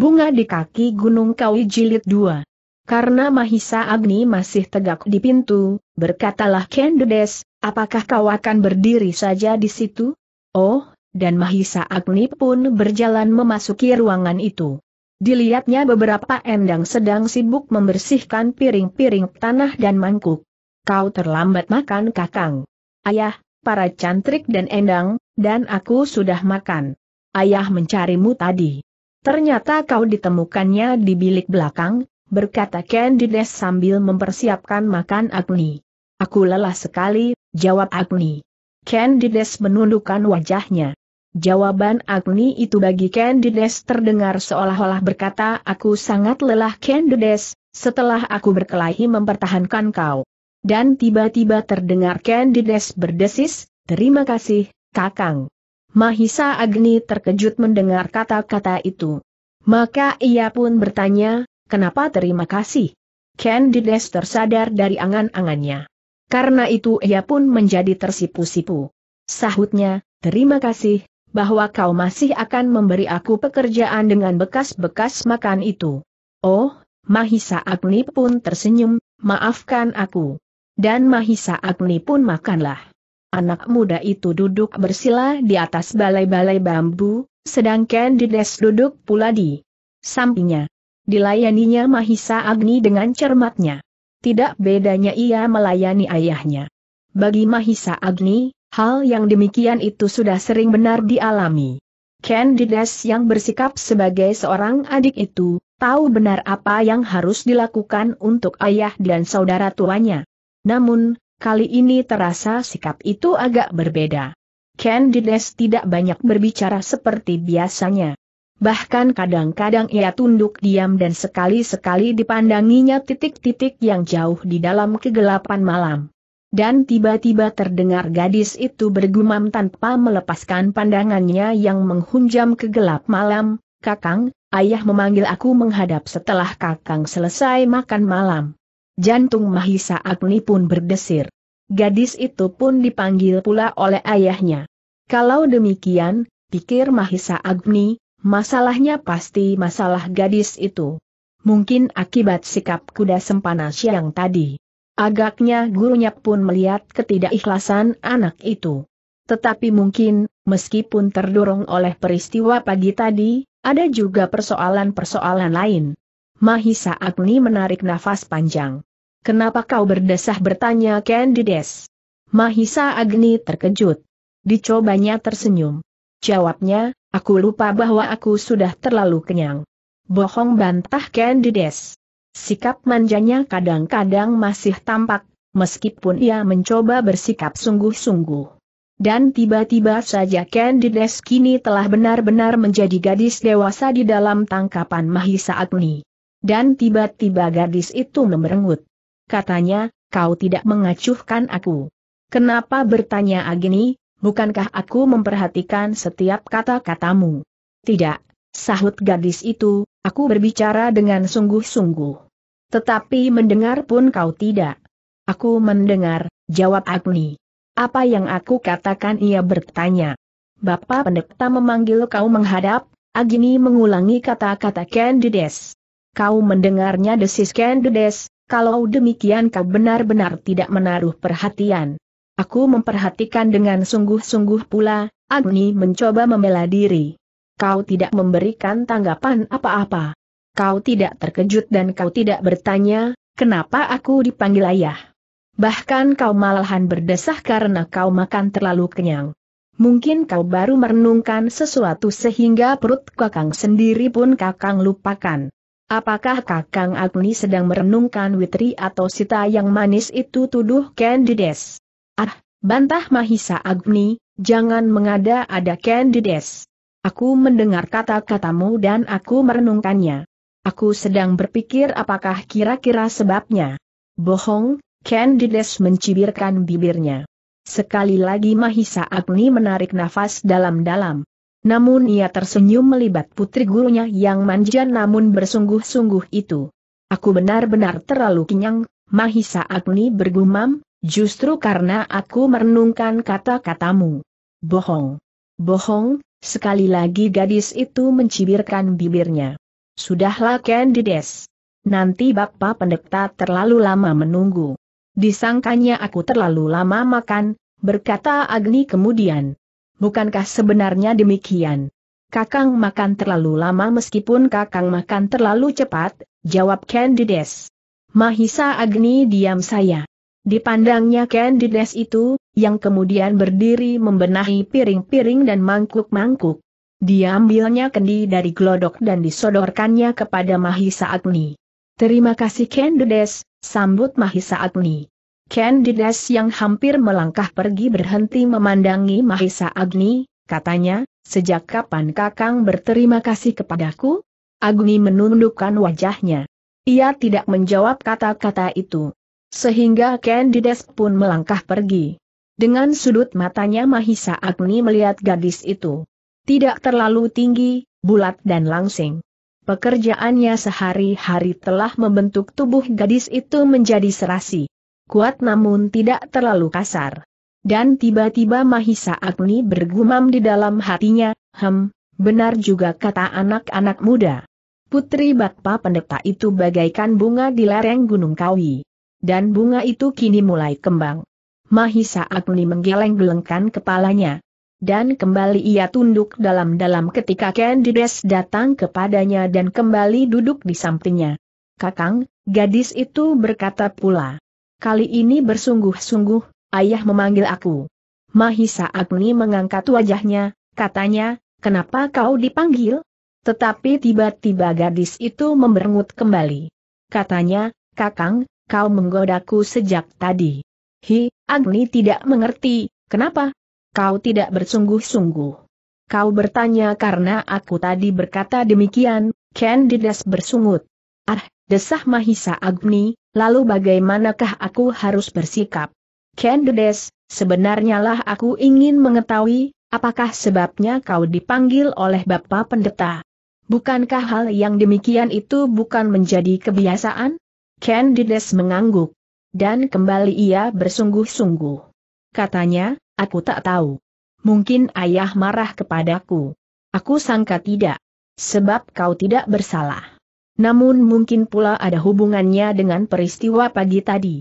Bunga di kaki Gunung Kawi Jilid 2 Karena Mahisa Agni masih tegak di pintu, berkatalah Kendedes, apakah kau akan berdiri saja di situ? Oh, dan Mahisa Agni pun berjalan memasuki ruangan itu. Dilihatnya beberapa endang sedang sibuk membersihkan piring-piring tanah dan mangkuk. Kau terlambat makan kakang. Ayah, para cantrik dan endang, dan aku sudah makan. Ayah mencarimu tadi. Ternyata kau ditemukannya di bilik belakang, berkata Candides sambil mempersiapkan makan Agni. Aku lelah sekali, jawab Agni. Candides menundukkan wajahnya. Jawaban Agni itu bagi Candides terdengar seolah-olah berkata aku sangat lelah Candides, setelah aku berkelahi mempertahankan kau. Dan tiba-tiba terdengar Candides berdesis, terima kasih, kakang. Mahisa Agni terkejut mendengar kata-kata itu. Maka ia pun bertanya, kenapa terima kasih? Candides tersadar dari angan-angannya. Karena itu ia pun menjadi tersipu-sipu. Sahutnya, terima kasih, bahwa kau masih akan memberi aku pekerjaan dengan bekas-bekas makan itu. Oh, Mahisa Agni pun tersenyum, maafkan aku. Dan Mahisa Agni pun makanlah. Anak muda itu duduk bersila di atas balai-balai bambu, sedangkan Dides duduk pula di sampingnya. Dilayaninya Mahisa Agni dengan cermatnya. Tidak bedanya ia melayani ayahnya. Bagi Mahisa Agni, hal yang demikian itu sudah sering benar dialami. Ken Dides yang bersikap sebagai seorang adik itu, tahu benar apa yang harus dilakukan untuk ayah dan saudara tuanya. Namun, kali ini terasa sikap itu agak berbeda. Candides tidak banyak berbicara seperti biasanya. Bahkan kadang-kadang ia tunduk diam dan sekali-sekali dipandanginya titik-titik yang jauh di dalam kegelapan malam. Dan tiba-tiba terdengar gadis itu bergumam tanpa melepaskan pandangannya yang menghunjam kegelap malam, Kakang, ayah memanggil aku menghadap setelah kakang selesai makan malam. Jantung Mahisa Agni pun berdesir. Gadis itu pun dipanggil pula oleh ayahnya. Kalau demikian, pikir Mahisa Agni, masalahnya pasti masalah gadis itu. Mungkin akibat sikap kuda sempana siang tadi. Agaknya gurunya pun melihat ketidakikhlasan anak itu. Tetapi mungkin, meskipun terdorong oleh peristiwa pagi tadi, ada juga persoalan-persoalan lain. Mahisa Agni menarik nafas panjang. Kenapa kau berdesah bertanya Candides? Mahisa Agni terkejut. Dicobanya tersenyum. Jawabnya, aku lupa bahwa aku sudah terlalu kenyang. Bohong bantah Candides. Sikap manjanya kadang-kadang masih tampak, meskipun ia mencoba bersikap sungguh-sungguh. Dan tiba-tiba saja Candides kini telah benar-benar menjadi gadis dewasa di dalam tangkapan Mahisa Agni. Dan tiba-tiba gadis itu memerengut katanya, kau tidak mengacuhkan aku. Kenapa bertanya Agni, bukankah aku memperhatikan setiap kata-katamu? Tidak, sahut gadis itu, aku berbicara dengan sungguh-sungguh. Tetapi mendengar pun kau tidak. Aku mendengar, jawab Agni. Apa yang aku katakan ia bertanya. Bapak pendeta memanggil kau menghadap, Agni mengulangi kata-kata Candides. Kau mendengarnya desis Candides, kalau demikian kau benar-benar tidak menaruh perhatian. Aku memperhatikan dengan sungguh-sungguh pula, Agni mencoba membela diri. Kau tidak memberikan tanggapan apa-apa. Kau tidak terkejut dan kau tidak bertanya, kenapa aku dipanggil ayah. Bahkan kau malahan berdesah karena kau makan terlalu kenyang. Mungkin kau baru merenungkan sesuatu sehingga perut kakang sendiri pun kakang lupakan. Apakah Kakang Agni sedang merenungkan Witri atau Sita yang manis itu tuduh Candides? Ah, bantah Mahisa Agni, jangan mengada-ada Candides. Aku mendengar kata-katamu dan aku merenungkannya. Aku sedang berpikir apakah kira-kira sebabnya. Bohong, Candides mencibirkan bibirnya. Sekali lagi Mahisa Agni menarik nafas dalam-dalam. Namun ia tersenyum melibat putri gurunya yang manja namun bersungguh-sungguh itu. Aku benar-benar terlalu kenyang, Mahisa Agni bergumam, justru karena aku merenungkan kata-katamu. Bohong. Bohong, sekali lagi gadis itu mencibirkan bibirnya. Sudahlah Candides. Nanti Bapak Pendeta terlalu lama menunggu. Disangkanya aku terlalu lama makan, berkata Agni kemudian. Bukankah sebenarnya demikian? Kakang makan terlalu lama meskipun kakang makan terlalu cepat, jawab Candides. Mahisa Agni diam saya. Dipandangnya Candides itu, yang kemudian berdiri membenahi piring-piring dan mangkuk-mangkuk. Diambilnya kendi dari glodok dan disodorkannya kepada Mahisa Agni. Terima kasih Candides, sambut Mahisa Agni. Candidas yang hampir melangkah pergi berhenti memandangi Mahisa Agni, katanya, sejak kapan kakang berterima kasih kepadaku? Agni menundukkan wajahnya. Ia tidak menjawab kata-kata itu. Sehingga Candides pun melangkah pergi. Dengan sudut matanya Mahisa Agni melihat gadis itu. Tidak terlalu tinggi, bulat dan langsing. Pekerjaannya sehari-hari telah membentuk tubuh gadis itu menjadi serasi kuat namun tidak terlalu kasar. Dan tiba-tiba Mahisa Agni bergumam di dalam hatinya, hem, benar juga kata anak-anak muda. Putri Bakpa pendeta itu bagaikan bunga di lereng Gunung Kawi. Dan bunga itu kini mulai kembang. Mahisa Agni menggeleng-gelengkan kepalanya. Dan kembali ia tunduk dalam-dalam ketika Candides datang kepadanya dan kembali duduk di sampingnya. Kakang, gadis itu berkata pula. Kali ini bersungguh-sungguh, ayah memanggil aku. Mahisa Agni mengangkat wajahnya, katanya, kenapa kau dipanggil? Tetapi tiba-tiba gadis itu memberengut kembali. Katanya, Kakang, kau menggodaku sejak tadi. Hi, Agni tidak mengerti, kenapa? Kau tidak bersungguh-sungguh. Kau bertanya karena aku tadi berkata demikian, Candidas bersungut. Ah, desah Mahisa Agni, lalu bagaimanakah aku harus bersikap? Kendedes, sebenarnya lah aku ingin mengetahui, apakah sebabnya kau dipanggil oleh Bapak Pendeta? Bukankah hal yang demikian itu bukan menjadi kebiasaan? Candides mengangguk. Dan kembali ia bersungguh-sungguh. Katanya, aku tak tahu. Mungkin ayah marah kepadaku. Aku sangka tidak. Sebab kau tidak bersalah. Namun mungkin pula ada hubungannya dengan peristiwa pagi tadi.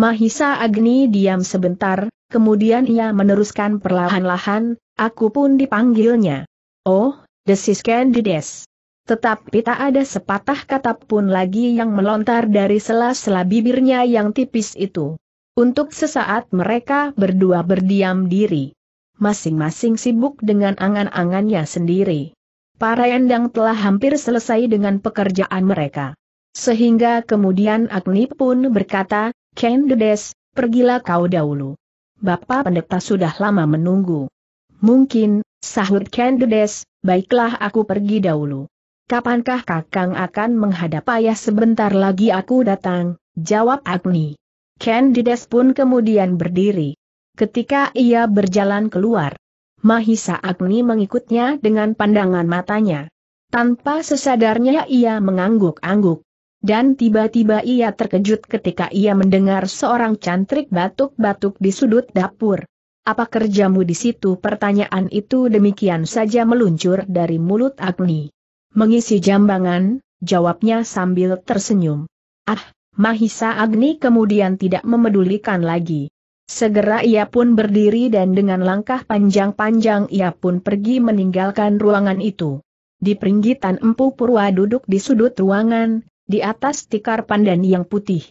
Mahisa Agni diam sebentar, kemudian ia meneruskan perlahan-lahan, aku pun dipanggilnya. Oh, desis Candides. Tetapi tak ada sepatah kata pun lagi yang melontar dari sela-sela bibirnya yang tipis itu. Untuk sesaat mereka berdua berdiam diri. Masing-masing sibuk dengan angan-angannya sendiri. Para Endang telah hampir selesai dengan pekerjaan mereka. Sehingga kemudian Agni pun berkata, Ken Dedes, pergilah kau dahulu. Bapak pendeta sudah lama menunggu. Mungkin, sahut Ken Dedes, baiklah aku pergi dahulu. Kapankah kakang akan menghadap ayah sebentar lagi aku datang, jawab Agni. Ken Dedes pun kemudian berdiri. Ketika ia berjalan keluar, Mahisa Agni mengikutnya dengan pandangan matanya. Tanpa sesadarnya ia mengangguk-angguk. Dan tiba-tiba ia terkejut ketika ia mendengar seorang cantrik batuk-batuk di sudut dapur. Apa kerjamu di situ? Pertanyaan itu demikian saja meluncur dari mulut Agni. Mengisi jambangan, jawabnya sambil tersenyum. Ah, Mahisa Agni kemudian tidak memedulikan lagi. Segera ia pun berdiri dan dengan langkah panjang-panjang ia pun pergi meninggalkan ruangan itu. Di peringgitan Empu Purwa duduk di sudut ruangan, di atas tikar pandan yang putih.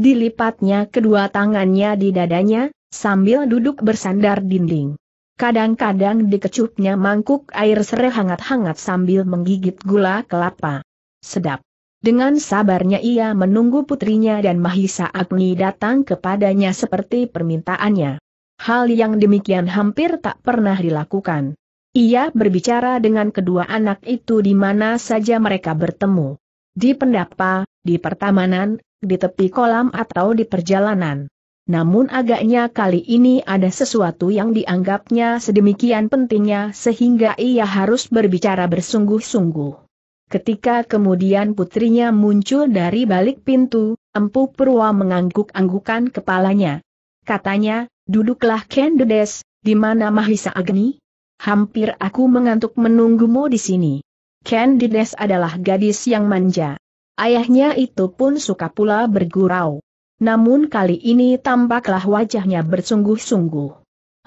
Dilipatnya kedua tangannya di dadanya, sambil duduk bersandar dinding. Kadang-kadang dikecupnya mangkuk air serai hangat-hangat sambil menggigit gula kelapa. Sedap. Dengan sabarnya ia menunggu putrinya dan Mahisa Agni datang kepadanya seperti permintaannya. Hal yang demikian hampir tak pernah dilakukan. Ia berbicara dengan kedua anak itu di mana saja mereka bertemu. Di pendapa, di pertamanan, di tepi kolam atau di perjalanan. Namun agaknya kali ini ada sesuatu yang dianggapnya sedemikian pentingnya sehingga ia harus berbicara bersungguh-sungguh. Ketika kemudian putrinya muncul dari balik pintu, Empu Purwa mengangguk-anggukan kepalanya. Katanya, duduklah Kendedes, di mana Mahisa Agni? Hampir aku mengantuk menunggumu di sini. Kendedes adalah gadis yang manja. Ayahnya itu pun suka pula bergurau. Namun kali ini tampaklah wajahnya bersungguh-sungguh.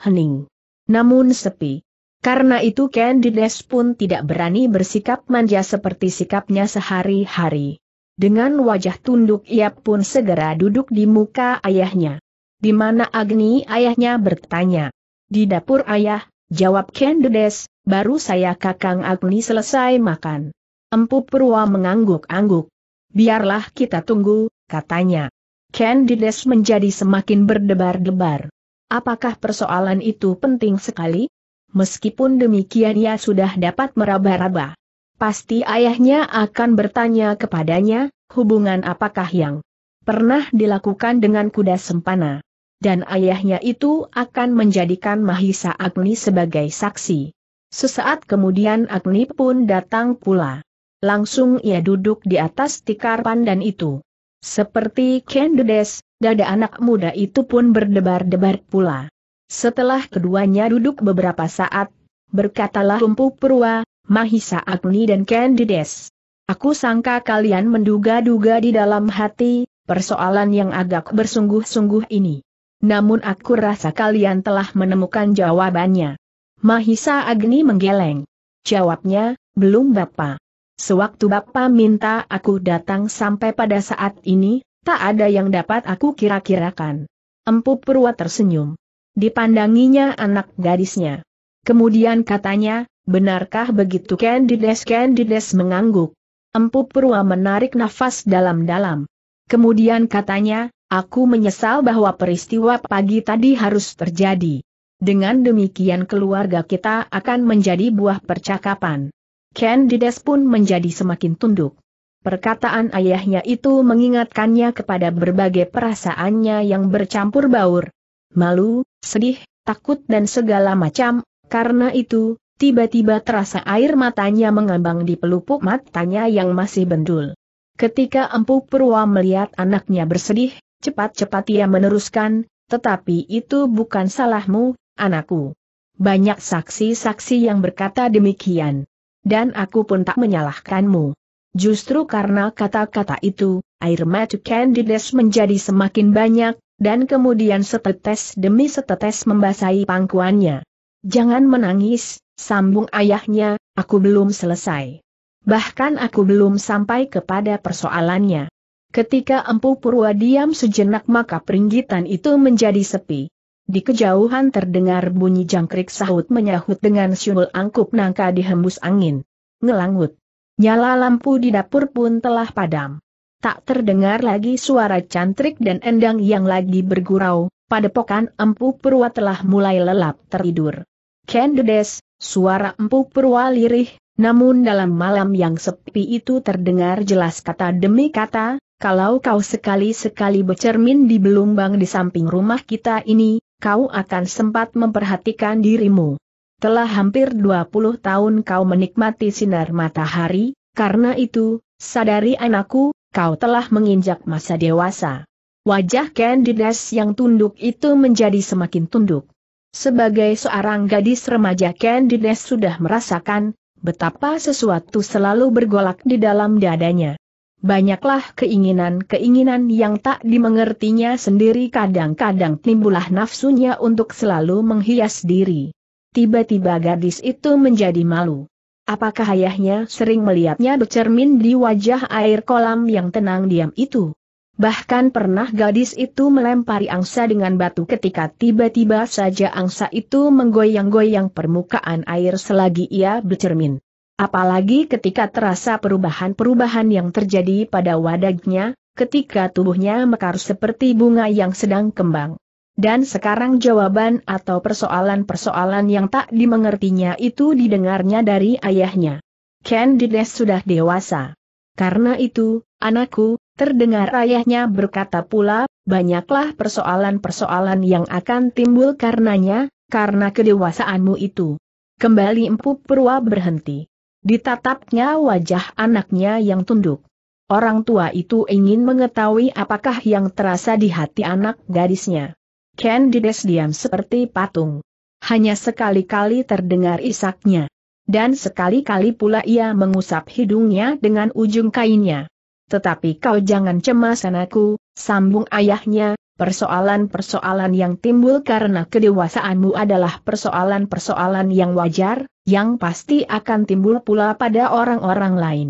Hening. Namun sepi. Karena itu Candides pun tidak berani bersikap manja seperti sikapnya sehari-hari. Dengan wajah tunduk ia pun segera duduk di muka ayahnya. Di mana Agni ayahnya bertanya. Di dapur ayah, jawab Candides, baru saya kakang Agni selesai makan. Empu Purwa mengangguk-angguk. Biarlah kita tunggu, katanya. Candides menjadi semakin berdebar-debar. Apakah persoalan itu penting sekali? meskipun demikian ia sudah dapat meraba-raba. Pasti ayahnya akan bertanya kepadanya, hubungan apakah yang pernah dilakukan dengan kuda sempana. Dan ayahnya itu akan menjadikan Mahisa Agni sebagai saksi. Sesaat kemudian Agni pun datang pula. Langsung ia duduk di atas tikar pandan itu. Seperti Kendedes, dada anak muda itu pun berdebar-debar pula. Setelah keduanya duduk beberapa saat, berkatalah Empu Purwa, Mahisa Agni dan Candides. Aku sangka kalian menduga-duga di dalam hati, persoalan yang agak bersungguh-sungguh ini. Namun aku rasa kalian telah menemukan jawabannya. Mahisa Agni menggeleng. Jawabnya, belum Bapak. Sewaktu Bapak minta aku datang sampai pada saat ini, tak ada yang dapat aku kira-kirakan. Empu Purwa tersenyum. Dipandanginya anak gadisnya. Kemudian katanya, benarkah begitu Candides Candides mengangguk. Empu Purwa menarik nafas dalam-dalam. Kemudian katanya, aku menyesal bahwa peristiwa pagi tadi harus terjadi. Dengan demikian keluarga kita akan menjadi buah percakapan. Candides pun menjadi semakin tunduk. Perkataan ayahnya itu mengingatkannya kepada berbagai perasaannya yang bercampur baur, malu, sedih, takut dan segala macam, karena itu, tiba-tiba terasa air matanya mengambang di pelupuk matanya yang masih bendul. Ketika Empu Purwa melihat anaknya bersedih, cepat-cepat ia meneruskan, tetapi itu bukan salahmu, anakku. Banyak saksi-saksi yang berkata demikian. Dan aku pun tak menyalahkanmu. Justru karena kata-kata itu, air mata Candides menjadi semakin banyak, dan kemudian setetes demi setetes membasahi pangkuannya. Jangan menangis, sambung ayahnya, aku belum selesai. Bahkan aku belum sampai kepada persoalannya. Ketika Empu Purwa diam sejenak maka peringgitan itu menjadi sepi. Di kejauhan terdengar bunyi jangkrik sahut menyahut dengan syul angkup nangka dihembus angin. Ngelangut. Nyala lampu di dapur pun telah padam tak terdengar lagi suara cantrik dan endang yang lagi bergurau, padepokan Empu Purwa telah mulai lelap teridur. Kendedes, suara Empu Purwa lirih, namun dalam malam yang sepi itu terdengar jelas kata demi kata, kalau kau sekali-sekali bercermin di belumbang di samping rumah kita ini, kau akan sempat memperhatikan dirimu. Telah hampir 20 tahun kau menikmati sinar matahari, karena itu, sadari anakku, kau telah menginjak masa dewasa. Wajah Candides yang tunduk itu menjadi semakin tunduk. Sebagai seorang gadis remaja Candides sudah merasakan betapa sesuatu selalu bergolak di dalam dadanya. Banyaklah keinginan-keinginan yang tak dimengertinya sendiri kadang-kadang timbulah nafsunya untuk selalu menghias diri. Tiba-tiba gadis itu menjadi malu. Apakah ayahnya sering melihatnya bercermin di wajah air kolam yang tenang diam itu? Bahkan pernah gadis itu melempari angsa dengan batu ketika tiba-tiba saja angsa itu menggoyang-goyang permukaan air selagi ia bercermin. Apalagi ketika terasa perubahan-perubahan yang terjadi pada wadahnya ketika tubuhnya mekar seperti bunga yang sedang kembang. Dan sekarang jawaban atau persoalan-persoalan yang tak dimengertinya itu didengarnya dari ayahnya. Ken, Candides sudah dewasa. Karena itu, anakku, terdengar ayahnya berkata pula, banyaklah persoalan-persoalan yang akan timbul karenanya, karena kedewasaanmu itu. Kembali Empu Purwa berhenti. Ditatapnya wajah anaknya yang tunduk. Orang tua itu ingin mengetahui apakah yang terasa di hati anak gadisnya. Candides diam seperti patung. Hanya sekali-kali terdengar isaknya. Dan sekali-kali pula ia mengusap hidungnya dengan ujung kainnya. Tetapi kau jangan cemas anakku, sambung ayahnya, persoalan-persoalan yang timbul karena kedewasaanmu adalah persoalan-persoalan yang wajar, yang pasti akan timbul pula pada orang-orang lain.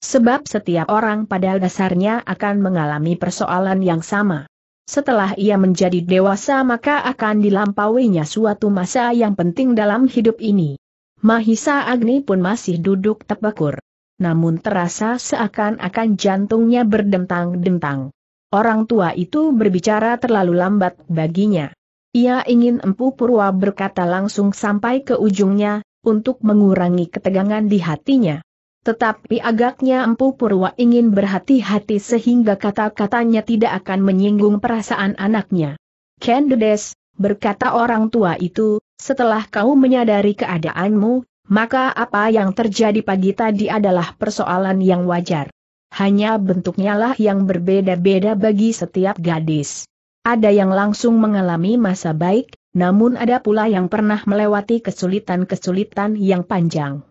Sebab setiap orang pada dasarnya akan mengalami persoalan yang sama. Setelah ia menjadi dewasa maka akan dilampauinya suatu masa yang penting dalam hidup ini. Mahisa Agni pun masih duduk tepekur. Namun terasa seakan-akan jantungnya berdentang-dentang. Orang tua itu berbicara terlalu lambat baginya. Ia ingin Empu Purwa berkata langsung sampai ke ujungnya, untuk mengurangi ketegangan di hatinya. Tetapi agaknya Empu Purwa ingin berhati-hati sehingga kata-katanya tidak akan menyinggung perasaan anaknya. Candides, berkata orang tua itu, setelah kau menyadari keadaanmu, maka apa yang terjadi pagi tadi adalah persoalan yang wajar. Hanya bentuknya lah yang berbeda-beda bagi setiap gadis. Ada yang langsung mengalami masa baik, namun ada pula yang pernah melewati kesulitan-kesulitan yang panjang.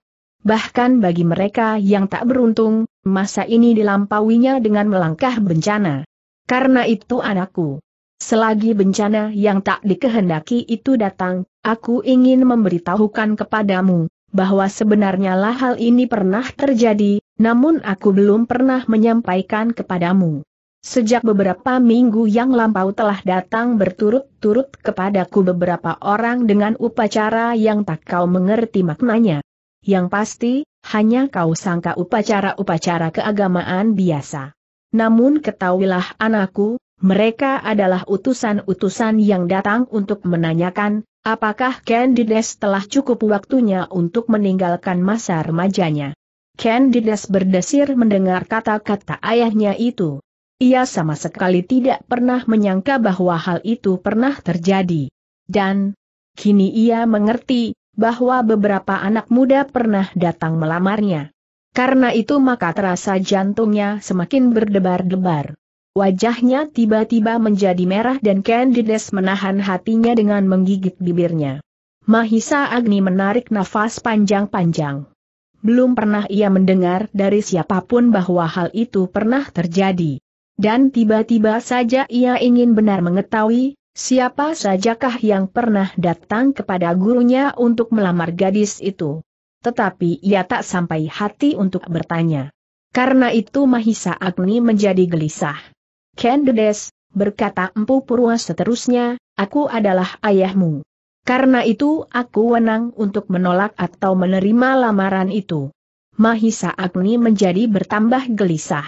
Bahkan bagi mereka yang tak beruntung, masa ini dilampauinya dengan melangkah bencana. Karena itu anakku. Selagi bencana yang tak dikehendaki itu datang, aku ingin memberitahukan kepadamu, bahwa sebenarnya lah hal ini pernah terjadi, namun aku belum pernah menyampaikan kepadamu. Sejak beberapa minggu yang lampau telah datang berturut-turut kepadaku beberapa orang dengan upacara yang tak kau mengerti maknanya. Yang pasti, hanya kau sangka upacara-upacara keagamaan biasa. Namun ketahuilah anakku, mereka adalah utusan-utusan yang datang untuk menanyakan, apakah Candides telah cukup waktunya untuk meninggalkan masa remajanya. Candides berdesir mendengar kata-kata ayahnya itu. Ia sama sekali tidak pernah menyangka bahwa hal itu pernah terjadi. Dan, kini ia mengerti, bahwa beberapa anak muda pernah datang melamarnya. Karena itu maka terasa jantungnya semakin berdebar-debar. Wajahnya tiba-tiba menjadi merah dan Candides menahan hatinya dengan menggigit bibirnya. Mahisa Agni menarik nafas panjang-panjang. Belum pernah ia mendengar dari siapapun bahwa hal itu pernah terjadi. Dan tiba-tiba saja ia ingin benar mengetahui, Siapa sajakah yang pernah datang kepada gurunya untuk melamar gadis itu? Tetapi ia tak sampai hati untuk bertanya. Karena itu Mahisa Agni menjadi gelisah. Candides, berkata Empu Purwa seterusnya, aku adalah ayahmu. Karena itu aku wenang untuk menolak atau menerima lamaran itu. Mahisa Agni menjadi bertambah gelisah.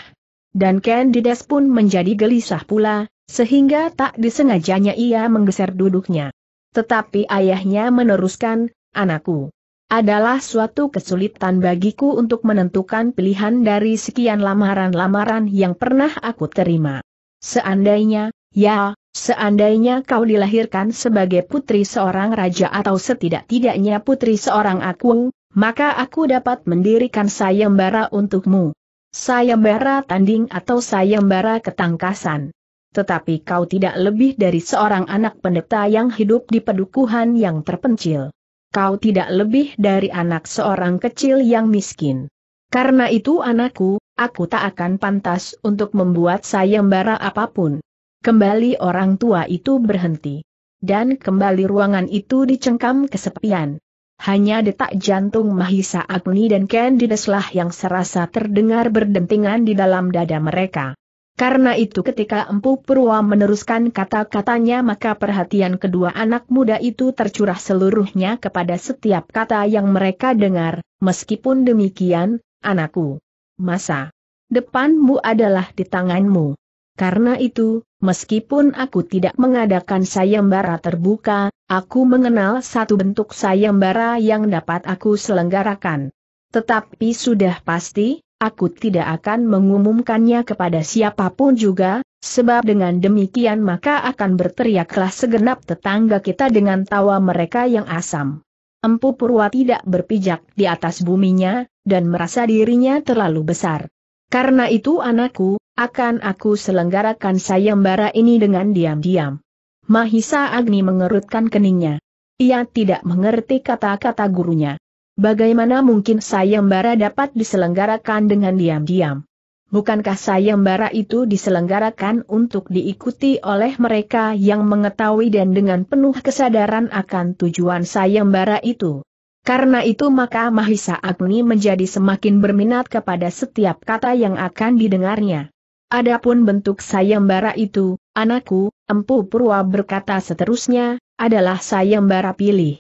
Dan Candides pun menjadi gelisah pula, sehingga tak disengajanya ia menggeser duduknya. Tetapi ayahnya meneruskan, anakku. Adalah suatu kesulitan bagiku untuk menentukan pilihan dari sekian lamaran-lamaran yang pernah aku terima. Seandainya, ya, seandainya kau dilahirkan sebagai putri seorang raja atau setidak-tidaknya putri seorang akung, maka aku dapat mendirikan sayembara untukmu. Sayembara tanding atau sayembara ketangkasan tetapi kau tidak lebih dari seorang anak pendeta yang hidup di pedukuhan yang terpencil. Kau tidak lebih dari anak seorang kecil yang miskin. Karena itu anakku, aku tak akan pantas untuk membuat sayembara apapun. Kembali orang tua itu berhenti. Dan kembali ruangan itu dicengkam kesepian. Hanya detak jantung Mahisa Agni dan Candideslah yang serasa terdengar berdentingan di dalam dada mereka. Karena itu ketika Empu Purwa meneruskan kata-katanya maka perhatian kedua anak muda itu tercurah seluruhnya kepada setiap kata yang mereka dengar, meskipun demikian, anakku. Masa depanmu adalah di tanganmu. Karena itu, meskipun aku tidak mengadakan sayembara terbuka, aku mengenal satu bentuk sayembara yang dapat aku selenggarakan. Tetapi sudah pasti, aku tidak akan mengumumkannya kepada siapapun juga, sebab dengan demikian maka akan berteriaklah segenap tetangga kita dengan tawa mereka yang asam. Empu Purwa tidak berpijak di atas buminya, dan merasa dirinya terlalu besar. Karena itu anakku, akan aku selenggarakan sayembara ini dengan diam-diam. Mahisa Agni mengerutkan keningnya. Ia tidak mengerti kata-kata gurunya. Bagaimana mungkin sayembara dapat diselenggarakan dengan diam-diam? Bukankah sayembara itu diselenggarakan untuk diikuti oleh mereka yang mengetahui dan dengan penuh kesadaran akan tujuan sayembara itu? Karena itu maka Mahisa Agni menjadi semakin berminat kepada setiap kata yang akan didengarnya. Adapun bentuk sayembara itu, anakku, Empu Purwa berkata seterusnya, adalah sayembara pilih.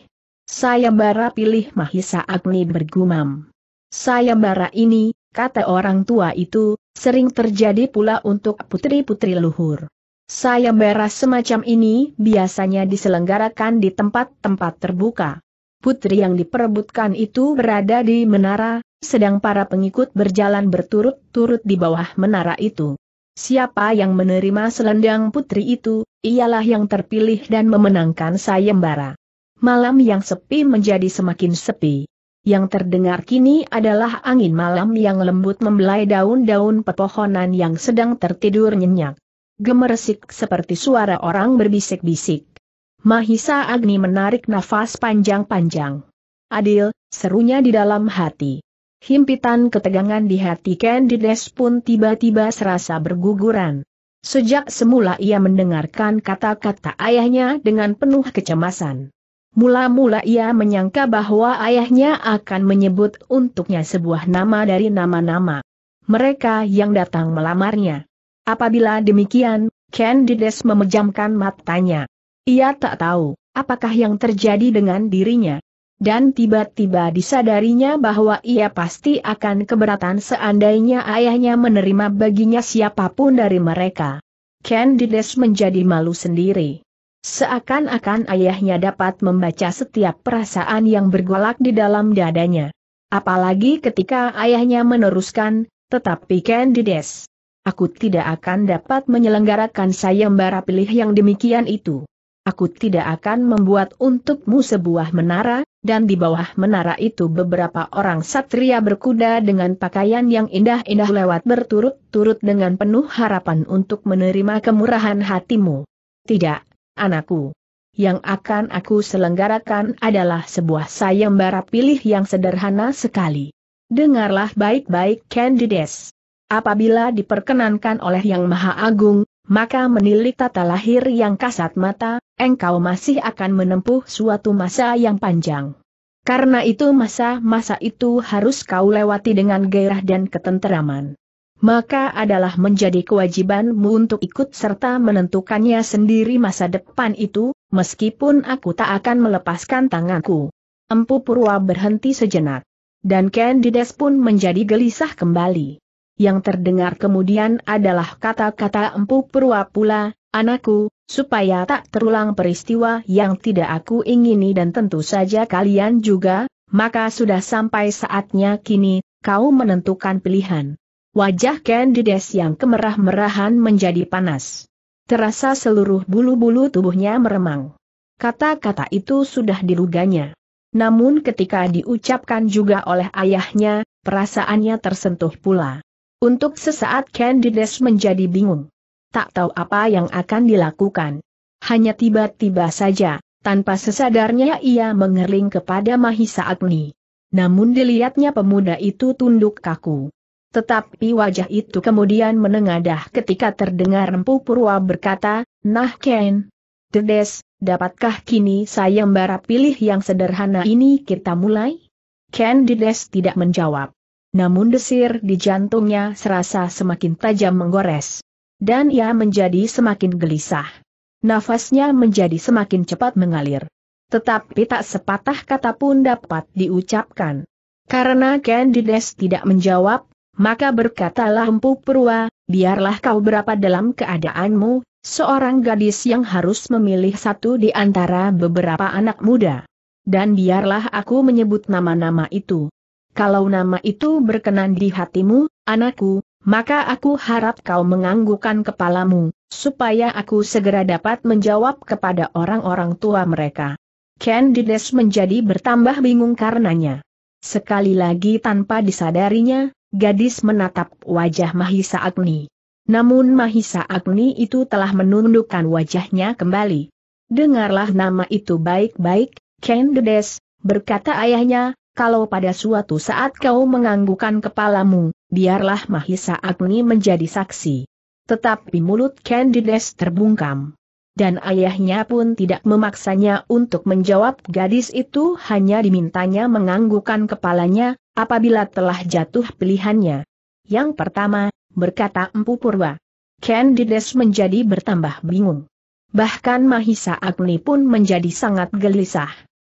Sayembara pilih Mahisa Agni bergumam. Sayembara ini, kata orang tua itu, sering terjadi pula untuk putri-putri luhur. Sayembara semacam ini biasanya diselenggarakan di tempat-tempat terbuka. Putri yang diperebutkan itu berada di menara, sedang para pengikut berjalan berturut-turut di bawah menara itu. Siapa yang menerima selendang putri itu, ialah yang terpilih dan memenangkan sayembara malam yang sepi menjadi semakin sepi. Yang terdengar kini adalah angin malam yang lembut membelai daun-daun pepohonan yang sedang tertidur nyenyak. Gemeresik seperti suara orang berbisik-bisik. Mahisa Agni menarik nafas panjang-panjang. Adil, serunya di dalam hati. Himpitan ketegangan di hati Candides pun tiba-tiba serasa berguguran. Sejak semula ia mendengarkan kata-kata ayahnya dengan penuh kecemasan. Mula-mula ia menyangka bahwa ayahnya akan menyebut untuknya sebuah nama dari nama-nama mereka yang datang melamarnya. Apabila demikian, Candides memejamkan matanya. Ia tak tahu apakah yang terjadi dengan dirinya. Dan tiba-tiba disadarinya bahwa ia pasti akan keberatan seandainya ayahnya menerima baginya siapapun dari mereka. Candides menjadi malu sendiri. Seakan-akan ayahnya dapat membaca setiap perasaan yang bergolak di dalam dadanya. Apalagi ketika ayahnya meneruskan, tetapi Candides, aku tidak akan dapat menyelenggarakan sayembara pilih yang demikian itu. Aku tidak akan membuat untukmu sebuah menara, dan di bawah menara itu beberapa orang satria berkuda dengan pakaian yang indah-indah lewat berturut-turut dengan penuh harapan untuk menerima kemurahan hatimu. Tidak, anakku. Yang akan aku selenggarakan adalah sebuah sayembara pilih yang sederhana sekali. Dengarlah baik-baik Candides. Apabila diperkenankan oleh Yang Maha Agung, maka menilik tata lahir yang kasat mata, engkau masih akan menempuh suatu masa yang panjang. Karena itu masa-masa itu harus kau lewati dengan gairah dan ketenteraman maka adalah menjadi kewajibanmu untuk ikut serta menentukannya sendiri masa depan itu, meskipun aku tak akan melepaskan tanganku. Empu Purwa berhenti sejenak. Dan Candides pun menjadi gelisah kembali. Yang terdengar kemudian adalah kata-kata Empu Purwa pula, anakku, supaya tak terulang peristiwa yang tidak aku ingini dan tentu saja kalian juga, maka sudah sampai saatnya kini, kau menentukan pilihan. Wajah Candides yang kemerah-merahan menjadi panas. Terasa seluruh bulu-bulu tubuhnya meremang. Kata-kata itu sudah diruganya. Namun ketika diucapkan juga oleh ayahnya, perasaannya tersentuh pula. Untuk sesaat Candides menjadi bingung. Tak tahu apa yang akan dilakukan. Hanya tiba-tiba saja, tanpa sesadarnya ia mengering kepada Mahisa Agni. Namun dilihatnya pemuda itu tunduk kaku. Tetapi wajah itu kemudian menengadah ketika terdengar Empu Purwa berkata, Nah Ken, Dedes, dapatkah kini saya membara pilih yang sederhana ini kita mulai? Ken Dedes tidak menjawab. Namun desir di jantungnya serasa semakin tajam menggores. Dan ia menjadi semakin gelisah. Nafasnya menjadi semakin cepat mengalir. Tetapi tak sepatah kata pun dapat diucapkan. Karena Ken Dides tidak menjawab, maka berkatalah Empu Purwa, biarlah kau berapa dalam keadaanmu, seorang gadis yang harus memilih satu di antara beberapa anak muda. Dan biarlah aku menyebut nama-nama itu. Kalau nama itu berkenan di hatimu, anakku, maka aku harap kau menganggukkan kepalamu, supaya aku segera dapat menjawab kepada orang-orang tua mereka. Candides menjadi bertambah bingung karenanya. Sekali lagi tanpa disadarinya, Gadis menatap wajah Mahisa Agni. Namun Mahisa Agni itu telah menundukkan wajahnya kembali. Dengarlah nama itu baik-baik, Kendedes, berkata ayahnya, kalau pada suatu saat kau menganggukan kepalamu, biarlah Mahisa Agni menjadi saksi. Tetapi mulut Kendedes terbungkam. Dan ayahnya pun tidak memaksanya untuk menjawab gadis itu hanya dimintanya menganggukan kepalanya, apabila telah jatuh pilihannya. Yang pertama, berkata Empu Purwa. Candides menjadi bertambah bingung. Bahkan Mahisa Agni pun menjadi sangat gelisah.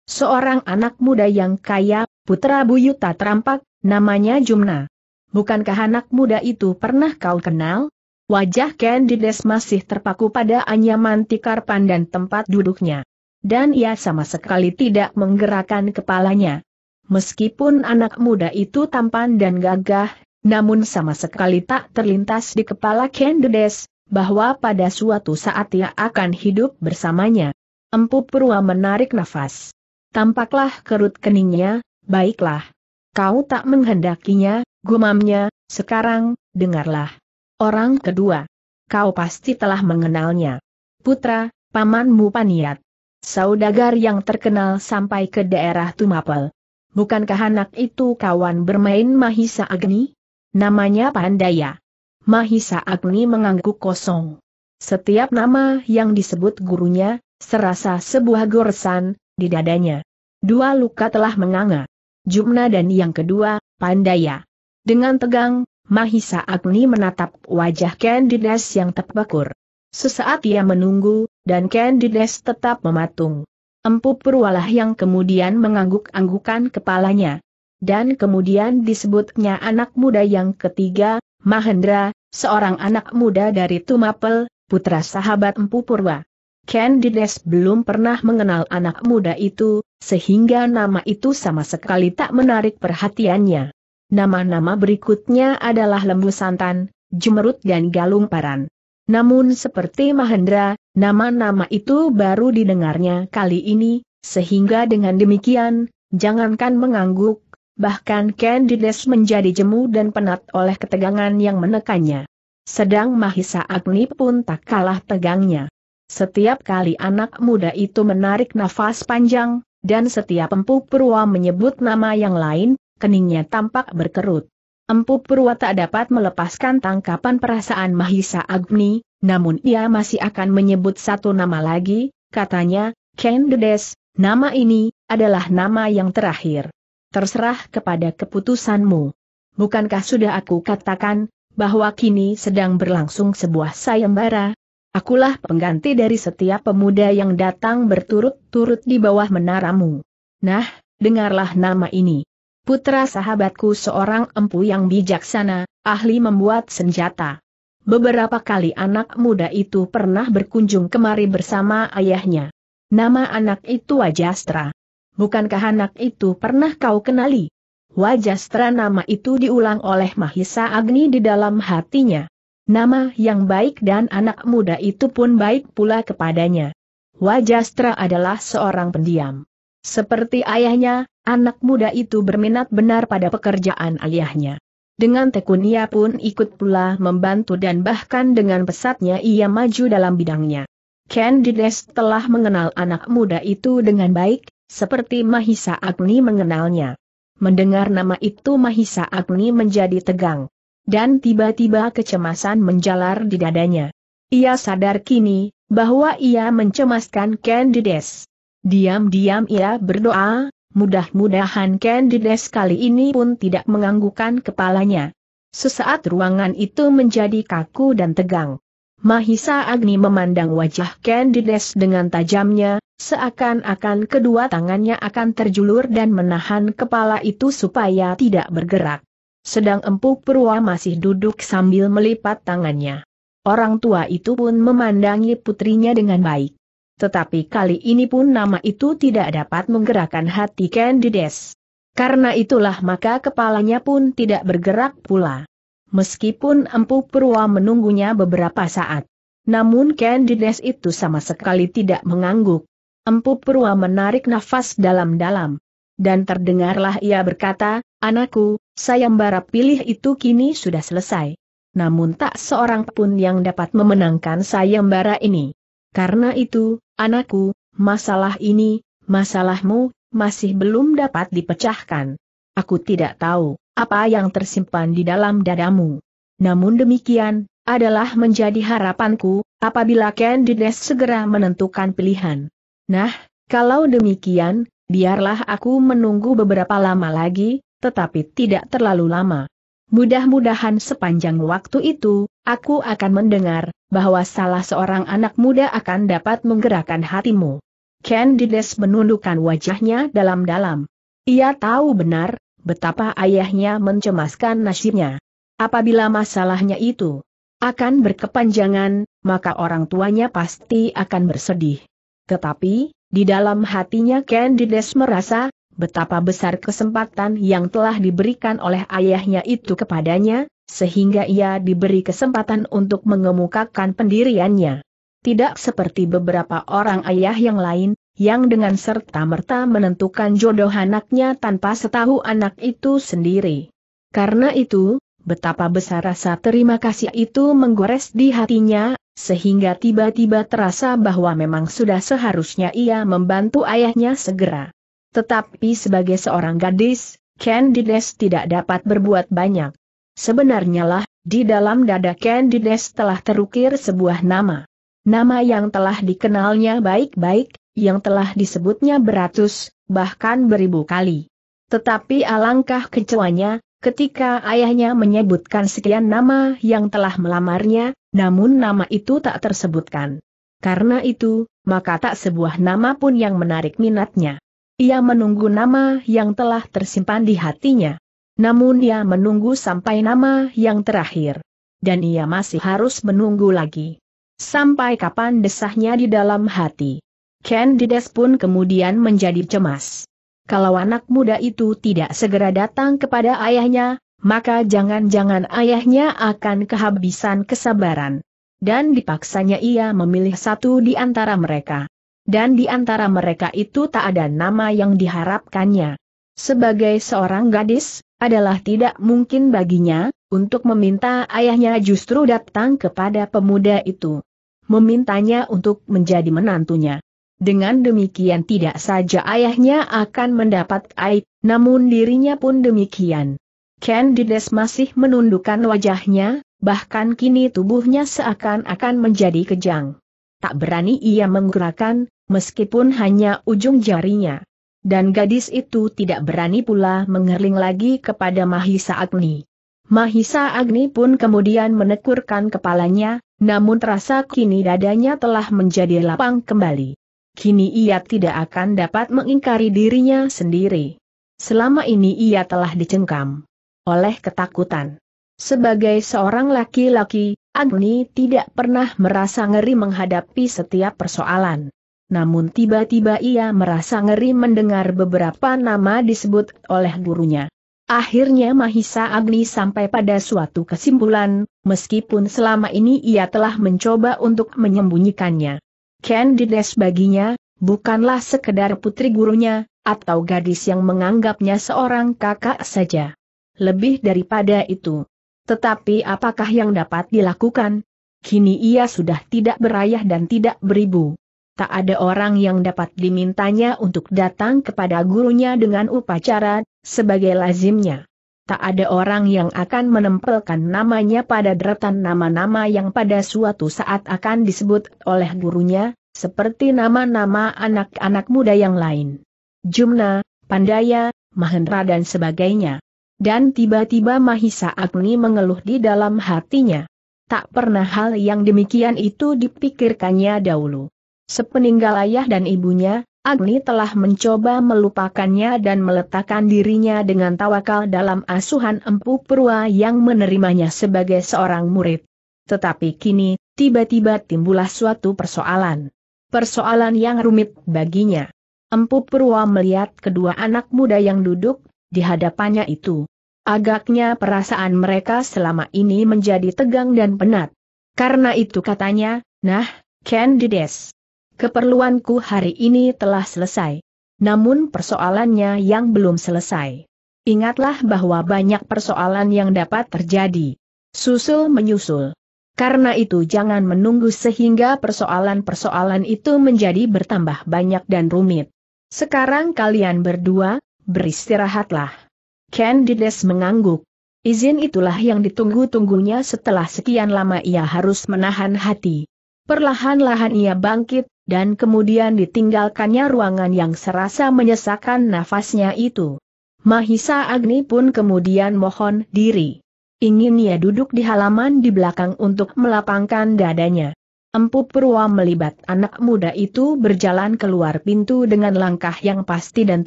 Seorang anak muda yang kaya, putra buyuta terampak, namanya Jumna. Bukankah anak muda itu pernah kau kenal? Wajah Candides masih terpaku pada anyaman tikar pandan tempat duduknya. Dan ia sama sekali tidak menggerakkan kepalanya. Meskipun anak muda itu tampan dan gagah, namun sama sekali tak terlintas di kepala Kendedes, bahwa pada suatu saat ia akan hidup bersamanya. Empu Purwa menarik nafas. Tampaklah kerut keningnya, baiklah. Kau tak menghendakinya, gumamnya, sekarang, dengarlah. Orang kedua. Kau pasti telah mengenalnya. Putra, pamanmu Paniat. Saudagar yang terkenal sampai ke daerah Tumapel bukankah anak itu kawan bermain Mahisa Agni? Namanya Pandaya. Mahisa Agni mengangguk kosong. Setiap nama yang disebut gurunya, serasa sebuah goresan, di dadanya. Dua luka telah menganga. Jumna dan yang kedua, Pandaya. Dengan tegang, Mahisa Agni menatap wajah Candides yang terpakur. Sesaat ia menunggu, dan Candides tetap mematung. Empu Purwalah yang kemudian mengangguk-anggukan kepalanya. Dan kemudian disebutnya anak muda yang ketiga, Mahendra, seorang anak muda dari Tumapel, putra sahabat Empu Purwa. Candides belum pernah mengenal anak muda itu, sehingga nama itu sama sekali tak menarik perhatiannya. Nama-nama berikutnya adalah Lembu Santan, Jumerut dan Galung Paran. Namun seperti Mahendra, nama-nama itu baru didengarnya kali ini, sehingga dengan demikian, jangankan mengangguk, bahkan Candides menjadi jemu dan penat oleh ketegangan yang menekannya. Sedang Mahisa Agni pun tak kalah tegangnya. Setiap kali anak muda itu menarik nafas panjang, dan setiap empu perua menyebut nama yang lain, keningnya tampak berkerut. Empu Purwa tak dapat melepaskan tangkapan perasaan Mahisa Agni, namun ia masih akan menyebut satu nama lagi, katanya, Ken Dedes, nama ini adalah nama yang terakhir. Terserah kepada keputusanmu. Bukankah sudah aku katakan, bahwa kini sedang berlangsung sebuah sayembara? Akulah pengganti dari setiap pemuda yang datang berturut-turut di bawah menaramu. Nah, dengarlah nama ini putra sahabatku seorang empu yang bijaksana, ahli membuat senjata. Beberapa kali anak muda itu pernah berkunjung kemari bersama ayahnya. Nama anak itu Wajastra. Bukankah anak itu pernah kau kenali? Wajastra nama itu diulang oleh Mahisa Agni di dalam hatinya. Nama yang baik dan anak muda itu pun baik pula kepadanya. Wajastra adalah seorang pendiam. Seperti ayahnya, anak muda itu berminat benar pada pekerjaan ayahnya. Dengan tekun ia pun ikut pula membantu dan bahkan dengan pesatnya ia maju dalam bidangnya. Candides telah mengenal anak muda itu dengan baik, seperti Mahisa Agni mengenalnya. Mendengar nama itu Mahisa Agni menjadi tegang. Dan tiba-tiba kecemasan menjalar di dadanya. Ia sadar kini, bahwa ia mencemaskan Candides. Diam-diam ia berdoa, mudah-mudahan Candides kali ini pun tidak menganggukkan kepalanya. Sesaat ruangan itu menjadi kaku dan tegang. Mahisa Agni memandang wajah Candides dengan tajamnya, seakan-akan kedua tangannya akan terjulur dan menahan kepala itu supaya tidak bergerak. Sedang Empu Purwa masih duduk sambil melipat tangannya. Orang tua itu pun memandangi putrinya dengan baik. Tetapi kali ini pun nama itu tidak dapat menggerakkan hati Candides. Karena itulah maka kepalanya pun tidak bergerak pula. Meskipun Empu Purwa menunggunya beberapa saat. Namun Candides itu sama sekali tidak mengangguk. Empu Purwa menarik nafas dalam-dalam. Dan terdengarlah ia berkata, Anakku, sayembara pilih itu kini sudah selesai. Namun tak seorang pun yang dapat memenangkan sayembara ini. Karena itu, anakku, masalah ini, masalahmu, masih belum dapat dipecahkan. Aku tidak tahu apa yang tersimpan di dalam dadamu. Namun demikian, adalah menjadi harapanku, apabila Candides segera menentukan pilihan. Nah, kalau demikian, biarlah aku menunggu beberapa lama lagi, tetapi tidak terlalu lama. Mudah-mudahan sepanjang waktu itu, aku akan mendengar, bahwa salah seorang anak muda akan dapat menggerakkan hatimu. Candides menundukkan wajahnya dalam-dalam. Ia tahu benar, betapa ayahnya mencemaskan nasibnya. Apabila masalahnya itu akan berkepanjangan, maka orang tuanya pasti akan bersedih. Tetapi, di dalam hatinya Candides merasa, betapa besar kesempatan yang telah diberikan oleh ayahnya itu kepadanya, sehingga ia diberi kesempatan untuk mengemukakan pendiriannya. Tidak seperti beberapa orang ayah yang lain, yang dengan serta-merta menentukan jodoh anaknya tanpa setahu anak itu sendiri. Karena itu, betapa besar rasa terima kasih itu menggores di hatinya, sehingga tiba-tiba terasa bahwa memang sudah seharusnya ia membantu ayahnya segera. Tetapi sebagai seorang gadis, Candides tidak dapat berbuat banyak. Sebenarnya lah, di dalam dada Candides telah terukir sebuah nama. Nama yang telah dikenalnya baik-baik, yang telah disebutnya beratus, bahkan beribu kali. Tetapi alangkah kecewanya, ketika ayahnya menyebutkan sekian nama yang telah melamarnya, namun nama itu tak tersebutkan. Karena itu, maka tak sebuah nama pun yang menarik minatnya. Ia menunggu nama yang telah tersimpan di hatinya. Namun ia menunggu sampai nama yang terakhir. Dan ia masih harus menunggu lagi. Sampai kapan desahnya di dalam hati. Candides pun kemudian menjadi cemas. Kalau anak muda itu tidak segera datang kepada ayahnya, maka jangan-jangan ayahnya akan kehabisan kesabaran. Dan dipaksanya ia memilih satu di antara mereka dan di antara mereka itu tak ada nama yang diharapkannya. Sebagai seorang gadis, adalah tidak mungkin baginya, untuk meminta ayahnya justru datang kepada pemuda itu. Memintanya untuk menjadi menantunya. Dengan demikian tidak saja ayahnya akan mendapat aib, namun dirinya pun demikian. Candides masih menundukkan wajahnya, bahkan kini tubuhnya seakan-akan menjadi kejang tak berani ia menggerakkan, meskipun hanya ujung jarinya. Dan gadis itu tidak berani pula mengerling lagi kepada Mahisa Agni. Mahisa Agni pun kemudian menekurkan kepalanya, namun terasa kini dadanya telah menjadi lapang kembali. Kini ia tidak akan dapat mengingkari dirinya sendiri. Selama ini ia telah dicengkam oleh ketakutan. Sebagai seorang laki-laki, Agni tidak pernah merasa ngeri menghadapi setiap persoalan. Namun tiba-tiba ia merasa ngeri mendengar beberapa nama disebut oleh gurunya. Akhirnya Mahisa Agni sampai pada suatu kesimpulan, meskipun selama ini ia telah mencoba untuk menyembunyikannya. Candides baginya, bukanlah sekedar putri gurunya, atau gadis yang menganggapnya seorang kakak saja. Lebih daripada itu, tetapi apakah yang dapat dilakukan? Kini ia sudah tidak berayah dan tidak beribu. Tak ada orang yang dapat dimintanya untuk datang kepada gurunya dengan upacara, sebagai lazimnya. Tak ada orang yang akan menempelkan namanya pada deretan nama-nama yang pada suatu saat akan disebut oleh gurunya, seperti nama-nama anak-anak muda yang lain. Jumna, Pandaya, Mahendra dan sebagainya. Dan tiba-tiba Mahisa Agni mengeluh di dalam hatinya. Tak pernah hal yang demikian itu dipikirkannya dahulu. Sepeninggal ayah dan ibunya, Agni telah mencoba melupakannya dan meletakkan dirinya dengan tawakal dalam asuhan Empu Perua yang menerimanya sebagai seorang murid. Tetapi kini, tiba-tiba timbullah suatu persoalan. Persoalan yang rumit baginya. Empu Purwa melihat kedua anak muda yang duduk di hadapannya itu. Agaknya perasaan mereka selama ini menjadi tegang dan penat. Karena itu katanya, nah, Candides. Keperluanku hari ini telah selesai. Namun persoalannya yang belum selesai. Ingatlah bahwa banyak persoalan yang dapat terjadi. Susul menyusul. Karena itu jangan menunggu sehingga persoalan-persoalan itu menjadi bertambah banyak dan rumit. Sekarang kalian berdua, beristirahatlah. Candides mengangguk. Izin itulah yang ditunggu-tunggunya setelah sekian lama ia harus menahan hati. Perlahan-lahan ia bangkit, dan kemudian ditinggalkannya ruangan yang serasa menyesakan nafasnya itu. Mahisa Agni pun kemudian mohon diri. Ingin ia duduk di halaman di belakang untuk melapangkan dadanya. Empu Purwa melibat anak muda itu berjalan keluar pintu dengan langkah yang pasti dan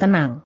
tenang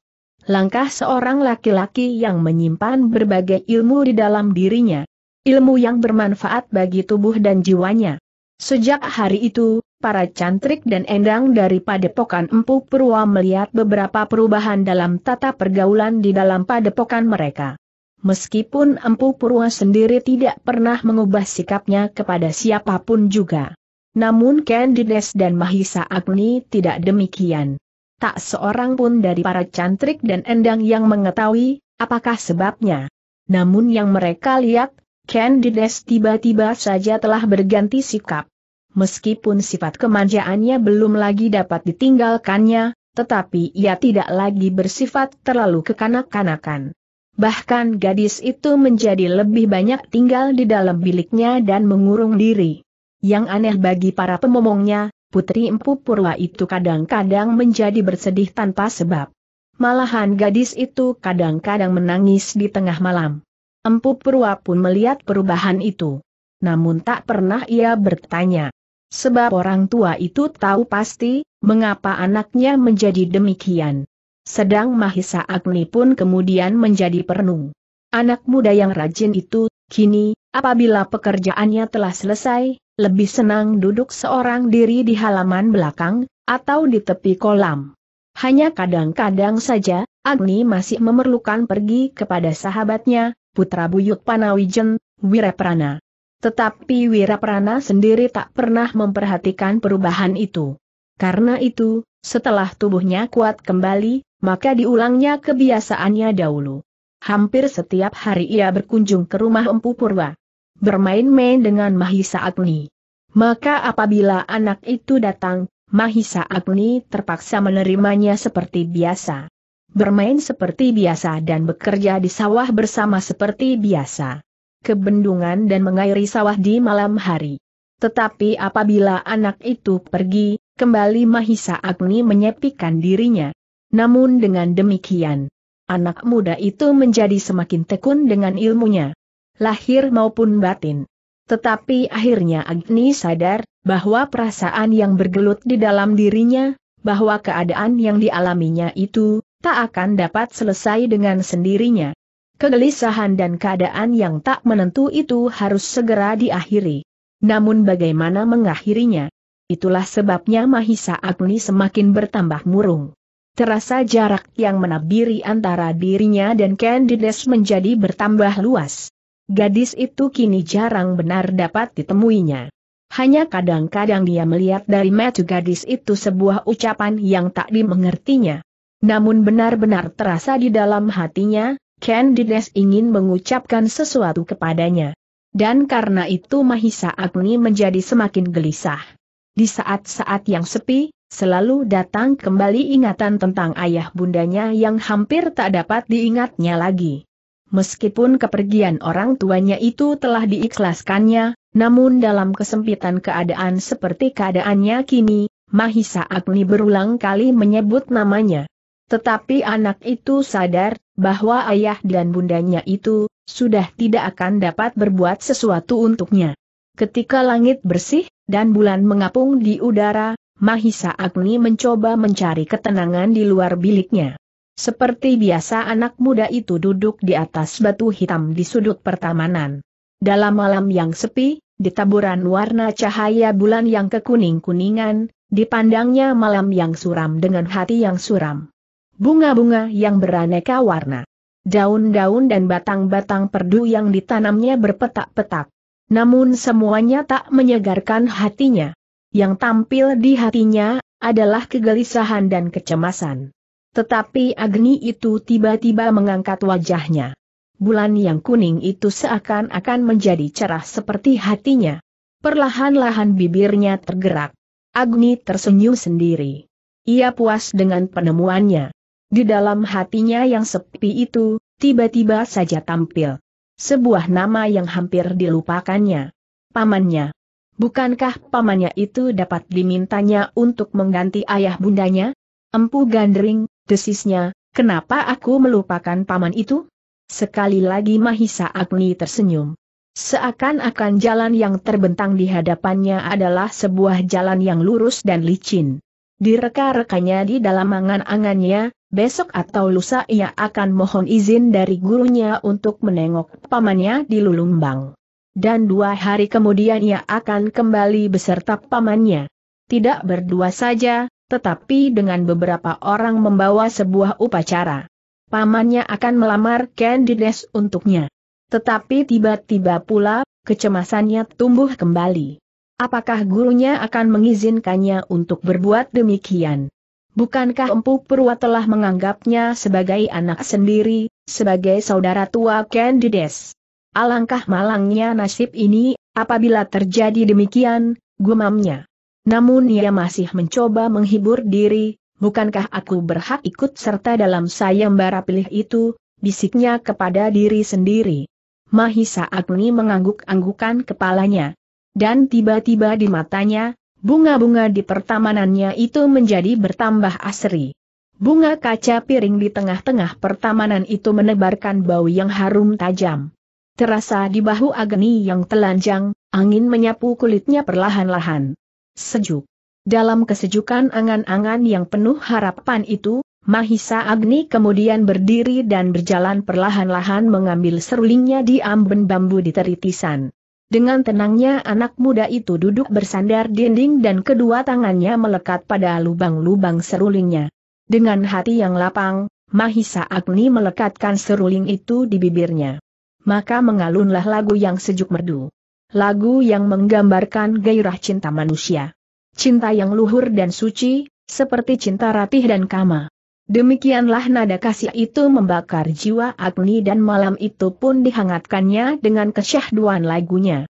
langkah seorang laki-laki yang menyimpan berbagai ilmu di dalam dirinya. Ilmu yang bermanfaat bagi tubuh dan jiwanya. Sejak hari itu, para cantrik dan endang dari padepokan Empu Purwa melihat beberapa perubahan dalam tata pergaulan di dalam padepokan mereka. Meskipun Empu Purwa sendiri tidak pernah mengubah sikapnya kepada siapapun juga. Namun Candides dan Mahisa Agni tidak demikian tak seorang pun dari para cantrik dan endang yang mengetahui, apakah sebabnya. Namun yang mereka lihat, Candides tiba-tiba saja telah berganti sikap. Meskipun sifat kemanjaannya belum lagi dapat ditinggalkannya, tetapi ia tidak lagi bersifat terlalu kekanak-kanakan. Bahkan gadis itu menjadi lebih banyak tinggal di dalam biliknya dan mengurung diri. Yang aneh bagi para pemomongnya, Putri Empu Purwa itu kadang-kadang menjadi bersedih tanpa sebab. Malahan gadis itu kadang-kadang menangis di tengah malam. Empu Purwa pun melihat perubahan itu. Namun tak pernah ia bertanya. Sebab orang tua itu tahu pasti, mengapa anaknya menjadi demikian. Sedang Mahisa Agni pun kemudian menjadi perenung. Anak muda yang rajin itu Kini, apabila pekerjaannya telah selesai, lebih senang duduk seorang diri di halaman belakang, atau di tepi kolam. Hanya kadang-kadang saja, Agni masih memerlukan pergi kepada sahabatnya, putra buyut Panawijen, Wiraprana. Tetapi Wiraprana sendiri tak pernah memperhatikan perubahan itu. Karena itu, setelah tubuhnya kuat kembali, maka diulangnya kebiasaannya dahulu. Hampir setiap hari ia berkunjung ke rumah Empu Purwa. Bermain-main dengan Mahisa Agni. Maka apabila anak itu datang, Mahisa Agni terpaksa menerimanya seperti biasa. Bermain seperti biasa dan bekerja di sawah bersama seperti biasa. Kebendungan dan mengairi sawah di malam hari. Tetapi apabila anak itu pergi, kembali Mahisa Agni menyepikan dirinya. Namun dengan demikian, anak muda itu menjadi semakin tekun dengan ilmunya. Lahir maupun batin. Tetapi akhirnya Agni sadar, bahwa perasaan yang bergelut di dalam dirinya, bahwa keadaan yang dialaminya itu, tak akan dapat selesai dengan sendirinya. Kegelisahan dan keadaan yang tak menentu itu harus segera diakhiri. Namun bagaimana mengakhirinya? Itulah sebabnya Mahisa Agni semakin bertambah murung terasa jarak yang menabiri antara dirinya dan Candides menjadi bertambah luas. Gadis itu kini jarang benar dapat ditemuinya. Hanya kadang-kadang dia melihat dari metu gadis itu sebuah ucapan yang tak dimengertinya. Namun benar-benar terasa di dalam hatinya, Candides ingin mengucapkan sesuatu kepadanya. Dan karena itu Mahisa Agni menjadi semakin gelisah. Di saat-saat yang sepi, Selalu datang kembali ingatan tentang ayah bundanya yang hampir tak dapat diingatnya lagi. Meskipun kepergian orang tuanya itu telah diikhlaskannya, namun dalam kesempitan keadaan seperti keadaannya kini, Mahisa Agni berulang kali menyebut namanya. Tetapi anak itu sadar bahwa ayah dan bundanya itu sudah tidak akan dapat berbuat sesuatu untuknya. Ketika langit bersih dan bulan mengapung di udara, Mahisa Agni mencoba mencari ketenangan di luar biliknya. Seperti biasa anak muda itu duduk di atas batu hitam di sudut pertamanan. Dalam malam yang sepi, di taburan warna cahaya bulan yang kekuning-kuningan, dipandangnya malam yang suram dengan hati yang suram. Bunga-bunga yang beraneka warna. Daun-daun dan batang-batang perdu yang ditanamnya berpetak-petak. Namun semuanya tak menyegarkan hatinya. Yang tampil di hatinya adalah kegelisahan dan kecemasan. Tetapi Agni itu tiba-tiba mengangkat wajahnya. Bulan yang kuning itu seakan-akan menjadi cerah seperti hatinya. Perlahan-lahan bibirnya tergerak. Agni tersenyum sendiri. Ia puas dengan penemuannya. Di dalam hatinya yang sepi itu, tiba-tiba saja tampil. Sebuah nama yang hampir dilupakannya. Pamannya. Bukankah pamannya itu dapat dimintanya untuk mengganti ayah bundanya? Empu Gandring, desisnya, kenapa aku melupakan paman itu? Sekali lagi Mahisa Agni tersenyum. Seakan-akan jalan yang terbentang di hadapannya adalah sebuah jalan yang lurus dan licin. Direka-rekanya di dalam angan-angannya, besok atau lusa ia akan mohon izin dari gurunya untuk menengok pamannya di Lulumbang dan dua hari kemudian ia akan kembali beserta pamannya. Tidak berdua saja, tetapi dengan beberapa orang membawa sebuah upacara. Pamannya akan melamar Candides untuknya. Tetapi tiba-tiba pula, kecemasannya tumbuh kembali. Apakah gurunya akan mengizinkannya untuk berbuat demikian? Bukankah Empu Purwa telah menganggapnya sebagai anak sendiri, sebagai saudara tua Candides? Alangkah malangnya nasib ini, apabila terjadi demikian, gumamnya. Namun ia masih mencoba menghibur diri, bukankah aku berhak ikut serta dalam sayembara pilih itu, bisiknya kepada diri sendiri. Mahisa Agni mengangguk-anggukan kepalanya. Dan tiba-tiba di matanya, bunga-bunga di pertamanannya itu menjadi bertambah asri. Bunga kaca piring di tengah-tengah pertamanan itu menebarkan bau yang harum tajam. Terasa di bahu Agni yang telanjang, angin menyapu kulitnya perlahan-lahan. Sejuk. Dalam kesejukan angan-angan yang penuh harapan itu, Mahisa Agni kemudian berdiri dan berjalan perlahan-lahan mengambil serulingnya di amben bambu di teritisan. Dengan tenangnya anak muda itu duduk bersandar dinding dan kedua tangannya melekat pada lubang-lubang serulingnya. Dengan hati yang lapang, Mahisa Agni melekatkan seruling itu di bibirnya maka mengalunlah lagu yang sejuk merdu. Lagu yang menggambarkan gairah cinta manusia. Cinta yang luhur dan suci, seperti cinta ratih dan kama. Demikianlah nada kasih itu membakar jiwa Agni dan malam itu pun dihangatkannya dengan kesyahduan lagunya.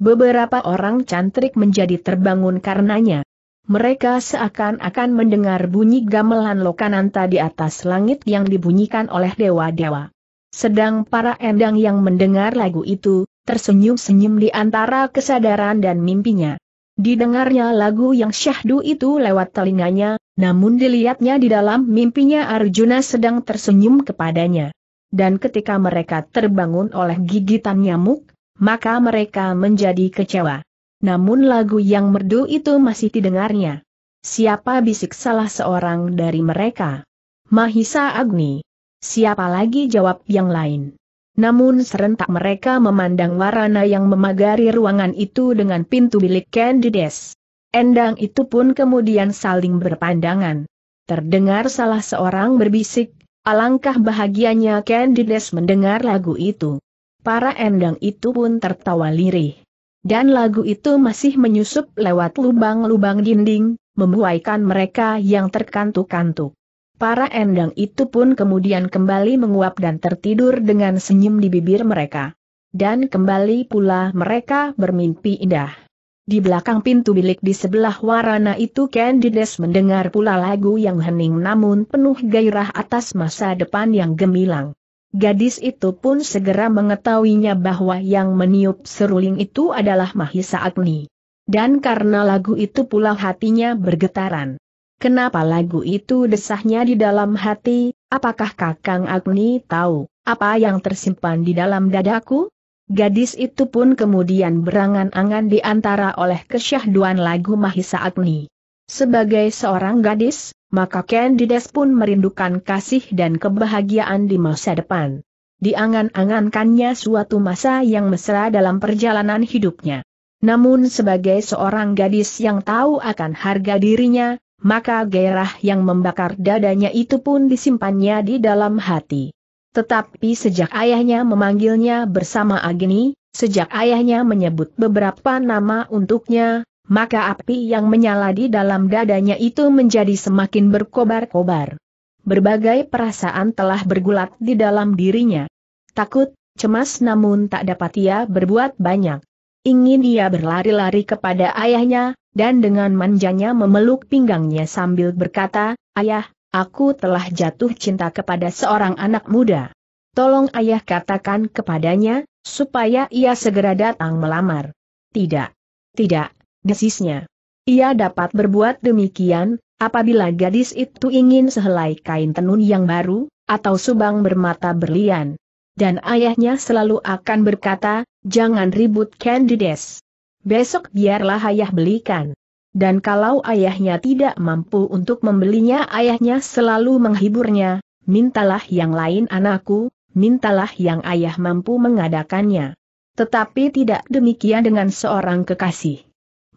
Beberapa orang cantrik menjadi terbangun karenanya. Mereka seakan-akan mendengar bunyi gamelan lokananta di atas langit yang dibunyikan oleh dewa-dewa. Sedang para endang yang mendengar lagu itu, tersenyum-senyum di antara kesadaran dan mimpinya. Didengarnya lagu yang syahdu itu lewat telinganya, namun dilihatnya di dalam mimpinya Arjuna sedang tersenyum kepadanya. Dan ketika mereka terbangun oleh gigitan nyamuk, maka mereka menjadi kecewa. Namun lagu yang merdu itu masih didengarnya. Siapa bisik salah seorang dari mereka? Mahisa Agni. Siapa lagi jawab yang lain? Namun serentak mereka memandang warana yang memagari ruangan itu dengan pintu bilik Candides. Endang itu pun kemudian saling berpandangan. Terdengar salah seorang berbisik, alangkah bahagianya Candides mendengar lagu itu. Para endang itu pun tertawa lirih. Dan lagu itu masih menyusup lewat lubang-lubang dinding, membuaikan mereka yang terkantuk-kantuk. Para endang itu pun kemudian kembali menguap dan tertidur dengan senyum di bibir mereka. Dan kembali pula mereka bermimpi indah. Di belakang pintu bilik di sebelah warana itu Candides mendengar pula lagu yang hening namun penuh gairah atas masa depan yang gemilang. Gadis itu pun segera mengetahuinya bahwa yang meniup seruling itu adalah Mahisa Agni. Dan karena lagu itu pula hatinya bergetaran. Kenapa lagu itu desahnya di dalam hati, apakah Kakang Agni tahu, apa yang tersimpan di dalam dadaku? Gadis itu pun kemudian berangan-angan diantara oleh kesyahduan lagu Mahisa Agni. Sebagai seorang gadis, maka Candides pun merindukan kasih dan kebahagiaan di masa depan. Diangan-angankannya suatu masa yang mesra dalam perjalanan hidupnya. Namun sebagai seorang gadis yang tahu akan harga dirinya, maka gairah yang membakar dadanya itu pun disimpannya di dalam hati. Tetapi sejak ayahnya memanggilnya bersama Agni, sejak ayahnya menyebut beberapa nama untuknya, maka api yang menyala di dalam dadanya itu menjadi semakin berkobar-kobar. Berbagai perasaan telah bergulat di dalam dirinya. Takut, cemas namun tak dapat ia berbuat banyak. Ingin ia berlari-lari kepada ayahnya, dan dengan manjanya memeluk pinggangnya sambil berkata, Ayah, aku telah jatuh cinta kepada seorang anak muda. Tolong ayah katakan kepadanya, supaya ia segera datang melamar. Tidak. Tidak, desisnya. Ia dapat berbuat demikian, apabila gadis itu ingin sehelai kain tenun yang baru, atau subang bermata berlian. Dan ayahnya selalu akan berkata, jangan ribut Candides. Besok biarlah ayah belikan. Dan kalau ayahnya tidak mampu untuk membelinya ayahnya selalu menghiburnya, mintalah yang lain anakku, mintalah yang ayah mampu mengadakannya. Tetapi tidak demikian dengan seorang kekasih.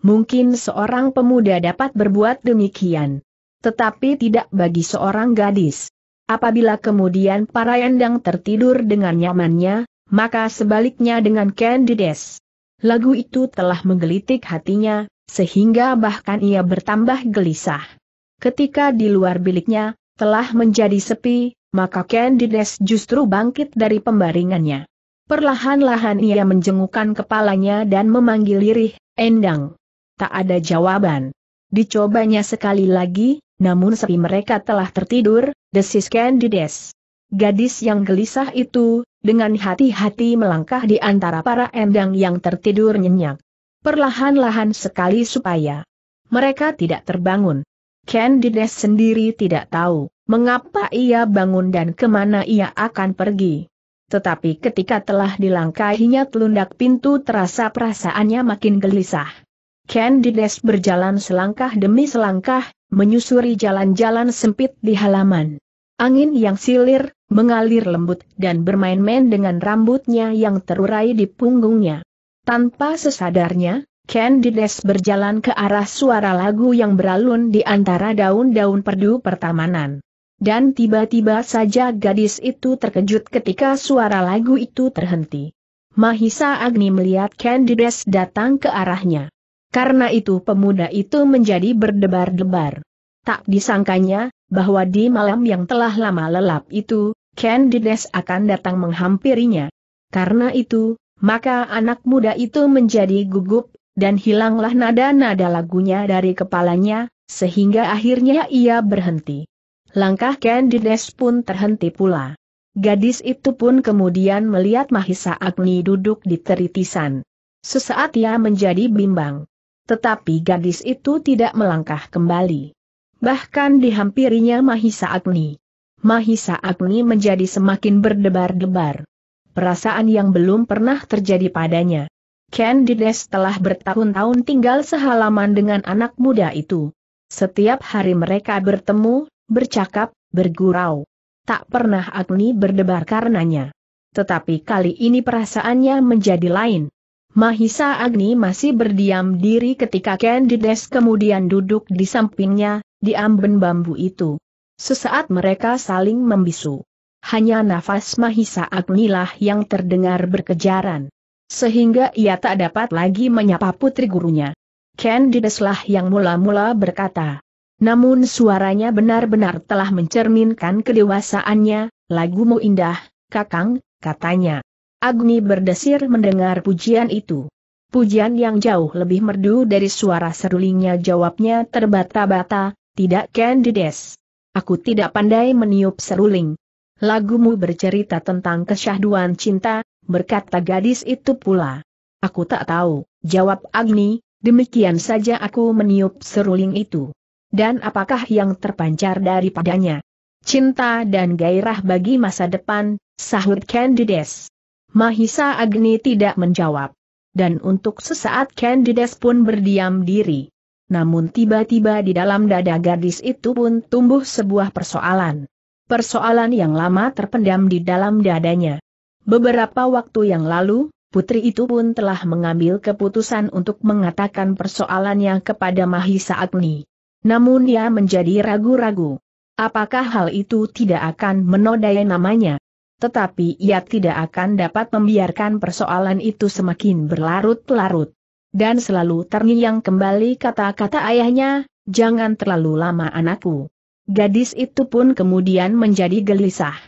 Mungkin seorang pemuda dapat berbuat demikian. Tetapi tidak bagi seorang gadis. Apabila kemudian para endang tertidur dengan nyamannya, maka sebaliknya dengan Candides. Lagu itu telah menggelitik hatinya, sehingga bahkan ia bertambah gelisah. Ketika di luar biliknya, telah menjadi sepi, maka Candides justru bangkit dari pembaringannya. Perlahan-lahan ia menjengukkan kepalanya dan memanggil lirih, Endang. Tak ada jawaban. Dicobanya sekali lagi, namun sepi mereka telah tertidur, desis Candides. Gadis yang gelisah itu, dengan hati-hati melangkah di antara para endang yang tertidur nyenyak. Perlahan-lahan sekali supaya mereka tidak terbangun. Candides sendiri tidak tahu mengapa ia bangun dan kemana ia akan pergi. Tetapi ketika telah dilangkahinya telundak pintu terasa perasaannya makin gelisah. Candides berjalan selangkah demi selangkah, menyusuri jalan-jalan sempit di halaman. Angin yang silir, mengalir lembut dan bermain-main dengan rambutnya yang terurai di punggungnya. Tanpa sesadarnya, Candides berjalan ke arah suara lagu yang beralun di antara daun-daun perdu pertamanan. Dan tiba-tiba saja gadis itu terkejut ketika suara lagu itu terhenti. Mahisa Agni melihat Candides datang ke arahnya. Karena itu pemuda itu menjadi berdebar-debar. Tak disangkanya, bahwa di malam yang telah lama lelap itu, Candides akan datang menghampirinya. Karena itu, maka anak muda itu menjadi gugup, dan hilanglah nada-nada lagunya dari kepalanya, sehingga akhirnya ia berhenti. Langkah Candides pun terhenti pula. Gadis itu pun kemudian melihat Mahisa Agni duduk di teritisan. Sesaat ia menjadi bimbang. Tetapi gadis itu tidak melangkah kembali bahkan dihampirinya Mahisa Agni. Mahisa Agni menjadi semakin berdebar-debar. Perasaan yang belum pernah terjadi padanya. Candides telah bertahun-tahun tinggal sehalaman dengan anak muda itu. Setiap hari mereka bertemu, bercakap, bergurau. Tak pernah Agni berdebar karenanya. Tetapi kali ini perasaannya menjadi lain. Mahisa Agni masih berdiam diri ketika Candides kemudian duduk di sampingnya, di amben bambu itu. Sesaat mereka saling membisu. Hanya nafas Mahisa Agnilah yang terdengar berkejaran. Sehingga ia tak dapat lagi menyapa putri gurunya. Ken Candideslah yang mula-mula berkata. Namun suaranya benar-benar telah mencerminkan kedewasaannya, lagumu indah, kakang, katanya. Agni berdesir mendengar pujian itu. Pujian yang jauh lebih merdu dari suara serulingnya jawabnya terbata-bata, tidak Candides. Aku tidak pandai meniup seruling. Lagumu bercerita tentang kesyahduan cinta, berkata gadis itu pula. Aku tak tahu, jawab Agni, demikian saja aku meniup seruling itu. Dan apakah yang terpancar daripadanya? Cinta dan gairah bagi masa depan, sahut Candides. Mahisa Agni tidak menjawab. Dan untuk sesaat Candides pun berdiam diri namun tiba-tiba di dalam dada gadis itu pun tumbuh sebuah persoalan. Persoalan yang lama terpendam di dalam dadanya. Beberapa waktu yang lalu, putri itu pun telah mengambil keputusan untuk mengatakan persoalannya kepada Mahisa Agni. Namun ia menjadi ragu-ragu. Apakah hal itu tidak akan menodai namanya? Tetapi ia tidak akan dapat membiarkan persoalan itu semakin berlarut-larut dan selalu terngiang kembali kata-kata ayahnya, jangan terlalu lama anakku. Gadis itu pun kemudian menjadi gelisah.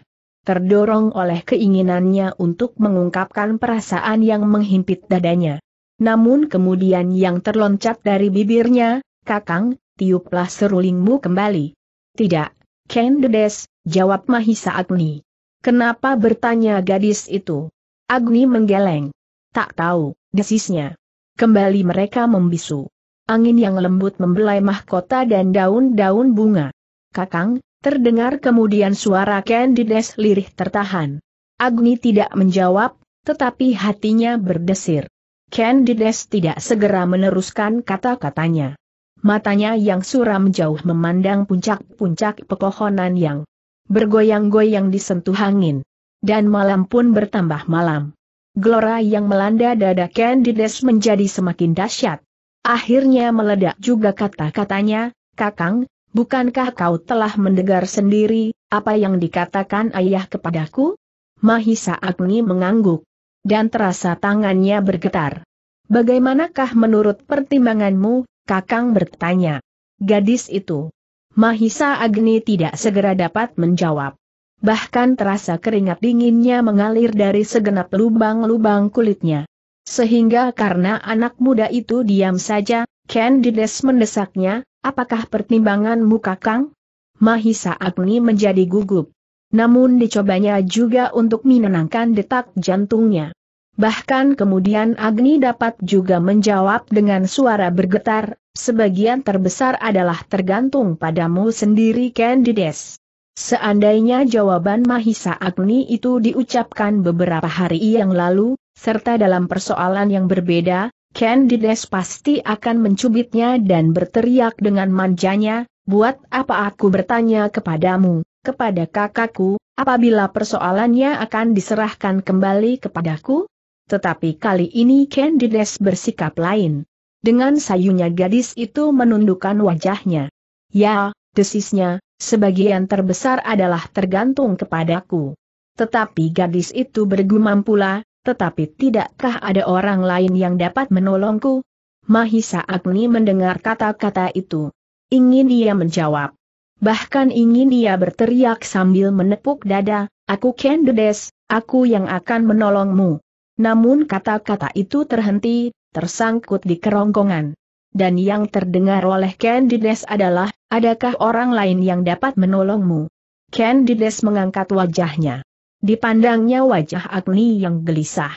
Terdorong oleh keinginannya untuk mengungkapkan perasaan yang menghimpit dadanya. Namun kemudian yang terloncat dari bibirnya, kakang, tiuplah serulingmu kembali. Tidak, Kendedes, jawab Mahisa Agni. Kenapa bertanya gadis itu? Agni menggeleng. Tak tahu, desisnya. Kembali mereka membisu. Angin yang lembut membelai mahkota dan daun-daun bunga. Kakang, terdengar kemudian suara Candides lirih tertahan. Agni tidak menjawab, tetapi hatinya berdesir. Candides tidak segera meneruskan kata-katanya. Matanya yang suram jauh memandang puncak-puncak pepohonan yang bergoyang-goyang disentuh angin. Dan malam pun bertambah malam. Gelora yang melanda dada Candides menjadi semakin dahsyat. Akhirnya meledak juga kata-katanya, Kakang, bukankah kau telah mendengar sendiri, apa yang dikatakan ayah kepadaku? Mahisa Agni mengangguk. Dan terasa tangannya bergetar. Bagaimanakah menurut pertimbanganmu, Kakang bertanya. Gadis itu. Mahisa Agni tidak segera dapat menjawab. Bahkan terasa keringat dinginnya mengalir dari segenap lubang-lubang kulitnya. Sehingga karena anak muda itu diam saja, Candides mendesaknya, apakah pertimbanganmu kakang? Mahisa Agni menjadi gugup. Namun dicobanya juga untuk menenangkan detak jantungnya. Bahkan kemudian Agni dapat juga menjawab dengan suara bergetar, sebagian terbesar adalah tergantung padamu sendiri Candides. Seandainya jawaban Mahisa Agni itu diucapkan beberapa hari yang lalu, serta dalam persoalan yang berbeda, Candides pasti akan mencubitnya dan berteriak dengan manjanya, buat apa aku bertanya kepadamu, kepada kakakku, apabila persoalannya akan diserahkan kembali kepadaku? Tetapi kali ini Candides bersikap lain. Dengan sayunya gadis itu menundukkan wajahnya. Ya, desisnya, sebagian terbesar adalah tergantung kepadaku. Tetapi gadis itu bergumam pula, tetapi tidakkah ada orang lain yang dapat menolongku? Mahisa Agni mendengar kata-kata itu. Ingin dia menjawab. Bahkan ingin dia berteriak sambil menepuk dada, aku Kendedes, aku yang akan menolongmu. Namun kata-kata itu terhenti, tersangkut di kerongkongan dan yang terdengar oleh Candides adalah, adakah orang lain yang dapat menolongmu? Candides mengangkat wajahnya. Dipandangnya wajah Agni yang gelisah.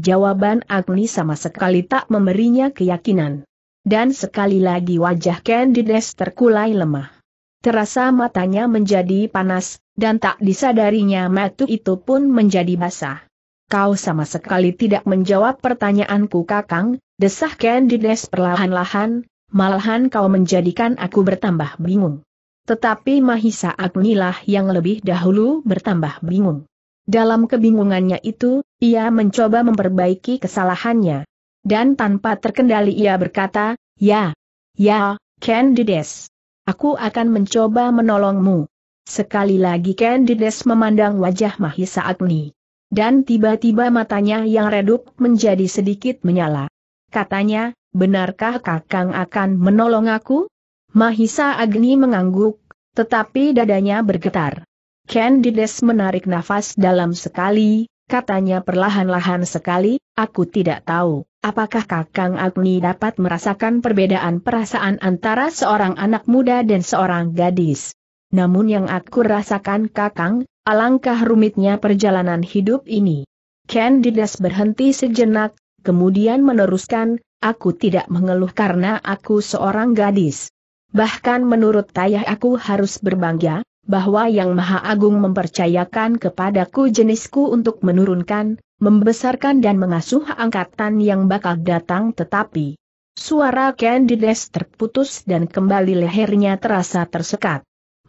Jawaban Agni sama sekali tak memberinya keyakinan. Dan sekali lagi wajah Candides terkulai lemah. Terasa matanya menjadi panas, dan tak disadarinya matu itu pun menjadi basah kau sama sekali tidak menjawab pertanyaanku kakang, desah Candides perlahan-lahan, malahan kau menjadikan aku bertambah bingung. Tetapi Mahisa Agnilah yang lebih dahulu bertambah bingung. Dalam kebingungannya itu, ia mencoba memperbaiki kesalahannya. Dan tanpa terkendali ia berkata, Ya, ya, Candides. Aku akan mencoba menolongmu. Sekali lagi Candides memandang wajah Mahisa Agni dan tiba-tiba matanya yang redup menjadi sedikit menyala. Katanya, benarkah Kakang akan menolong aku? Mahisa Agni mengangguk, tetapi dadanya bergetar. Candides menarik nafas dalam sekali, katanya perlahan-lahan sekali, aku tidak tahu, apakah Kakang Agni dapat merasakan perbedaan perasaan antara seorang anak muda dan seorang gadis namun yang aku rasakan kakang, alangkah rumitnya perjalanan hidup ini. Candidas berhenti sejenak, kemudian meneruskan, aku tidak mengeluh karena aku seorang gadis. Bahkan menurut tayah aku harus berbangga, bahwa Yang Maha Agung mempercayakan kepadaku jenisku untuk menurunkan, membesarkan dan mengasuh angkatan yang bakal datang tetapi... Suara Candides terputus dan kembali lehernya terasa tersekat.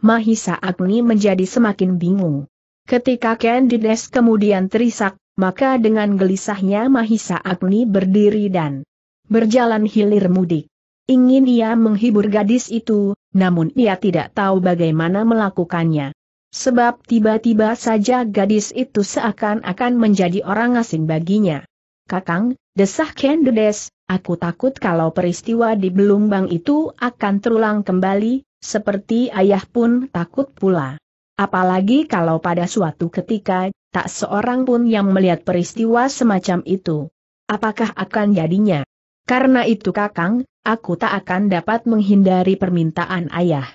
Mahisa Agni menjadi semakin bingung. Ketika Candides kemudian terisak, maka dengan gelisahnya Mahisa Agni berdiri dan berjalan hilir mudik. Ingin ia menghibur gadis itu, namun ia tidak tahu bagaimana melakukannya. Sebab tiba-tiba saja gadis itu seakan-akan menjadi orang asing baginya. Kakang, desah Candides, aku takut kalau peristiwa di Belumbang itu akan terulang kembali, seperti ayah pun takut pula. Apalagi kalau pada suatu ketika, tak seorang pun yang melihat peristiwa semacam itu. Apakah akan jadinya? Karena itu kakang, aku tak akan dapat menghindari permintaan ayah.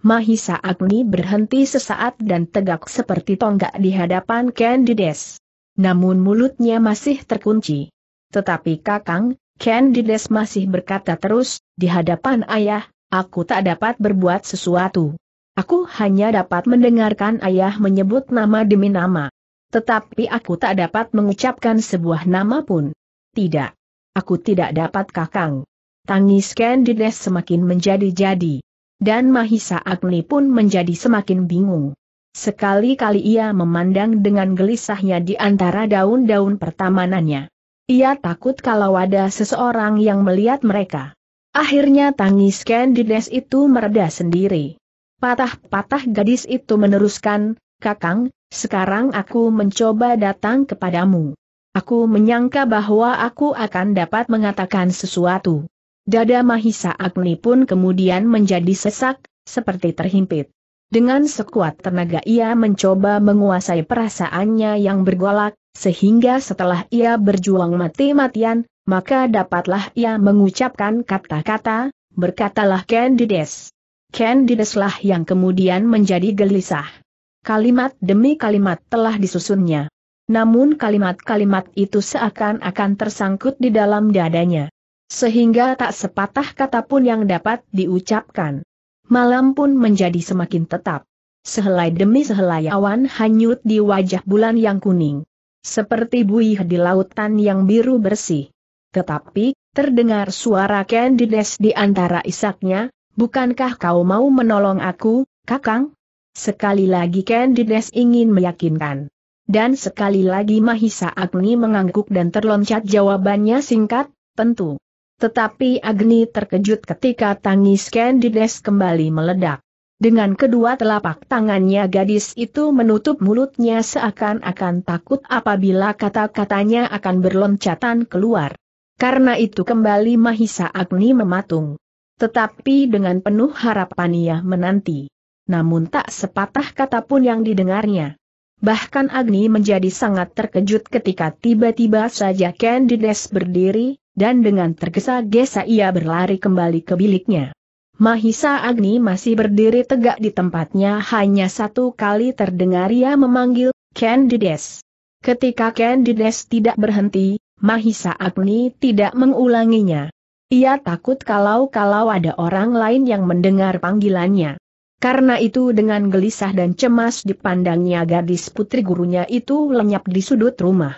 Mahisa Agni berhenti sesaat dan tegak seperti tonggak di hadapan Candides. Namun mulutnya masih terkunci. Tetapi kakang, Candides masih berkata terus, di hadapan ayah, aku tak dapat berbuat sesuatu. Aku hanya dapat mendengarkan ayah menyebut nama demi nama. Tetapi aku tak dapat mengucapkan sebuah nama pun. Tidak. Aku tidak dapat kakang. Tangis Candides semakin menjadi-jadi. Dan Mahisa Agni pun menjadi semakin bingung. Sekali-kali ia memandang dengan gelisahnya di antara daun-daun pertamanannya. Ia takut kalau ada seseorang yang melihat mereka. Akhirnya tangis Candides itu mereda sendiri. Patah-patah gadis itu meneruskan, Kakang, sekarang aku mencoba datang kepadamu. Aku menyangka bahwa aku akan dapat mengatakan sesuatu. Dada Mahisa Agni pun kemudian menjadi sesak, seperti terhimpit. Dengan sekuat tenaga ia mencoba menguasai perasaannya yang bergolak, sehingga setelah ia berjuang mati-matian, maka dapatlah ia mengucapkan kata-kata, berkatalah Candides. Candideslah yang kemudian menjadi gelisah. Kalimat demi kalimat telah disusunnya. Namun kalimat-kalimat itu seakan-akan tersangkut di dalam dadanya. Sehingga tak sepatah kata pun yang dapat diucapkan. Malam pun menjadi semakin tetap. Sehelai demi sehelai awan hanyut di wajah bulan yang kuning. Seperti buih di lautan yang biru bersih. Tetapi, terdengar suara Candides di antara isaknya, bukankah kau mau menolong aku, kakang? Sekali lagi Candides ingin meyakinkan. Dan sekali lagi Mahisa Agni mengangguk dan terloncat jawabannya singkat, tentu. Tetapi Agni terkejut ketika tangis Candides kembali meledak. Dengan kedua telapak tangannya gadis itu menutup mulutnya seakan-akan takut apabila kata-katanya akan berloncatan keluar. Karena itu kembali Mahisa Agni mematung. Tetapi dengan penuh harapan ia menanti. Namun tak sepatah kata pun yang didengarnya. Bahkan Agni menjadi sangat terkejut ketika tiba-tiba saja Candides berdiri, dan dengan tergesa-gesa ia berlari kembali ke biliknya. Mahisa Agni masih berdiri tegak di tempatnya hanya satu kali terdengar ia memanggil, Candides. Ketika Candides tidak berhenti, Mahisa Agni tidak mengulanginya. Ia takut kalau-kalau ada orang lain yang mendengar panggilannya. Karena itu dengan gelisah dan cemas dipandangnya gadis putri gurunya itu lenyap di sudut rumah.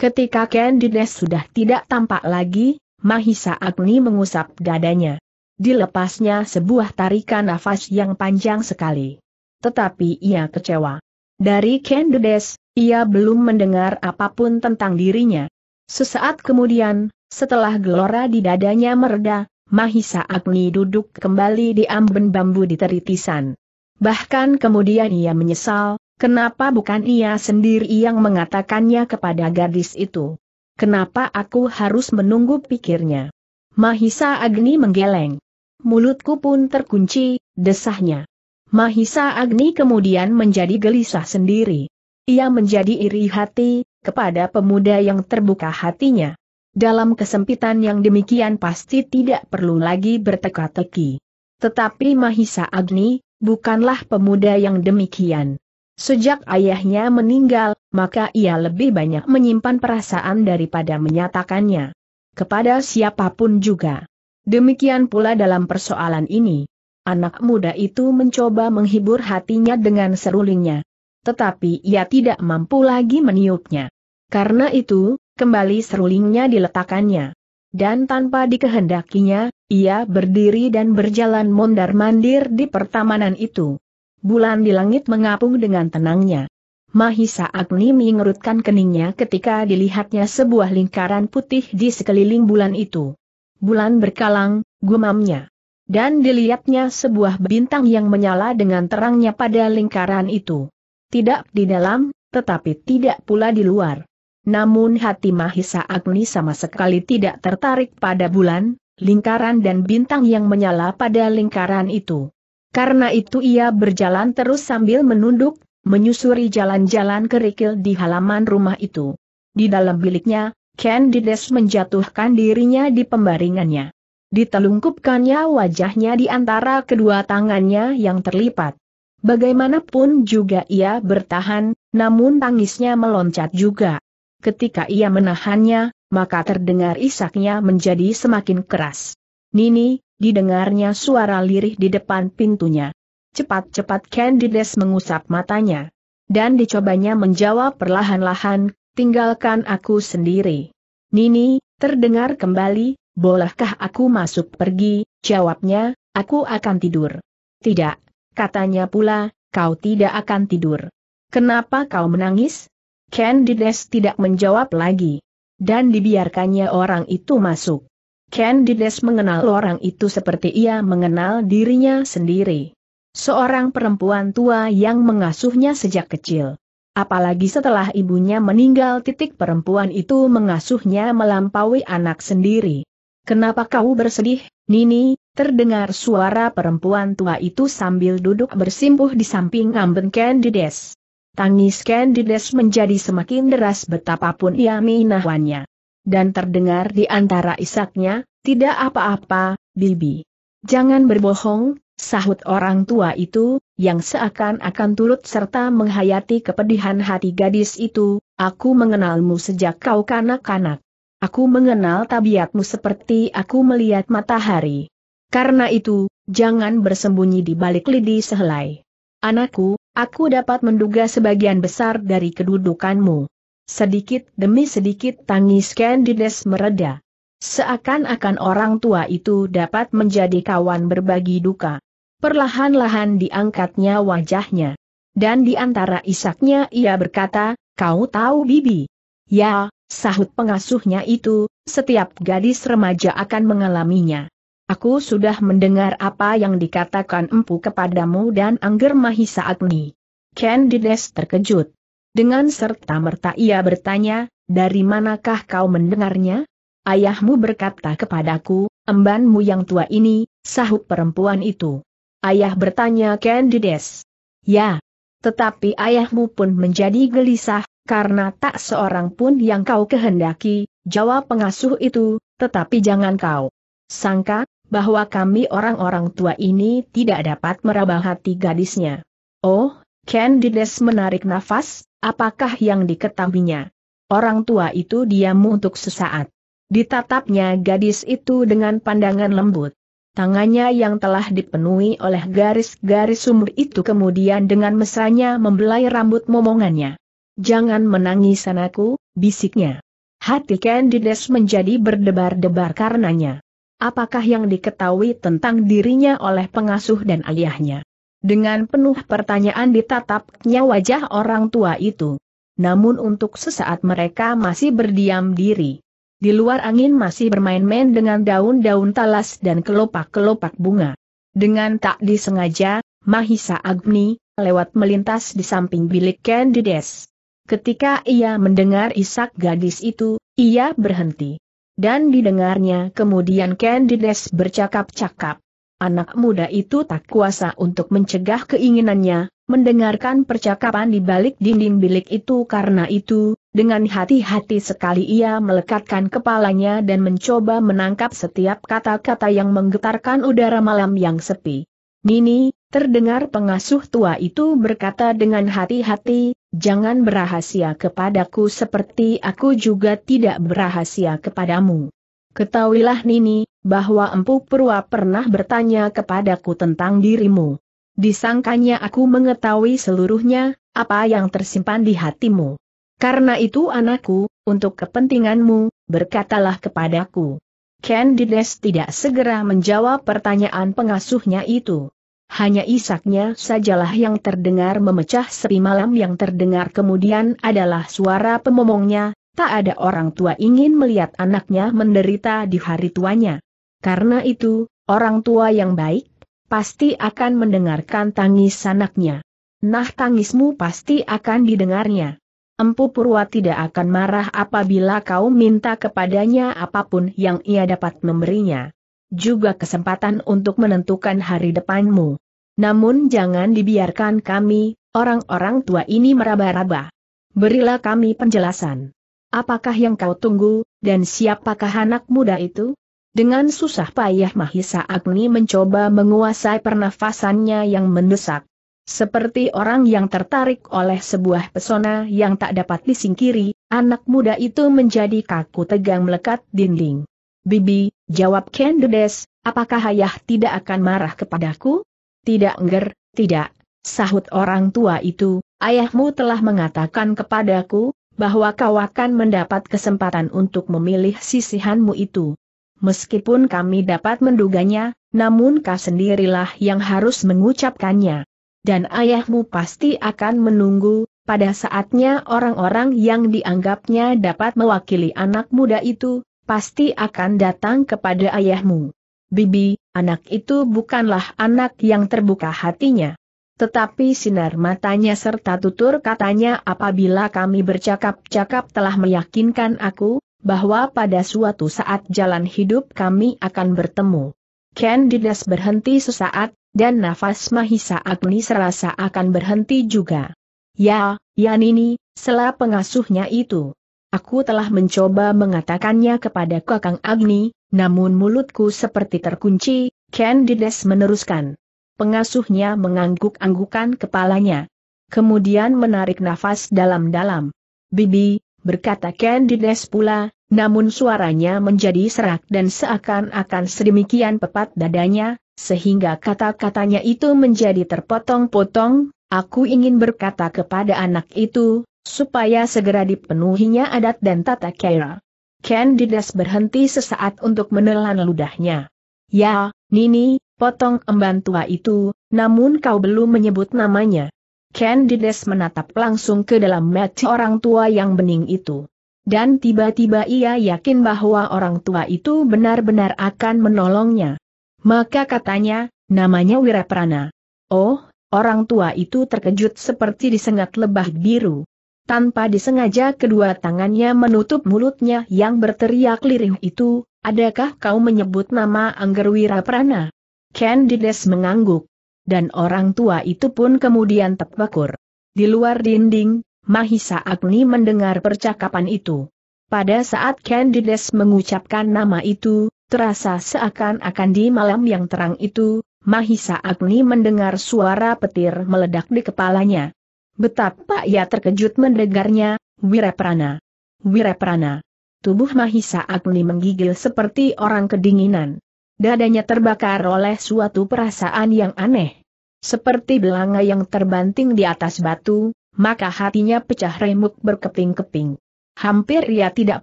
Ketika Candides sudah tidak tampak lagi, Mahisa Agni mengusap dadanya. Dilepasnya sebuah tarikan nafas yang panjang sekali. Tetapi ia kecewa. Dari Candides, ia belum mendengar apapun tentang dirinya. Sesaat kemudian, setelah gelora di dadanya mereda, Mahisa Agni duduk kembali di amben bambu di teritisan. Bahkan kemudian ia menyesal, kenapa bukan ia sendiri yang mengatakannya kepada gadis itu. Kenapa aku harus menunggu pikirnya? Mahisa Agni menggeleng. Mulutku pun terkunci, desahnya. Mahisa Agni kemudian menjadi gelisah sendiri. Ia menjadi iri hati, kepada pemuda yang terbuka hatinya. Dalam kesempitan yang demikian pasti tidak perlu lagi berteka-teki. Tetapi Mahisa Agni, bukanlah pemuda yang demikian. Sejak ayahnya meninggal, maka ia lebih banyak menyimpan perasaan daripada menyatakannya. Kepada siapapun juga. Demikian pula dalam persoalan ini. Anak muda itu mencoba menghibur hatinya dengan serulingnya. Tetapi ia tidak mampu lagi meniupnya. Karena itu, kembali serulingnya diletakkannya. Dan tanpa dikehendakinya, ia berdiri dan berjalan mondar-mandir di pertamanan itu. Bulan di langit mengapung dengan tenangnya. Mahisa Agni mengerutkan keningnya ketika dilihatnya sebuah lingkaran putih di sekeliling bulan itu. Bulan berkalang, gumamnya. Dan dilihatnya sebuah bintang yang menyala dengan terangnya pada lingkaran itu. Tidak di dalam, tetapi tidak pula di luar namun hati Mahisa Agni sama sekali tidak tertarik pada bulan, lingkaran dan bintang yang menyala pada lingkaran itu. Karena itu ia berjalan terus sambil menunduk, menyusuri jalan-jalan kerikil di halaman rumah itu. Di dalam biliknya, Candides menjatuhkan dirinya di pembaringannya. Ditelungkupkannya wajahnya di antara kedua tangannya yang terlipat. Bagaimanapun juga ia bertahan, namun tangisnya meloncat juga. Ketika ia menahannya, maka terdengar isaknya menjadi semakin keras. Nini, didengarnya suara lirih di depan pintunya. Cepat-cepat Candides mengusap matanya. Dan dicobanya menjawab perlahan-lahan, tinggalkan aku sendiri. Nini, terdengar kembali, bolehkah aku masuk pergi, jawabnya, aku akan tidur. Tidak, katanya pula, kau tidak akan tidur. Kenapa kau menangis? Candides tidak menjawab lagi. Dan dibiarkannya orang itu masuk. Candides mengenal orang itu seperti ia mengenal dirinya sendiri. Seorang perempuan tua yang mengasuhnya sejak kecil. Apalagi setelah ibunya meninggal titik perempuan itu mengasuhnya melampaui anak sendiri. Kenapa kau bersedih, Nini? Terdengar suara perempuan tua itu sambil duduk bersimpuh di samping Amben Candides. Tangis Candides menjadi semakin deras betapapun ia minawannya. Dan terdengar di antara isaknya, tidak apa-apa, Bibi. Jangan berbohong, sahut orang tua itu, yang seakan-akan turut serta menghayati kepedihan hati gadis itu, aku mengenalmu sejak kau kanak-kanak. Aku mengenal tabiatmu seperti aku melihat matahari. Karena itu, jangan bersembunyi di balik lidi sehelai. Anakku, Aku dapat menduga sebagian besar dari kedudukanmu. Sedikit demi sedikit tangis Candides mereda. Seakan-akan orang tua itu dapat menjadi kawan berbagi duka. Perlahan-lahan diangkatnya wajahnya. Dan di antara isaknya ia berkata, kau tahu Bibi. Ya, sahut pengasuhnya itu, setiap gadis remaja akan mengalaminya. Aku sudah mendengar apa yang dikatakan empu kepadamu dan Angger Mahisa Agni. Candides terkejut. Dengan serta-merta ia bertanya, dari manakah kau mendengarnya? Ayahmu berkata kepadaku, embanmu yang tua ini, sahut perempuan itu. Ayah bertanya Candides. Ya. Tetapi ayahmu pun menjadi gelisah, karena tak seorang pun yang kau kehendaki, jawab pengasuh itu, tetapi jangan kau. Sangka, bahwa kami orang-orang tua ini tidak dapat meraba hati gadisnya. Oh, Candides menarik nafas, apakah yang diketahuinya? Orang tua itu diam untuk sesaat. Ditatapnya gadis itu dengan pandangan lembut. Tangannya yang telah dipenuhi oleh garis-garis sumur itu kemudian dengan mesranya membelai rambut momongannya. Jangan menangis anakku, bisiknya. Hati Candides menjadi berdebar-debar karenanya apakah yang diketahui tentang dirinya oleh pengasuh dan ayahnya. Dengan penuh pertanyaan ditatapnya wajah orang tua itu. Namun untuk sesaat mereka masih berdiam diri. Di luar angin masih bermain-main dengan daun-daun talas dan kelopak-kelopak bunga. Dengan tak disengaja, Mahisa Agni, lewat melintas di samping bilik Candides. Ketika ia mendengar isak gadis itu, ia berhenti dan didengarnya kemudian Candides bercakap-cakap. Anak muda itu tak kuasa untuk mencegah keinginannya, mendengarkan percakapan di balik dinding bilik itu karena itu, dengan hati-hati sekali ia melekatkan kepalanya dan mencoba menangkap setiap kata-kata yang menggetarkan udara malam yang sepi. Nini, terdengar pengasuh tua itu berkata dengan hati-hati, jangan berahasia kepadaku seperti aku juga tidak berahasia kepadamu. Ketahuilah Nini, bahwa Empu Purwa pernah bertanya kepadaku tentang dirimu. Disangkanya aku mengetahui seluruhnya, apa yang tersimpan di hatimu. Karena itu anakku, untuk kepentinganmu, berkatalah kepadaku. Candides tidak segera menjawab pertanyaan pengasuhnya itu. Hanya isaknya sajalah yang terdengar memecah sepi malam yang terdengar kemudian adalah suara pemomongnya, tak ada orang tua ingin melihat anaknya menderita di hari tuanya. Karena itu, orang tua yang baik, pasti akan mendengarkan tangis anaknya. Nah tangismu pasti akan didengarnya. Empu Purwa tidak akan marah apabila kau minta kepadanya apapun yang ia dapat memberinya juga kesempatan untuk menentukan hari depanmu. Namun jangan dibiarkan kami, orang-orang tua ini meraba-raba. Berilah kami penjelasan. Apakah yang kau tunggu, dan siapakah anak muda itu? Dengan susah payah Mahisa Agni mencoba menguasai pernafasannya yang mendesak. Seperti orang yang tertarik oleh sebuah pesona yang tak dapat disingkiri, anak muda itu menjadi kaku tegang melekat dinding. Bibi, jawab Kendudes, apakah ayah tidak akan marah kepadaku? Tidak enggak, tidak, sahut orang tua itu, ayahmu telah mengatakan kepadaku, bahwa kau akan mendapat kesempatan untuk memilih sisihanmu itu. Meskipun kami dapat menduganya, namun kau sendirilah yang harus mengucapkannya. Dan ayahmu pasti akan menunggu, pada saatnya orang-orang yang dianggapnya dapat mewakili anak muda itu, pasti akan datang kepada ayahmu. Bibi, anak itu bukanlah anak yang terbuka hatinya. Tetapi sinar matanya serta tutur katanya apabila kami bercakap-cakap telah meyakinkan aku, bahwa pada suatu saat jalan hidup kami akan bertemu. Ken Didas berhenti sesaat, dan nafas Mahisa Agni serasa akan berhenti juga. Ya, Yanini, Nini, sela pengasuhnya itu. Aku telah mencoba mengatakannya kepada Kakang Agni, namun mulutku seperti terkunci, Candides meneruskan. Pengasuhnya mengangguk-anggukan kepalanya. Kemudian menarik nafas dalam-dalam. Bibi, berkata Candides pula, namun suaranya menjadi serak dan seakan-akan sedemikian pepat dadanya, sehingga kata-katanya itu menjadi terpotong-potong, aku ingin berkata kepada anak itu, supaya segera dipenuhinya adat dan tata kera. Candidas berhenti sesaat untuk menelan ludahnya. Ya, Nini, potong emban tua itu, namun kau belum menyebut namanya. Candidas menatap langsung ke dalam mata orang tua yang bening itu. Dan tiba-tiba ia yakin bahwa orang tua itu benar-benar akan menolongnya. Maka katanya, namanya Wiraprana. Oh, orang tua itu terkejut seperti disengat lebah biru. Tanpa disengaja kedua tangannya menutup mulutnya yang berteriak lirih itu, adakah kau menyebut nama Anggerwira Prana? Candides mengangguk. Dan orang tua itu pun kemudian terbakur. Di luar dinding, Mahisa Agni mendengar percakapan itu. Pada saat Candides mengucapkan nama itu, terasa seakan-akan di malam yang terang itu, Mahisa Agni mendengar suara petir meledak di kepalanya. Betapa ia terkejut mendengarnya, Wiraprana. Wiraprana. Tubuh Mahisa Agni menggigil seperti orang kedinginan. Dadanya terbakar oleh suatu perasaan yang aneh. Seperti belanga yang terbanting di atas batu, maka hatinya pecah remuk berkeping-keping. Hampir ia tidak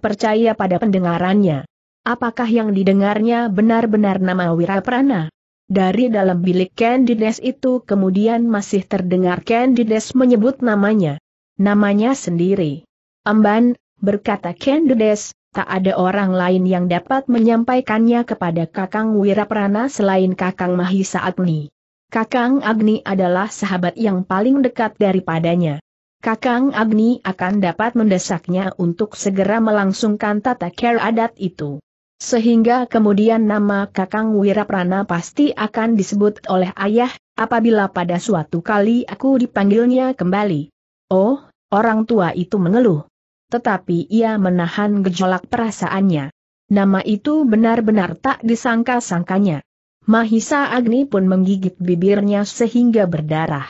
percaya pada pendengarannya. Apakah yang didengarnya benar-benar nama Wiraprana? Dari dalam bilik Candides itu kemudian masih terdengar Candides menyebut namanya. Namanya sendiri. Amban, berkata Candides, tak ada orang lain yang dapat menyampaikannya kepada Kakang Wiraprana selain Kakang Mahisa Agni. Kakang Agni adalah sahabat yang paling dekat daripadanya. Kakang Agni akan dapat mendesaknya untuk segera melangsungkan tata care adat itu. Sehingga kemudian nama Kakang Wiraprana pasti akan disebut oleh ayah, apabila pada suatu kali aku dipanggilnya kembali. Oh, orang tua itu mengeluh. Tetapi ia menahan gejolak perasaannya. Nama itu benar-benar tak disangka-sangkanya. Mahisa Agni pun menggigit bibirnya sehingga berdarah.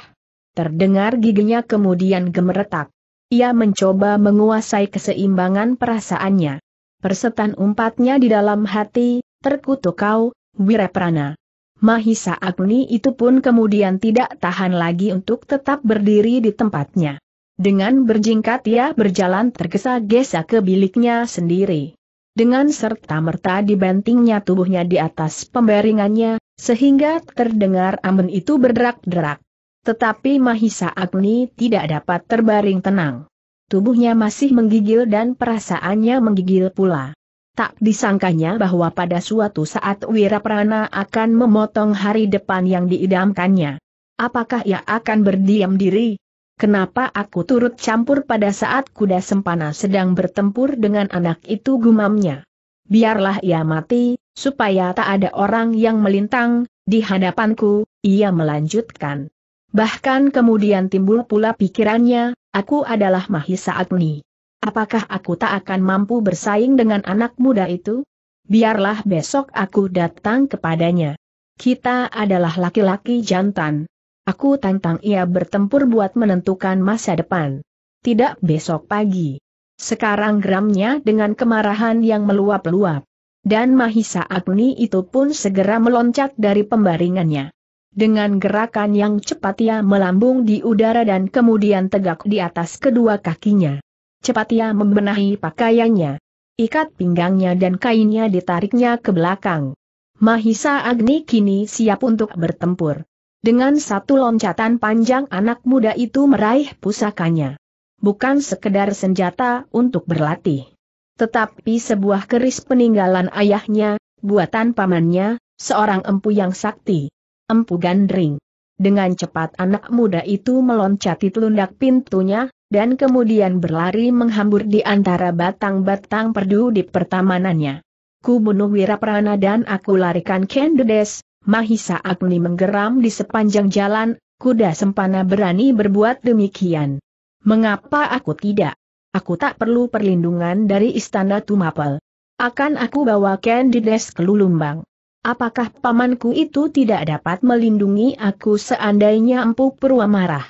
Terdengar giginya kemudian gemeretak. Ia mencoba menguasai keseimbangan perasaannya. Persetan umpatnya di dalam hati, terkutuk kau, Wireprana. Mahisa Agni itu pun kemudian tidak tahan lagi untuk tetap berdiri di tempatnya. Dengan berjingkat ia berjalan tergesa-gesa ke biliknya sendiri. Dengan serta-merta dibantingnya tubuhnya di atas pembaringannya, sehingga terdengar amben itu berderak-derak. Tetapi Mahisa Agni tidak dapat terbaring tenang. Tubuhnya masih menggigil dan perasaannya menggigil pula. Tak disangkanya bahwa pada suatu saat Wiraprana akan memotong hari depan yang diidamkannya. Apakah ia akan berdiam diri? Kenapa aku turut campur pada saat kuda sempana sedang bertempur dengan anak itu gumamnya? Biarlah ia mati, supaya tak ada orang yang melintang, di hadapanku, ia melanjutkan. Bahkan kemudian timbul pula pikirannya, aku adalah Mahisa Agni. Apakah aku tak akan mampu bersaing dengan anak muda itu? Biarlah besok aku datang kepadanya. Kita adalah laki-laki jantan. Aku tantang ia bertempur buat menentukan masa depan. Tidak besok pagi. Sekarang geramnya dengan kemarahan yang meluap-luap. Dan Mahisa Agni itu pun segera meloncat dari pembaringannya. Dengan gerakan yang cepat ia melambung di udara dan kemudian tegak di atas kedua kakinya. Cepat ia membenahi pakaiannya. Ikat pinggangnya dan kainnya ditariknya ke belakang. Mahisa Agni kini siap untuk bertempur. Dengan satu loncatan panjang anak muda itu meraih pusakanya. Bukan sekedar senjata untuk berlatih. Tetapi sebuah keris peninggalan ayahnya, buatan pamannya, seorang empu yang sakti. Empu Gandring. Dengan cepat anak muda itu meloncati telundak pintunya, dan kemudian berlari menghambur di antara batang-batang perdu di pertamanannya. Ku bunuh Wiraprana dan aku larikan Kendedes, Mahisa Agni menggeram di sepanjang jalan, kuda sempana berani berbuat demikian. Mengapa aku tidak? Aku tak perlu perlindungan dari istana Tumapel. Akan aku bawa Kendedes ke Lulumbang. Apakah pamanku itu tidak dapat melindungi aku seandainya Empu Purwa marah?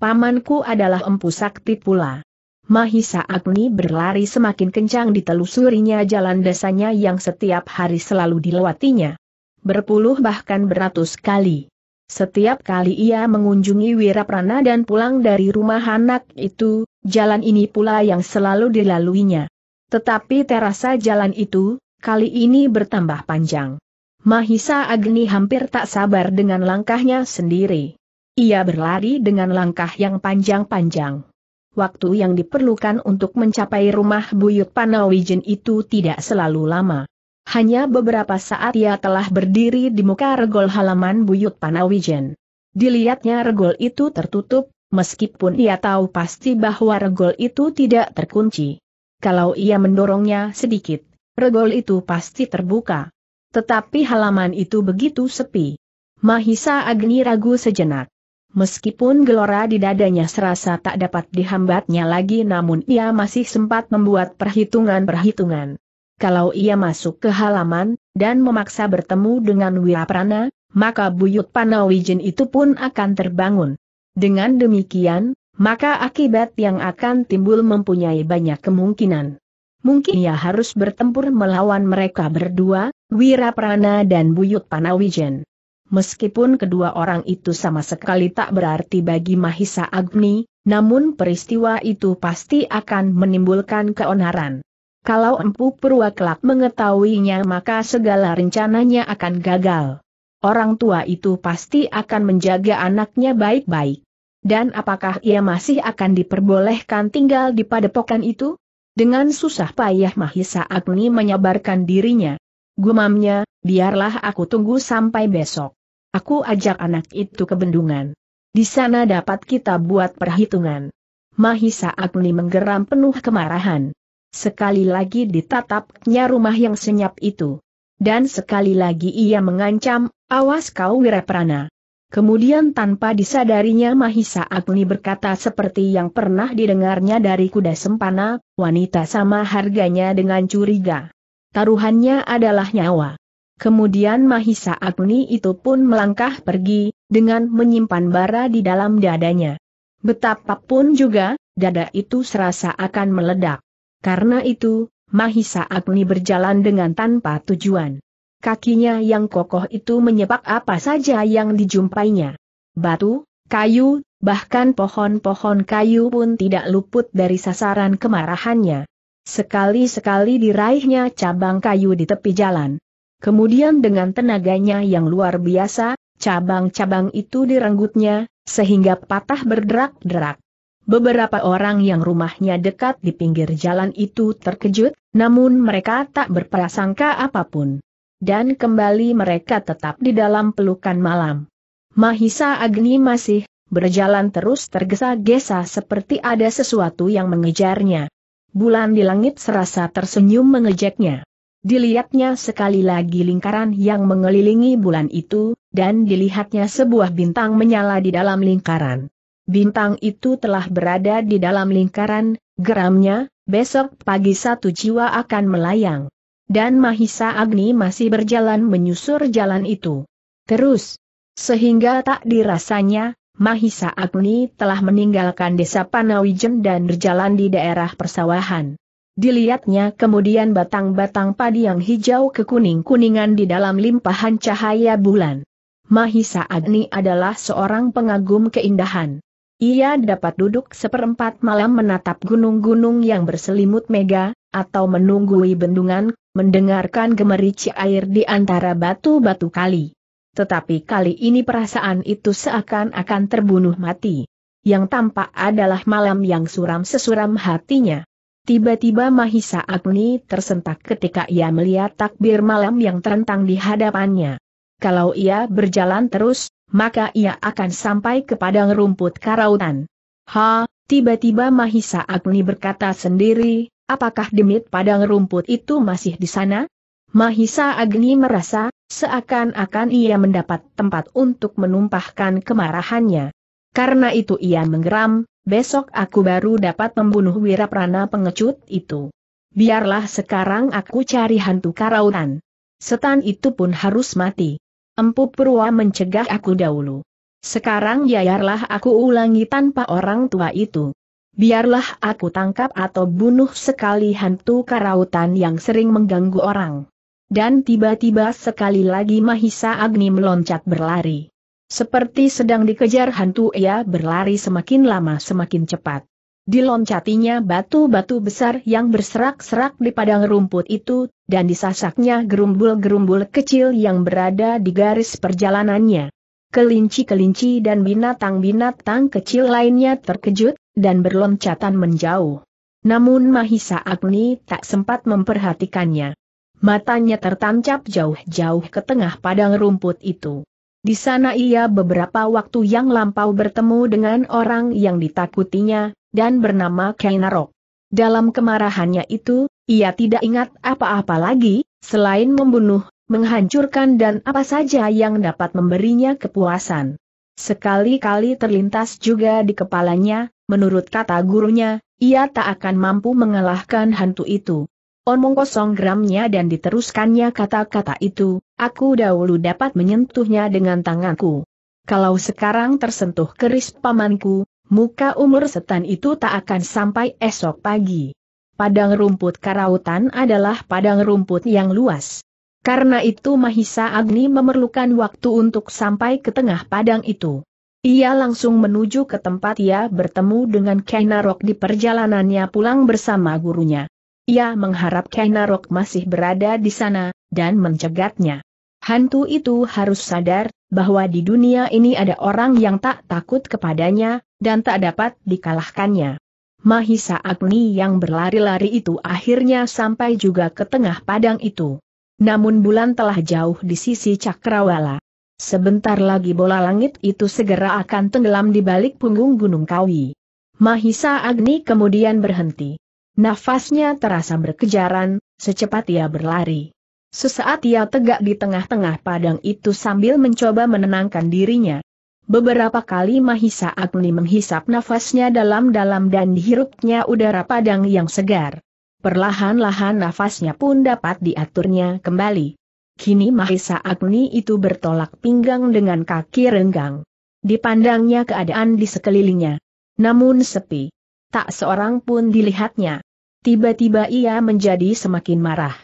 Pamanku adalah Empu Sakti pula. Mahisa Agni berlari semakin kencang ditelusurinya jalan desanya yang setiap hari selalu dilewatinya. Berpuluh bahkan beratus kali. Setiap kali ia mengunjungi Wiraprana dan pulang dari rumah anak itu, jalan ini pula yang selalu dilaluinya. Tetapi terasa jalan itu, kali ini bertambah panjang. Mahisa Agni hampir tak sabar dengan langkahnya sendiri. Ia berlari dengan langkah yang panjang-panjang. Waktu yang diperlukan untuk mencapai rumah Buyut Panawijen itu tidak selalu lama. Hanya beberapa saat ia telah berdiri di muka regol halaman Buyut Panawijen. Dilihatnya regol itu tertutup, meskipun ia tahu pasti bahwa regol itu tidak terkunci. Kalau ia mendorongnya sedikit, regol itu pasti terbuka. Tetapi halaman itu begitu sepi. Mahisa Agni ragu sejenak. Meskipun gelora di dadanya serasa tak dapat dihambatnya lagi namun ia masih sempat membuat perhitungan-perhitungan. Kalau ia masuk ke halaman, dan memaksa bertemu dengan Wiraprana, maka buyut Panawijin itu pun akan terbangun. Dengan demikian, maka akibat yang akan timbul mempunyai banyak kemungkinan. Mungkin ia harus bertempur melawan mereka berdua, Wiraprana dan Buyut Panawijen. Meskipun kedua orang itu sama sekali tak berarti bagi Mahisa Agni, namun peristiwa itu pasti akan menimbulkan keonaran. Kalau Empu kelak mengetahuinya maka segala rencananya akan gagal. Orang tua itu pasti akan menjaga anaknya baik-baik. Dan apakah ia masih akan diperbolehkan tinggal di padepokan itu? Dengan susah payah Mahisa Agni menyabarkan dirinya. Gumamnya, biarlah aku tunggu sampai besok. Aku ajak anak itu ke bendungan. Di sana dapat kita buat perhitungan. Mahisa Agni menggeram penuh kemarahan. Sekali lagi ditatapnya rumah yang senyap itu. Dan sekali lagi ia mengancam, awas kau Wiraprana. Kemudian tanpa disadarinya Mahisa Agni berkata seperti yang pernah didengarnya dari kuda sempana, wanita sama harganya dengan curiga. Taruhannya adalah nyawa. Kemudian Mahisa Agni itu pun melangkah pergi, dengan menyimpan bara di dalam dadanya. Betapapun juga, dada itu serasa akan meledak. Karena itu, Mahisa Agni berjalan dengan tanpa tujuan. Kakinya yang kokoh itu menyepak apa saja yang dijumpainya. Batu, kayu, bahkan pohon-pohon kayu pun tidak luput dari sasaran kemarahannya. Sekali-sekali diraihnya cabang kayu di tepi jalan. Kemudian dengan tenaganya yang luar biasa, cabang-cabang itu direnggutnya, sehingga patah berderak-derak. Beberapa orang yang rumahnya dekat di pinggir jalan itu terkejut, namun mereka tak berprasangka apapun dan kembali mereka tetap di dalam pelukan malam. Mahisa Agni masih berjalan terus tergesa-gesa seperti ada sesuatu yang mengejarnya. Bulan di langit serasa tersenyum mengejeknya. Dilihatnya sekali lagi lingkaran yang mengelilingi bulan itu, dan dilihatnya sebuah bintang menyala di dalam lingkaran. Bintang itu telah berada di dalam lingkaran, geramnya, besok pagi satu jiwa akan melayang dan Mahisa Agni masih berjalan menyusur jalan itu. Terus, sehingga tak dirasanya, Mahisa Agni telah meninggalkan desa Panawijen dan berjalan di daerah persawahan. Dilihatnya kemudian batang-batang padi yang hijau kekuning-kuningan di dalam limpahan cahaya bulan. Mahisa Agni adalah seorang pengagum keindahan. Ia dapat duduk seperempat malam menatap gunung-gunung yang berselimut mega, atau menunggui bendungan mendengarkan gemerici air di antara batu-batu kali. Tetapi kali ini perasaan itu seakan-akan terbunuh mati. Yang tampak adalah malam yang suram sesuram hatinya. Tiba-tiba Mahisa Agni tersentak ketika ia melihat takbir malam yang terentang di hadapannya. Kalau ia berjalan terus, maka ia akan sampai ke padang rumput karautan. Ha, tiba-tiba Mahisa Agni berkata sendiri, Apakah demit padang rumput itu masih di sana? Mahisa Agni merasa, seakan-akan ia mendapat tempat untuk menumpahkan kemarahannya. Karena itu ia menggeram, besok aku baru dapat membunuh wiraprana pengecut itu. Biarlah sekarang aku cari hantu karautan. Setan itu pun harus mati. Empu Purwa mencegah aku dahulu. Sekarang biarlah aku ulangi tanpa orang tua itu biarlah aku tangkap atau bunuh sekali hantu karautan yang sering mengganggu orang. Dan tiba-tiba sekali lagi Mahisa Agni meloncat berlari. Seperti sedang dikejar hantu ia berlari semakin lama semakin cepat. Diloncatinya batu-batu besar yang berserak-serak di padang rumput itu, dan disasaknya gerumbul-gerumbul kecil yang berada di garis perjalanannya. Kelinci-kelinci dan binatang-binatang kecil lainnya terkejut, dan berloncatan menjauh. Namun Mahisa Agni tak sempat memperhatikannya. Matanya tertancap jauh-jauh ke tengah padang rumput itu. Di sana ia beberapa waktu yang lampau bertemu dengan orang yang ditakutinya, dan bernama Kainarok. Dalam kemarahannya itu, ia tidak ingat apa-apa lagi, selain membunuh, menghancurkan dan apa saja yang dapat memberinya kepuasan. Sekali-kali terlintas juga di kepalanya, menurut kata gurunya, ia tak akan mampu mengalahkan hantu itu. Omong kosong gramnya dan diteruskannya kata-kata itu, aku dahulu dapat menyentuhnya dengan tanganku. Kalau sekarang tersentuh keris pamanku, muka umur setan itu tak akan sampai esok pagi. Padang rumput karautan adalah padang rumput yang luas. Karena itu Mahisa Agni memerlukan waktu untuk sampai ke tengah padang itu. Ia langsung menuju ke tempat ia bertemu dengan Kainarok di perjalanannya pulang bersama gurunya. Ia mengharap Kainarok masih berada di sana, dan mencegatnya. Hantu itu harus sadar, bahwa di dunia ini ada orang yang tak takut kepadanya, dan tak dapat dikalahkannya. Mahisa Agni yang berlari-lari itu akhirnya sampai juga ke tengah padang itu. Namun bulan telah jauh di sisi cakrawala. Sebentar lagi bola langit itu segera akan tenggelam di balik punggung Gunung Kawi. Mahisa Agni kemudian berhenti. Nafasnya terasa berkejaran, secepat ia berlari. Sesaat ia tegak di tengah-tengah padang itu sambil mencoba menenangkan dirinya. Beberapa kali Mahisa Agni menghisap nafasnya dalam-dalam dan dihirupnya udara padang yang segar. Perlahan-lahan nafasnya pun dapat diaturnya kembali. Kini Mahisa Agni itu bertolak pinggang dengan kaki renggang. Dipandangnya keadaan di sekelilingnya. Namun sepi. Tak seorang pun dilihatnya. Tiba-tiba ia menjadi semakin marah.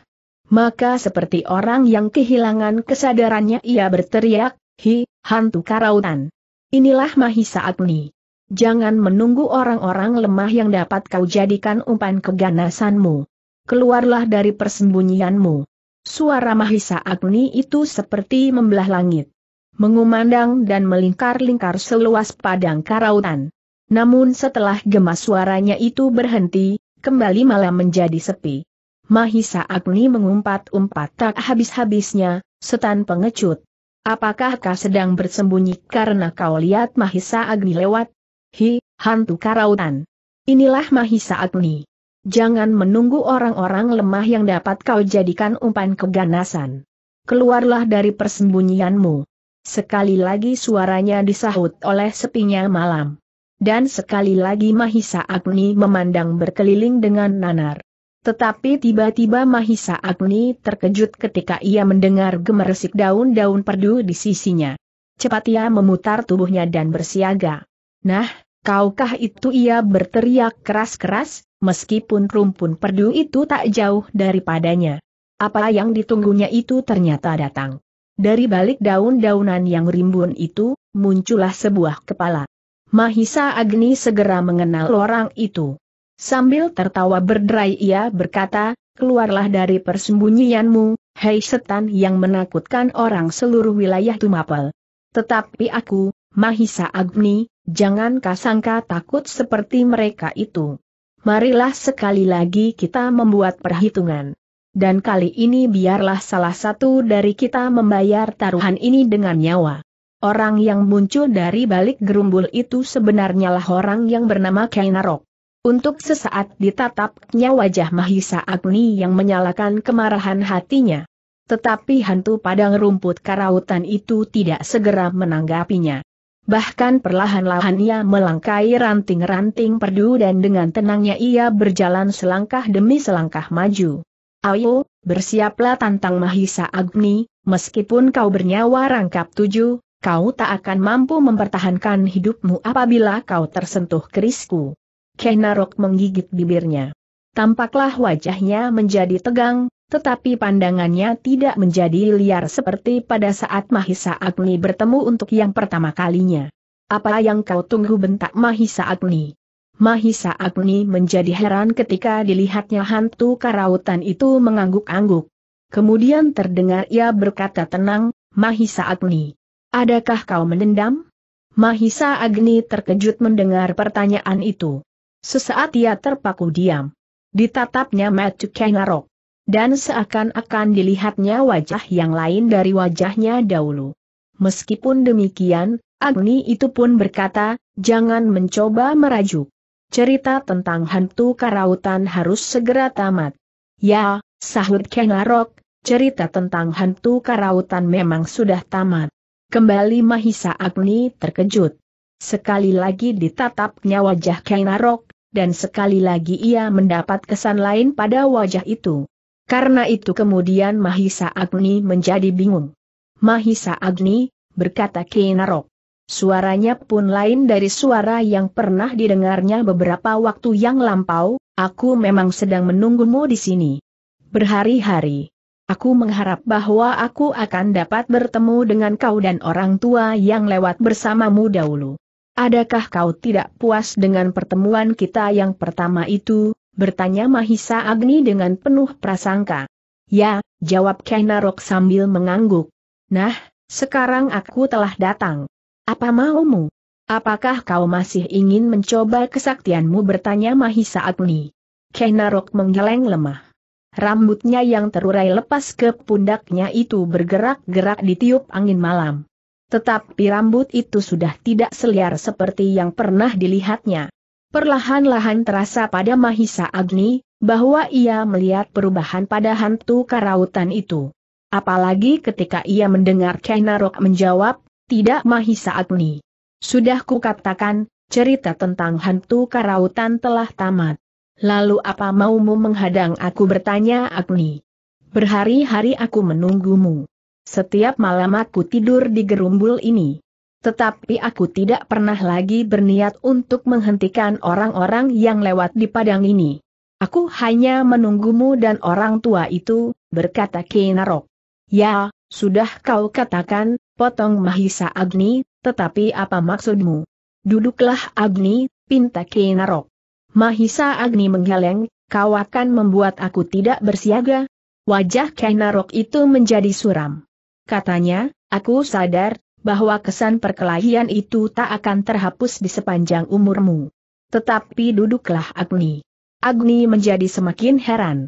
Maka seperti orang yang kehilangan kesadarannya ia berteriak, Hi, hantu karautan. Inilah Mahisa Agni. Jangan menunggu orang-orang lemah yang dapat kau jadikan umpan keganasanmu. Keluarlah dari persembunyianmu. Suara Mahisa Agni itu seperti membelah langit. Mengumandang dan melingkar-lingkar seluas padang karautan. Namun setelah gemas suaranya itu berhenti, kembali malam menjadi sepi. Mahisa Agni mengumpat-umpat tak habis-habisnya, setan pengecut. Apakah kau sedang bersembunyi karena kau lihat Mahisa Agni lewat? Hi, hantu karautan. Inilah Mahisa Agni. Jangan menunggu orang-orang lemah yang dapat kau jadikan umpan keganasan. Keluarlah dari persembunyianmu. Sekali lagi suaranya disahut oleh sepinya malam. Dan sekali lagi Mahisa Agni memandang berkeliling dengan nanar. Tetapi tiba-tiba Mahisa Agni terkejut ketika ia mendengar gemeresik daun-daun perdu di sisinya. Cepat ia memutar tubuhnya dan bersiaga. Nah, kaukah itu ia berteriak keras-keras, meskipun rumpun perdu itu tak jauh daripadanya. Apa yang ditunggunya itu ternyata datang. Dari balik daun-daunan yang rimbun itu, muncullah sebuah kepala. Mahisa Agni segera mengenal orang itu. Sambil tertawa berderai ia berkata, keluarlah dari persembunyianmu, hei setan yang menakutkan orang seluruh wilayah Tumapel. Tetapi aku, Mahisa Agni, Jangan kasangka takut seperti mereka itu. Marilah sekali lagi kita membuat perhitungan. Dan kali ini biarlah salah satu dari kita membayar taruhan ini dengan nyawa. Orang yang muncul dari balik gerumbul itu sebenarnya lah orang yang bernama Kainarok. Untuk sesaat ditatapnya wajah Mahisa Agni yang menyalakan kemarahan hatinya. Tetapi hantu padang rumput karautan itu tidak segera menanggapinya. Bahkan perlahan-lahan ia melangkai ranting-ranting perdu dan dengan tenangnya ia berjalan selangkah demi selangkah maju. Ayo, bersiaplah tantang Mahisa Agni, meskipun kau bernyawa rangkap tujuh, kau tak akan mampu mempertahankan hidupmu apabila kau tersentuh kerisku. Kenarok menggigit bibirnya. Tampaklah wajahnya menjadi tegang, tetapi pandangannya tidak menjadi liar seperti pada saat Mahisa Agni bertemu untuk yang pertama kalinya. Apa yang kau tunggu bentak Mahisa Agni? Mahisa Agni menjadi heran ketika dilihatnya hantu karautan itu mengangguk-angguk. Kemudian terdengar ia berkata tenang, Mahisa Agni. Adakah kau mendendam? Mahisa Agni terkejut mendengar pertanyaan itu. Sesaat ia terpaku diam. Ditatapnya Matthew Kengarok dan seakan-akan dilihatnya wajah yang lain dari wajahnya dahulu. Meskipun demikian, Agni itu pun berkata, jangan mencoba merajuk. Cerita tentang hantu karautan harus segera tamat. Ya, sahut Kenarok, cerita tentang hantu karautan memang sudah tamat. Kembali Mahisa Agni terkejut. Sekali lagi ditatapnya wajah Kenarok, dan sekali lagi ia mendapat kesan lain pada wajah itu. Karena itu kemudian Mahisa Agni menjadi bingung. Mahisa Agni, berkata Kenarok, Suaranya pun lain dari suara yang pernah didengarnya beberapa waktu yang lampau, aku memang sedang menunggumu di sini. Berhari-hari. Aku mengharap bahwa aku akan dapat bertemu dengan kau dan orang tua yang lewat bersamamu dahulu. Adakah kau tidak puas dengan pertemuan kita yang pertama itu, bertanya Mahisa Agni dengan penuh prasangka. Ya, jawab Kainarok sambil mengangguk. Nah, sekarang aku telah datang. Apa maumu? Apakah kau masih ingin mencoba kesaktianmu bertanya Mahisa Agni? Kainarok menggeleng lemah. Rambutnya yang terurai lepas ke pundaknya itu bergerak-gerak ditiup angin malam. Tetapi rambut itu sudah tidak seliar seperti yang pernah dilihatnya. Perlahan-lahan terasa pada Mahisa Agni, bahwa ia melihat perubahan pada hantu karautan itu. Apalagi ketika ia mendengar Kainarok menjawab, tidak Mahisa Agni. Sudah kukatakan, cerita tentang hantu karautan telah tamat. Lalu apa maumu menghadang aku bertanya Agni? Berhari-hari aku menunggumu. Setiap malam aku tidur di gerumbul ini. Tetapi aku tidak pernah lagi berniat untuk menghentikan orang-orang yang lewat di padang ini. Aku hanya menunggumu dan orang tua itu, berkata Kinarok. Ya, sudah kau katakan, potong Mahisa Agni, tetapi apa maksudmu? Duduklah Agni, pinta Kinarok. Mahisa Agni menggeleng, kau akan membuat aku tidak bersiaga? Wajah Kinarok itu menjadi suram. Katanya, aku sadar, bahwa kesan perkelahian itu tak akan terhapus di sepanjang umurmu. Tetapi duduklah Agni. Agni menjadi semakin heran.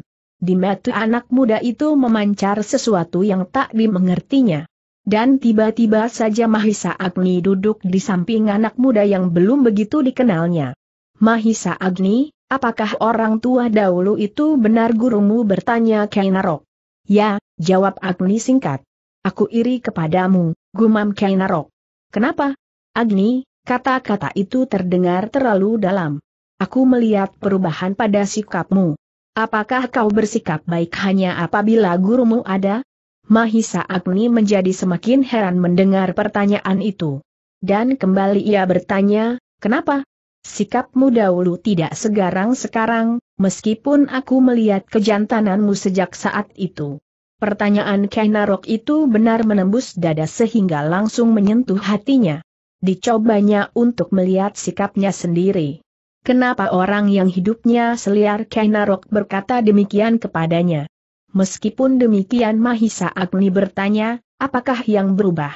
Di mata anak muda itu memancar sesuatu yang tak dimengertinya. Dan tiba-tiba saja Mahisa Agni duduk di samping anak muda yang belum begitu dikenalnya. Mahisa Agni, apakah orang tua dahulu itu benar gurumu bertanya Kainarok? Ya, jawab Agni singkat. Aku iri kepadamu, Gumam Kainarok. Kenapa? Agni, kata-kata itu terdengar terlalu dalam. Aku melihat perubahan pada sikapmu. Apakah kau bersikap baik hanya apabila gurumu ada? Mahisa Agni menjadi semakin heran mendengar pertanyaan itu. Dan kembali ia bertanya, kenapa? Sikapmu dahulu tidak segarang sekarang, meskipun aku melihat kejantananmu sejak saat itu. Pertanyaan Kainarok itu benar menembus dada sehingga langsung menyentuh hatinya. Dicobanya untuk melihat sikapnya sendiri. Kenapa orang yang hidupnya seliar Kainarok berkata demikian kepadanya? Meskipun demikian Mahisa Agni bertanya, apakah yang berubah?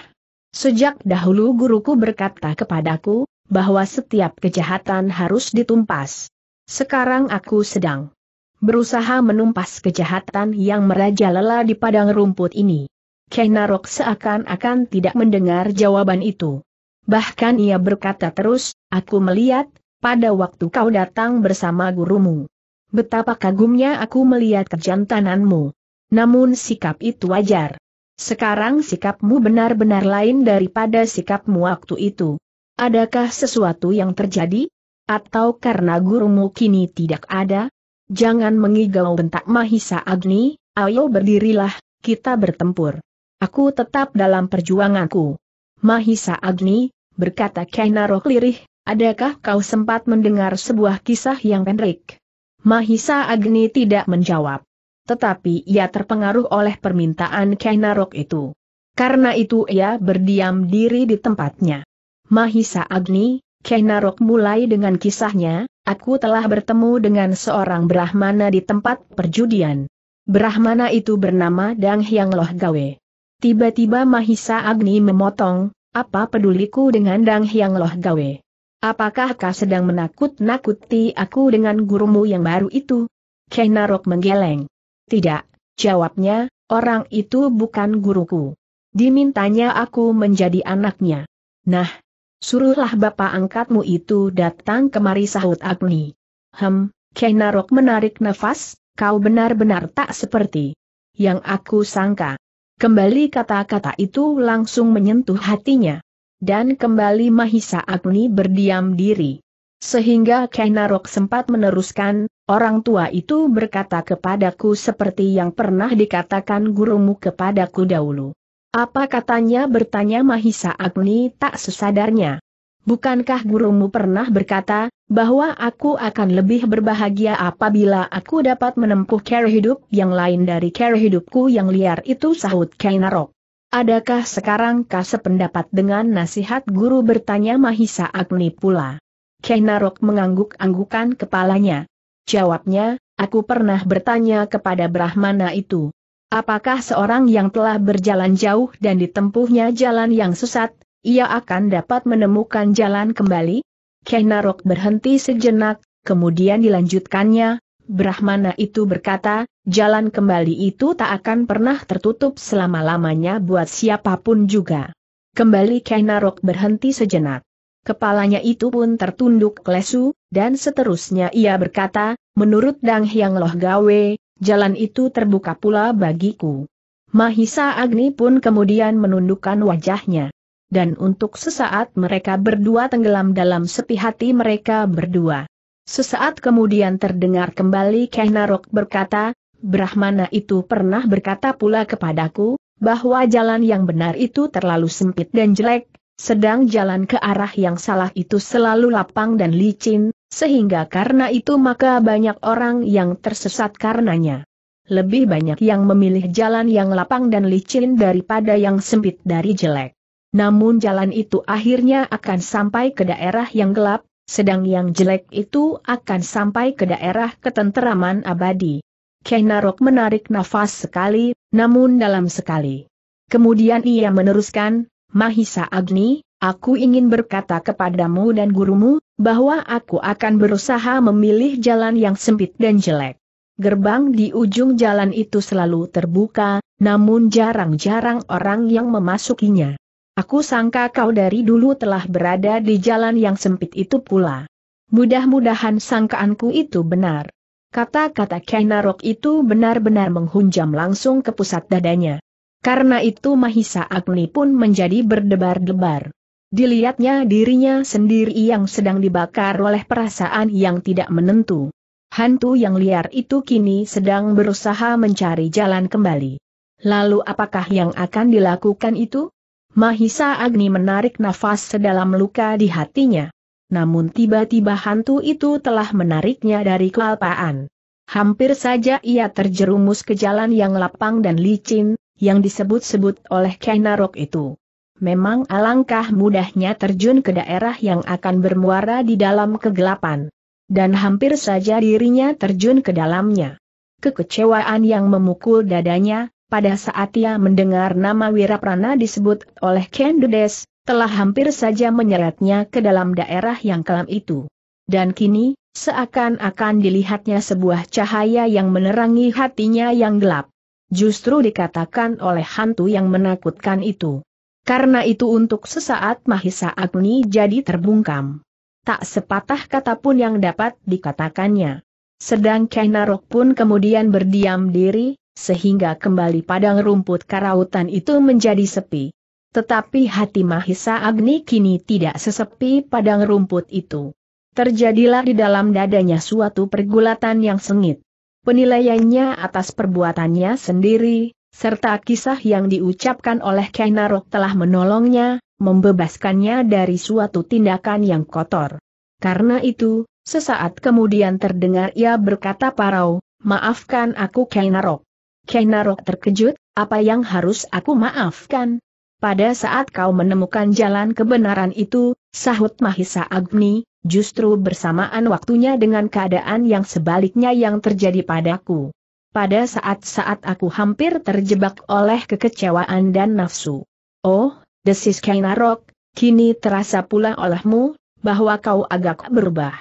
Sejak dahulu guruku berkata kepadaku, bahwa setiap kejahatan harus ditumpas. Sekarang aku sedang berusaha menumpas kejahatan yang merajalela di padang rumput ini. Kenarok seakan-akan tidak mendengar jawaban itu. Bahkan ia berkata terus, aku melihat, pada waktu kau datang bersama gurumu. Betapa kagumnya aku melihat kejantananmu. Namun sikap itu wajar. Sekarang sikapmu benar-benar lain daripada sikapmu waktu itu. Adakah sesuatu yang terjadi? Atau karena gurumu kini tidak ada? Jangan mengigau bentak Mahisa Agni, ayo berdirilah, kita bertempur. Aku tetap dalam perjuanganku. Mahisa Agni, berkata Kainarok lirih, adakah kau sempat mendengar sebuah kisah yang pendek? Mahisa Agni tidak menjawab. Tetapi ia terpengaruh oleh permintaan Kainarok itu. Karena itu ia berdiam diri di tempatnya. Mahisa Agni, Kenarok mulai dengan kisahnya, aku telah bertemu dengan seorang Brahmana di tempat perjudian. Brahmana itu bernama Dang Hyang Loh Gawe. Tiba-tiba Mahisa Agni memotong, apa peduliku dengan Dang Hyang Loh Gawe? Apakah kau sedang menakut-nakuti aku dengan gurumu yang baru itu? Kenarok menggeleng. Tidak, jawabnya, orang itu bukan guruku. Dimintanya aku menjadi anaknya. Nah, Suruhlah bapak angkatmu itu datang kemari sahut Agni. Hem, Kenarok menarik nafas, kau benar-benar tak seperti yang aku sangka. Kembali kata-kata itu langsung menyentuh hatinya. Dan kembali Mahisa Agni berdiam diri. Sehingga Kenarok sempat meneruskan, orang tua itu berkata kepadaku seperti yang pernah dikatakan gurumu kepadaku dahulu. Apa katanya bertanya Mahisa Agni tak sesadarnya. Bukankah gurumu pernah berkata, bahwa aku akan lebih berbahagia apabila aku dapat menempuh cara hidup yang lain dari cara hidupku yang liar itu sahut Kainarok. Adakah sekarang kah sependapat dengan nasihat guru bertanya Mahisa Agni pula? Kainarok mengangguk-anggukan kepalanya. Jawabnya, aku pernah bertanya kepada Brahmana itu. Apakah seorang yang telah berjalan jauh dan ditempuhnya jalan yang sesat, ia akan dapat menemukan jalan kembali? Kenarok berhenti sejenak, kemudian dilanjutkannya, Brahmana itu berkata, jalan kembali itu tak akan pernah tertutup selama-lamanya buat siapapun juga. Kembali Kenarok berhenti sejenak. Kepalanya itu pun tertunduk lesu, dan seterusnya ia berkata, menurut Dang Hyang Loh Gawe, Jalan itu terbuka pula bagiku. Mahisa Agni pun kemudian menundukkan wajahnya. Dan untuk sesaat mereka berdua tenggelam dalam sepi hati mereka berdua. Sesaat kemudian terdengar kembali Kehnarok berkata, Brahmana itu pernah berkata pula kepadaku, bahwa jalan yang benar itu terlalu sempit dan jelek, sedang jalan ke arah yang salah itu selalu lapang dan licin, sehingga karena itu maka banyak orang yang tersesat karenanya. Lebih banyak yang memilih jalan yang lapang dan licin daripada yang sempit dari jelek. Namun jalan itu akhirnya akan sampai ke daerah yang gelap, sedang yang jelek itu akan sampai ke daerah ketenteraman abadi. Kenarok menarik nafas sekali, namun dalam sekali. Kemudian ia meneruskan, Mahisa Agni, Aku ingin berkata kepadamu dan gurumu, bahwa aku akan berusaha memilih jalan yang sempit dan jelek. Gerbang di ujung jalan itu selalu terbuka, namun jarang-jarang orang yang memasukinya. Aku sangka kau dari dulu telah berada di jalan yang sempit itu pula. Mudah-mudahan sangkaanku itu benar. Kata-kata Kainarok itu benar-benar menghunjam langsung ke pusat dadanya. Karena itu Mahisa Agni pun menjadi berdebar-debar. Dilihatnya dirinya sendiri yang sedang dibakar oleh perasaan yang tidak menentu. Hantu yang liar itu kini sedang berusaha mencari jalan kembali. Lalu apakah yang akan dilakukan itu? Mahisa Agni menarik nafas sedalam luka di hatinya. Namun tiba-tiba hantu itu telah menariknya dari kelapaan. Hampir saja ia terjerumus ke jalan yang lapang dan licin, yang disebut-sebut oleh Kainarok itu memang alangkah mudahnya terjun ke daerah yang akan bermuara di dalam kegelapan. Dan hampir saja dirinya terjun ke dalamnya. Kekecewaan yang memukul dadanya, pada saat ia mendengar nama Wiraprana disebut oleh Kendudes, telah hampir saja menyeretnya ke dalam daerah yang kelam itu. Dan kini, seakan-akan dilihatnya sebuah cahaya yang menerangi hatinya yang gelap. Justru dikatakan oleh hantu yang menakutkan itu. Karena itu untuk sesaat Mahisa Agni jadi terbungkam. Tak sepatah kata pun yang dapat dikatakannya. Sedang Kainarok pun kemudian berdiam diri, sehingga kembali padang rumput karautan itu menjadi sepi. Tetapi hati Mahisa Agni kini tidak sesepi padang rumput itu. Terjadilah di dalam dadanya suatu pergulatan yang sengit. Penilaiannya atas perbuatannya sendiri, serta kisah yang diucapkan oleh Kainarok telah menolongnya, membebaskannya dari suatu tindakan yang kotor. Karena itu, sesaat kemudian terdengar ia berkata parau, maafkan aku Kainarok. Kainarok terkejut, apa yang harus aku maafkan? Pada saat kau menemukan jalan kebenaran itu, sahut Mahisa Agni, justru bersamaan waktunya dengan keadaan yang sebaliknya yang terjadi padaku. Pada saat-saat aku hampir terjebak oleh kekecewaan dan nafsu. Oh, desis Kainarok, kini terasa pula olehmu, bahwa kau agak berubah.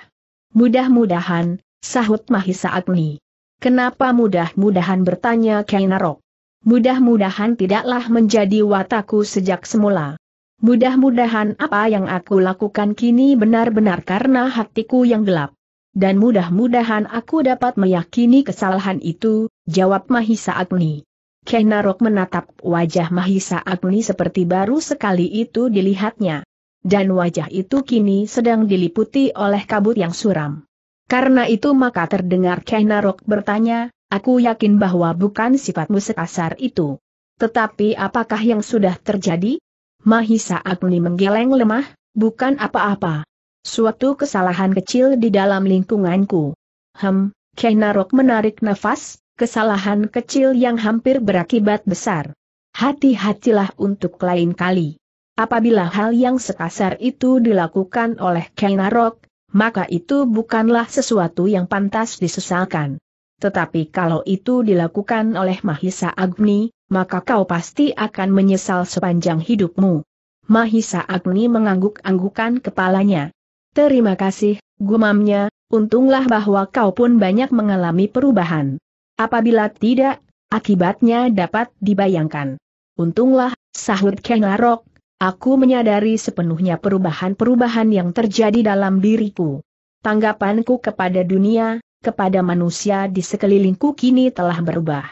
Mudah-mudahan, sahut Mahisa Agni. Kenapa mudah-mudahan bertanya Kainarok? Mudah-mudahan tidaklah menjadi wataku sejak semula. Mudah-mudahan apa yang aku lakukan kini benar-benar karena hatiku yang gelap dan mudah-mudahan aku dapat meyakini kesalahan itu, jawab Mahisa Agni. Kenarok menatap wajah Mahisa Agni seperti baru sekali itu dilihatnya. Dan wajah itu kini sedang diliputi oleh kabut yang suram. Karena itu maka terdengar Kenarok bertanya, aku yakin bahwa bukan sifatmu sekasar itu. Tetapi apakah yang sudah terjadi? Mahisa Agni menggeleng lemah, bukan apa-apa. Suatu kesalahan kecil di dalam lingkunganku. Hem, Kenarok menarik nafas, kesalahan kecil yang hampir berakibat besar. Hati-hatilah untuk lain kali. Apabila hal yang sekasar itu dilakukan oleh Kenarok, maka itu bukanlah sesuatu yang pantas disesalkan. Tetapi kalau itu dilakukan oleh Mahisa Agni, maka kau pasti akan menyesal sepanjang hidupmu. Mahisa Agni mengangguk-anggukan kepalanya. Terima kasih, gumamnya, untunglah bahwa kau pun banyak mengalami perubahan. Apabila tidak, akibatnya dapat dibayangkan. Untunglah, sahut Kenarok, aku menyadari sepenuhnya perubahan-perubahan yang terjadi dalam diriku. Tanggapanku kepada dunia, kepada manusia di sekelilingku kini telah berubah.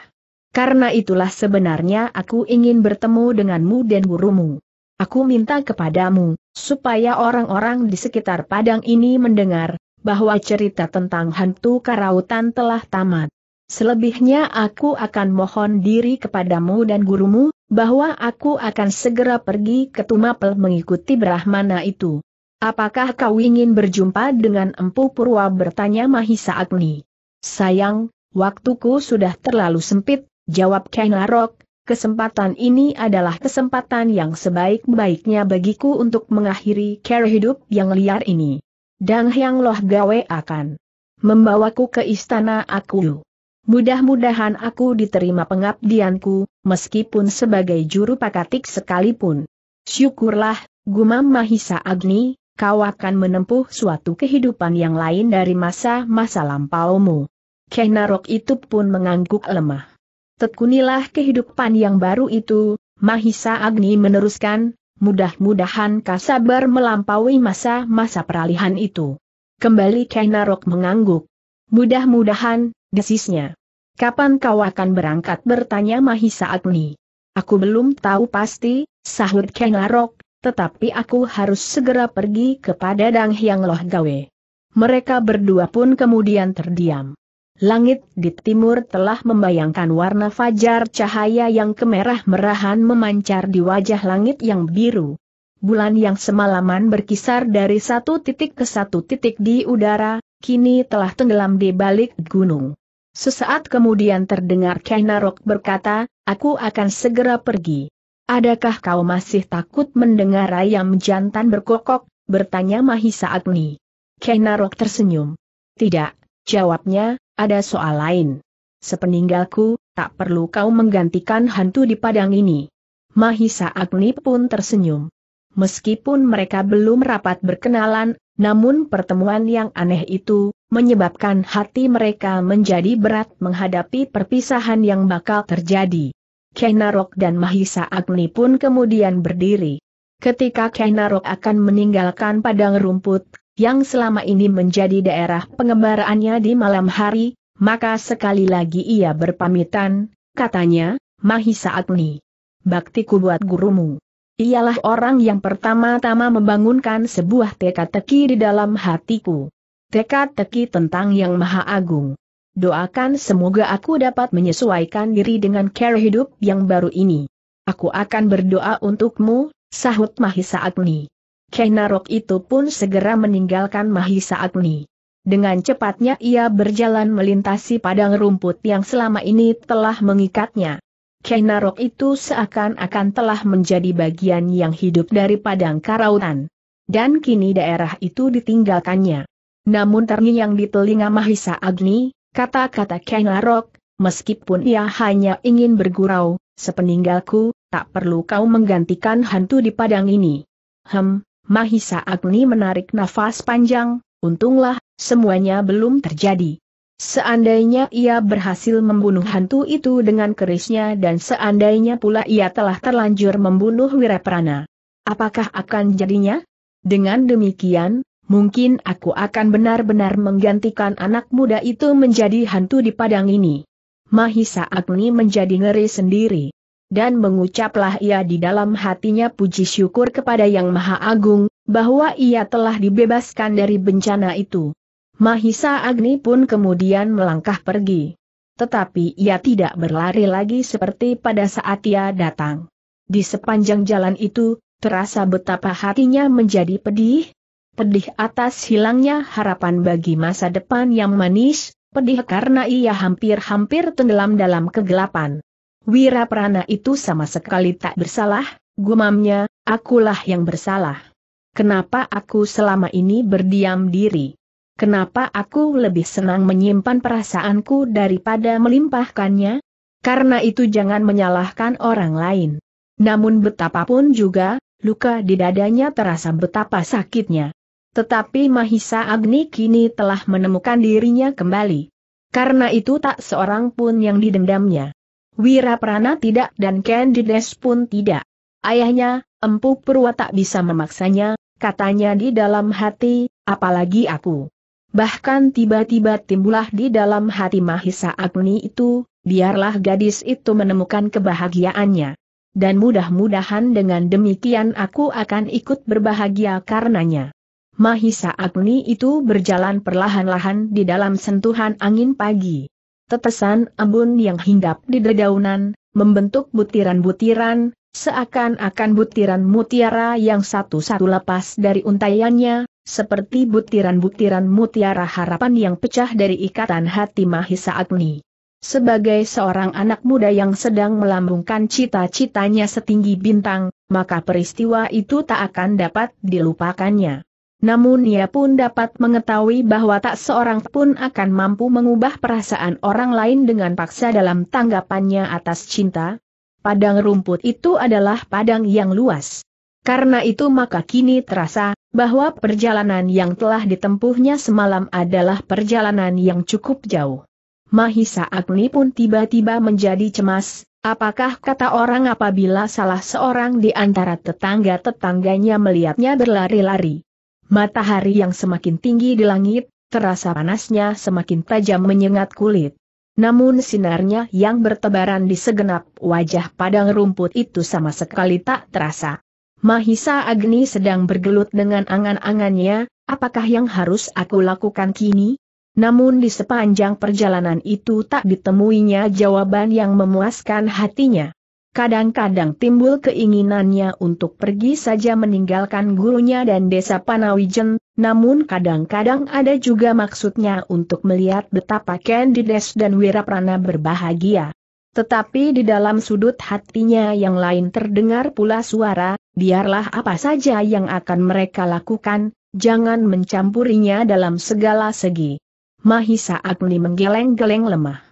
Karena itulah sebenarnya aku ingin bertemu denganmu dan gurumu. Aku minta kepadamu, supaya orang-orang di sekitar padang ini mendengar, bahwa cerita tentang hantu karautan telah tamat. Selebihnya aku akan mohon diri kepadamu dan gurumu, bahwa aku akan segera pergi ke Tumapel mengikuti Brahmana itu. Apakah kau ingin berjumpa dengan Empu Purwa bertanya Mahisa Agni? Sayang, waktuku sudah terlalu sempit, jawab Kenarok, kesempatan ini adalah kesempatan yang sebaik-baiknya bagiku untuk mengakhiri cara hidup yang liar ini. Dang Hyang Loh Gawe akan membawaku ke istana aku. Mudah-mudahan aku diterima pengabdianku, meskipun sebagai juru pakatik sekalipun. Syukurlah, Gumam Mahisa Agni, kau akan menempuh suatu kehidupan yang lain dari masa-masa lampaumu. Kehnarok itu pun mengangguk lemah tekunilah kehidupan yang baru itu, Mahisa Agni meneruskan, mudah-mudahan kasabar melampaui masa-masa peralihan itu. Kembali Kainarok mengangguk. Mudah-mudahan, desisnya. Kapan kau akan berangkat bertanya Mahisa Agni? Aku belum tahu pasti, sahut Kainarok, tetapi aku harus segera pergi kepada Dang Hyang Loh Gawe. Mereka berdua pun kemudian terdiam. Langit di timur telah membayangkan warna fajar cahaya yang kemerah-merahan memancar di wajah langit yang biru. Bulan yang semalaman berkisar dari satu titik ke satu titik di udara, kini telah tenggelam di balik gunung. Sesaat kemudian terdengar Kainarok berkata, aku akan segera pergi. Adakah kau masih takut mendengar ayam jantan berkokok, bertanya Mahisa Agni. Kainarok tersenyum. Tidak, Jawabnya, ada soal lain. Sepeninggalku, tak perlu kau menggantikan hantu di padang ini. Mahisa Agni pun tersenyum. Meskipun mereka belum rapat berkenalan, namun pertemuan yang aneh itu, menyebabkan hati mereka menjadi berat menghadapi perpisahan yang bakal terjadi. Kainarok dan Mahisa Agni pun kemudian berdiri. Ketika Kainarok akan meninggalkan padang rumput, yang selama ini menjadi daerah pengembaraannya di malam hari, maka sekali lagi ia berpamitan, katanya, Mahisa Agni. Baktiku buat gurumu. Ialah orang yang pertama-tama membangunkan sebuah teka teki di dalam hatiku. teka teki tentang Yang Maha Agung. Doakan semoga aku dapat menyesuaikan diri dengan cara hidup yang baru ini. Aku akan berdoa untukmu, sahut Mahisa Agni. Kenarok itu pun segera meninggalkan Mahisa Agni. Dengan cepatnya ia berjalan melintasi padang rumput yang selama ini telah mengikatnya. Kenarok itu seakan-akan telah menjadi bagian yang hidup dari padang karautan. Dan kini daerah itu ditinggalkannya. Namun yang di telinga Mahisa Agni, kata-kata Kenarok, meskipun ia hanya ingin bergurau, sepeninggalku, tak perlu kau menggantikan hantu di padang ini. Hem, Mahisa Agni menarik nafas panjang, untunglah, semuanya belum terjadi. Seandainya ia berhasil membunuh hantu itu dengan kerisnya dan seandainya pula ia telah terlanjur membunuh Wiraprana. Apakah akan jadinya? Dengan demikian, mungkin aku akan benar-benar menggantikan anak muda itu menjadi hantu di padang ini. Mahisa Agni menjadi ngeri sendiri dan mengucaplah ia di dalam hatinya puji syukur kepada Yang Maha Agung, bahwa ia telah dibebaskan dari bencana itu. Mahisa Agni pun kemudian melangkah pergi. Tetapi ia tidak berlari lagi seperti pada saat ia datang. Di sepanjang jalan itu, terasa betapa hatinya menjadi pedih. Pedih atas hilangnya harapan bagi masa depan yang manis, pedih karena ia hampir-hampir tenggelam dalam kegelapan Wira Prana itu sama sekali tak bersalah, gumamnya, akulah yang bersalah. Kenapa aku selama ini berdiam diri? Kenapa aku lebih senang menyimpan perasaanku daripada melimpahkannya? Karena itu jangan menyalahkan orang lain. Namun betapapun juga, luka di dadanya terasa betapa sakitnya. Tetapi Mahisa Agni kini telah menemukan dirinya kembali. Karena itu tak seorang pun yang didendamnya. Wiraprana tidak dan Candides pun tidak. Ayahnya, Empu Purwa tak bisa memaksanya, katanya di dalam hati, apalagi aku. Bahkan tiba-tiba timbullah di dalam hati Mahisa Agni itu, biarlah gadis itu menemukan kebahagiaannya. Dan mudah-mudahan dengan demikian aku akan ikut berbahagia karenanya. Mahisa Agni itu berjalan perlahan-lahan di dalam sentuhan angin pagi tetesan embun yang hinggap di dedaunan, membentuk butiran-butiran, seakan-akan butiran mutiara yang satu-satu lepas dari untaiannya, seperti butiran-butiran mutiara harapan yang pecah dari ikatan hati Mahisa Agni. Sebagai seorang anak muda yang sedang melambungkan cita-citanya setinggi bintang, maka peristiwa itu tak akan dapat dilupakannya. Namun ia pun dapat mengetahui bahwa tak seorang pun akan mampu mengubah perasaan orang lain dengan paksa dalam tanggapannya atas cinta. Padang rumput itu adalah padang yang luas. Karena itu maka kini terasa, bahwa perjalanan yang telah ditempuhnya semalam adalah perjalanan yang cukup jauh. Mahisa Agni pun tiba-tiba menjadi cemas, Apakah kata orang apabila salah seorang di antara tetangga-tetangganya melihatnya berlari-lari? Matahari yang semakin tinggi di langit, terasa panasnya semakin tajam menyengat kulit. Namun sinarnya yang bertebaran di segenap wajah padang rumput itu sama sekali tak terasa. Mahisa Agni sedang bergelut dengan angan-angannya, apakah yang harus aku lakukan kini? Namun di sepanjang perjalanan itu tak ditemuinya jawaban yang memuaskan hatinya. Kadang-kadang timbul keinginannya untuk pergi saja meninggalkan gurunya dan desa Panawijen, namun kadang-kadang ada juga maksudnya untuk melihat betapa Candides dan Wiraprana berbahagia. Tetapi di dalam sudut hatinya yang lain terdengar pula suara, biarlah apa saja yang akan mereka lakukan, jangan mencampurinya dalam segala segi. Mahisa Agni menggeleng-geleng lemah.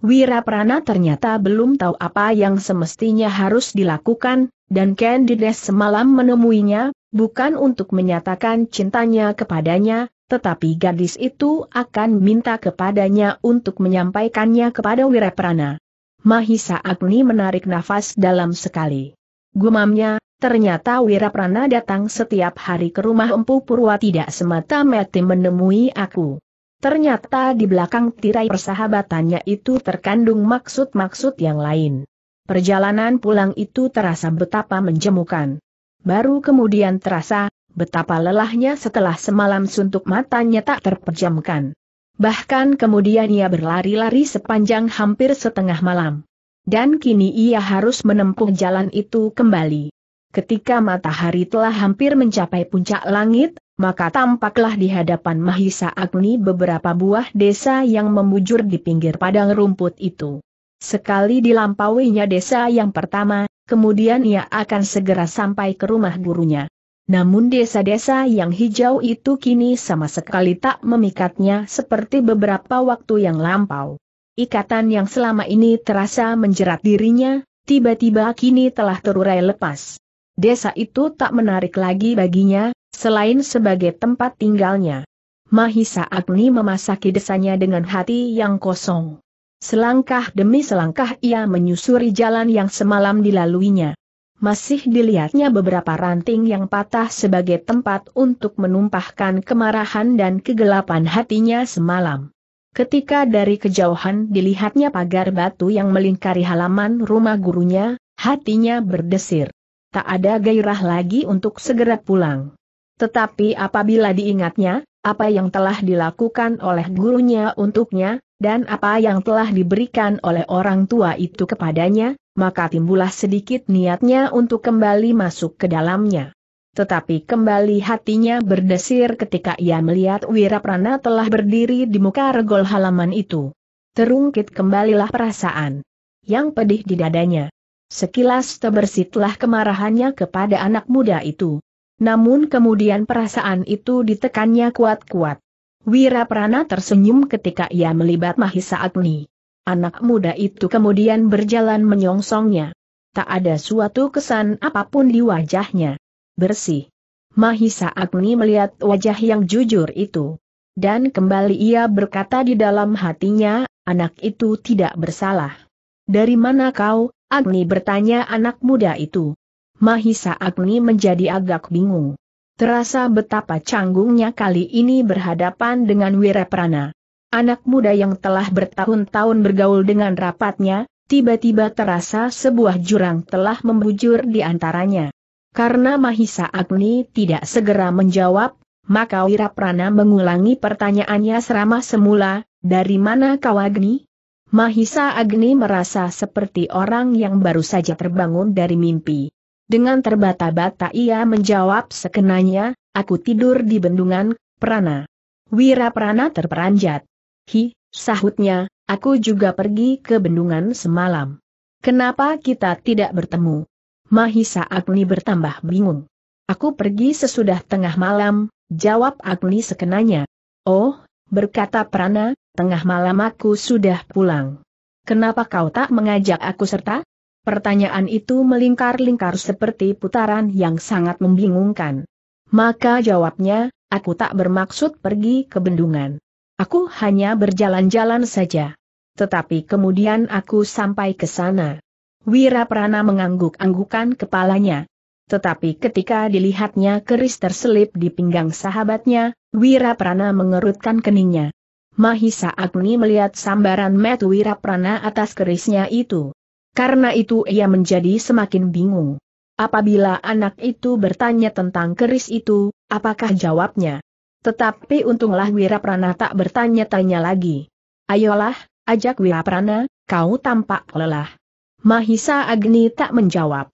Wiraprana ternyata belum tahu apa yang semestinya harus dilakukan, dan Candides semalam menemuinya, bukan untuk menyatakan cintanya kepadanya, tetapi gadis itu akan minta kepadanya untuk menyampaikannya kepada Wiraprana. Mahisa Agni menarik nafas dalam sekali. Gumamnya, ternyata Wiraprana datang setiap hari ke rumah Empu Purwa tidak semata-mata menemui aku. Ternyata di belakang tirai persahabatannya itu terkandung maksud-maksud yang lain. Perjalanan pulang itu terasa betapa menjemukan. Baru kemudian terasa, betapa lelahnya setelah semalam suntuk matanya tak terpejamkan. Bahkan kemudian ia berlari-lari sepanjang hampir setengah malam. Dan kini ia harus menempuh jalan itu kembali. Ketika matahari telah hampir mencapai puncak langit, maka tampaklah di hadapan Mahisa Agni beberapa buah desa yang membujur di pinggir padang rumput itu. Sekali dilampauinya desa yang pertama, kemudian ia akan segera sampai ke rumah gurunya. Namun desa-desa yang hijau itu kini sama sekali tak memikatnya seperti beberapa waktu yang lampau. Ikatan yang selama ini terasa menjerat dirinya, tiba-tiba kini telah terurai lepas. Desa itu tak menarik lagi baginya, selain sebagai tempat tinggalnya. Mahisa Agni memasaki desanya dengan hati yang kosong. Selangkah demi selangkah ia menyusuri jalan yang semalam dilaluinya. Masih dilihatnya beberapa ranting yang patah sebagai tempat untuk menumpahkan kemarahan dan kegelapan hatinya semalam. Ketika dari kejauhan dilihatnya pagar batu yang melingkari halaman rumah gurunya, hatinya berdesir. Tak ada gairah lagi untuk segera pulang. Tetapi apabila diingatnya, apa yang telah dilakukan oleh gurunya untuknya, dan apa yang telah diberikan oleh orang tua itu kepadanya, maka timbullah sedikit niatnya untuk kembali masuk ke dalamnya. Tetapi kembali hatinya berdesir ketika ia melihat Wiraprana telah berdiri di muka regol halaman itu. Terungkit kembalilah perasaan yang pedih di dadanya. Sekilas terbersitlah kemarahannya kepada anak muda itu. Namun kemudian perasaan itu ditekannya kuat-kuat. Wira Prana tersenyum ketika ia melibat Mahisa Agni. Anak muda itu kemudian berjalan menyongsongnya. Tak ada suatu kesan apapun di wajahnya. Bersih. Mahisa Agni melihat wajah yang jujur itu. Dan kembali ia berkata di dalam hatinya, anak itu tidak bersalah. Dari mana kau, Agni bertanya anak muda itu. Mahisa Agni menjadi agak bingung. Terasa betapa canggungnya kali ini berhadapan dengan Wireprana. Anak muda yang telah bertahun-tahun bergaul dengan rapatnya, tiba-tiba terasa sebuah jurang telah membujur di antaranya. Karena Mahisa Agni tidak segera menjawab, maka Wiraprana mengulangi pertanyaannya serama semula, dari mana kau Agni? Mahisa Agni merasa seperti orang yang baru saja terbangun dari mimpi. Dengan terbata-bata ia menjawab sekenanya, aku tidur di bendungan, Prana. Wira Prana terperanjat. Hi, sahutnya, aku juga pergi ke bendungan semalam. Kenapa kita tidak bertemu? Mahisa Agni bertambah bingung. Aku pergi sesudah tengah malam, jawab Agni sekenanya. Oh, berkata Prana, tengah malam aku sudah pulang. Kenapa kau tak mengajak aku serta? Pertanyaan itu melingkar-lingkar seperti putaran yang sangat membingungkan. Maka jawabnya, aku tak bermaksud pergi ke bendungan. Aku hanya berjalan-jalan saja. Tetapi kemudian aku sampai ke sana. Wira Prana mengangguk-anggukan kepalanya. Tetapi ketika dilihatnya keris terselip di pinggang sahabatnya, Wira Prana mengerutkan keningnya. Mahisa Agni melihat sambaran Met Wira Prana atas kerisnya itu. Karena itu ia menjadi semakin bingung. Apabila anak itu bertanya tentang keris itu, apakah jawabnya? Tetapi untunglah Wiraprana tak bertanya-tanya lagi. Ayolah, ajak Wiraprana, kau tampak lelah. Mahisa Agni tak menjawab.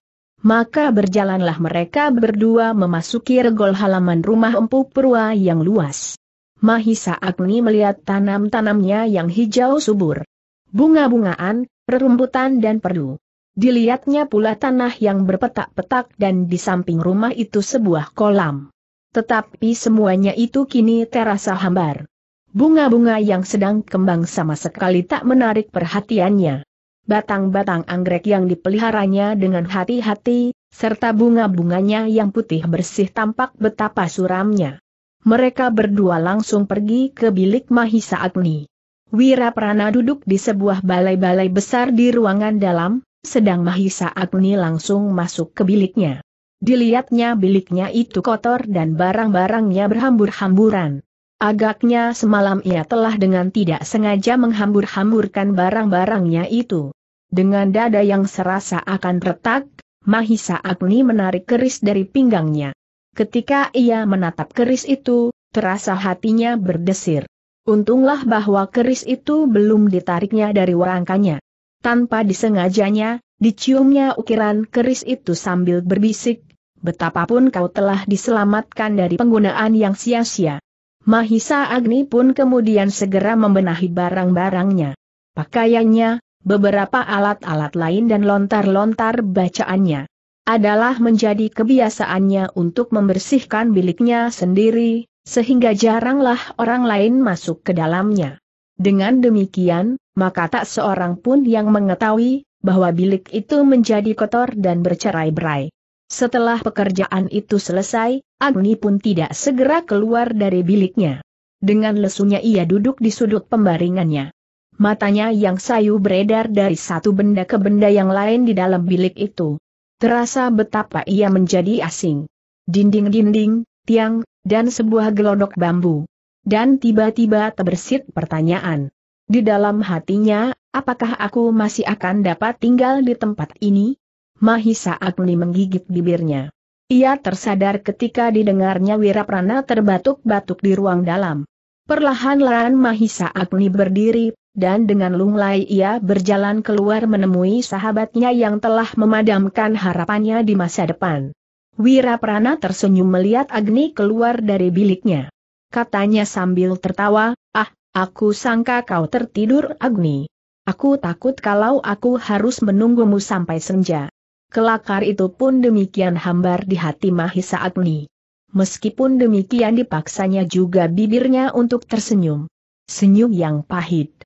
Maka berjalanlah mereka berdua memasuki regol halaman rumah empu Perua yang luas. Mahisa Agni melihat tanam-tanamnya yang hijau subur. Bunga-bungaan, perumputan dan perdu. Dilihatnya pula tanah yang berpetak-petak dan di samping rumah itu sebuah kolam. Tetapi semuanya itu kini terasa hambar. Bunga-bunga yang sedang kembang sama sekali tak menarik perhatiannya. Batang-batang anggrek yang dipeliharanya dengan hati-hati, serta bunga-bunganya yang putih bersih tampak betapa suramnya. Mereka berdua langsung pergi ke bilik Mahisa Agni. Wira Prana duduk di sebuah balai-balai besar di ruangan dalam, sedang Mahisa Agni langsung masuk ke biliknya. Dilihatnya biliknya itu kotor dan barang-barangnya berhambur-hamburan. Agaknya semalam ia telah dengan tidak sengaja menghambur-hamburkan barang-barangnya itu. Dengan dada yang serasa akan retak, Mahisa Agni menarik keris dari pinggangnya. Ketika ia menatap keris itu, terasa hatinya berdesir. Untunglah bahwa keris itu belum ditariknya dari warangkanya. Tanpa disengajanya, diciumnya ukiran keris itu sambil berbisik, betapapun kau telah diselamatkan dari penggunaan yang sia-sia. Mahisa Agni pun kemudian segera membenahi barang-barangnya. Pakaiannya, beberapa alat-alat lain dan lontar-lontar bacaannya. Adalah menjadi kebiasaannya untuk membersihkan biliknya sendiri, sehingga jaranglah orang lain masuk ke dalamnya. Dengan demikian, maka tak seorang pun yang mengetahui bahwa bilik itu menjadi kotor dan bercerai-berai. Setelah pekerjaan itu selesai, Agni pun tidak segera keluar dari biliknya. Dengan lesunya ia duduk di sudut pembaringannya. Matanya yang sayu beredar dari satu benda ke benda yang lain di dalam bilik itu. Terasa betapa ia menjadi asing. Dinding-dinding, tiang, dan sebuah gelodok bambu. Dan tiba-tiba terbersit pertanyaan. Di dalam hatinya, apakah aku masih akan dapat tinggal di tempat ini? Mahisa Agni menggigit bibirnya. Ia tersadar ketika didengarnya Wiraprana terbatuk-batuk di ruang dalam. Perlahan-lahan Mahisa Agni berdiri, dan dengan lunglai ia berjalan keluar menemui sahabatnya yang telah memadamkan harapannya di masa depan. Wira Prana tersenyum melihat Agni keluar dari biliknya. Katanya sambil tertawa, ah, aku sangka kau tertidur Agni. Aku takut kalau aku harus menunggumu sampai senja. Kelakar itu pun demikian hambar di hati Mahisa Agni. Meskipun demikian dipaksanya juga bibirnya untuk tersenyum. Senyum yang pahit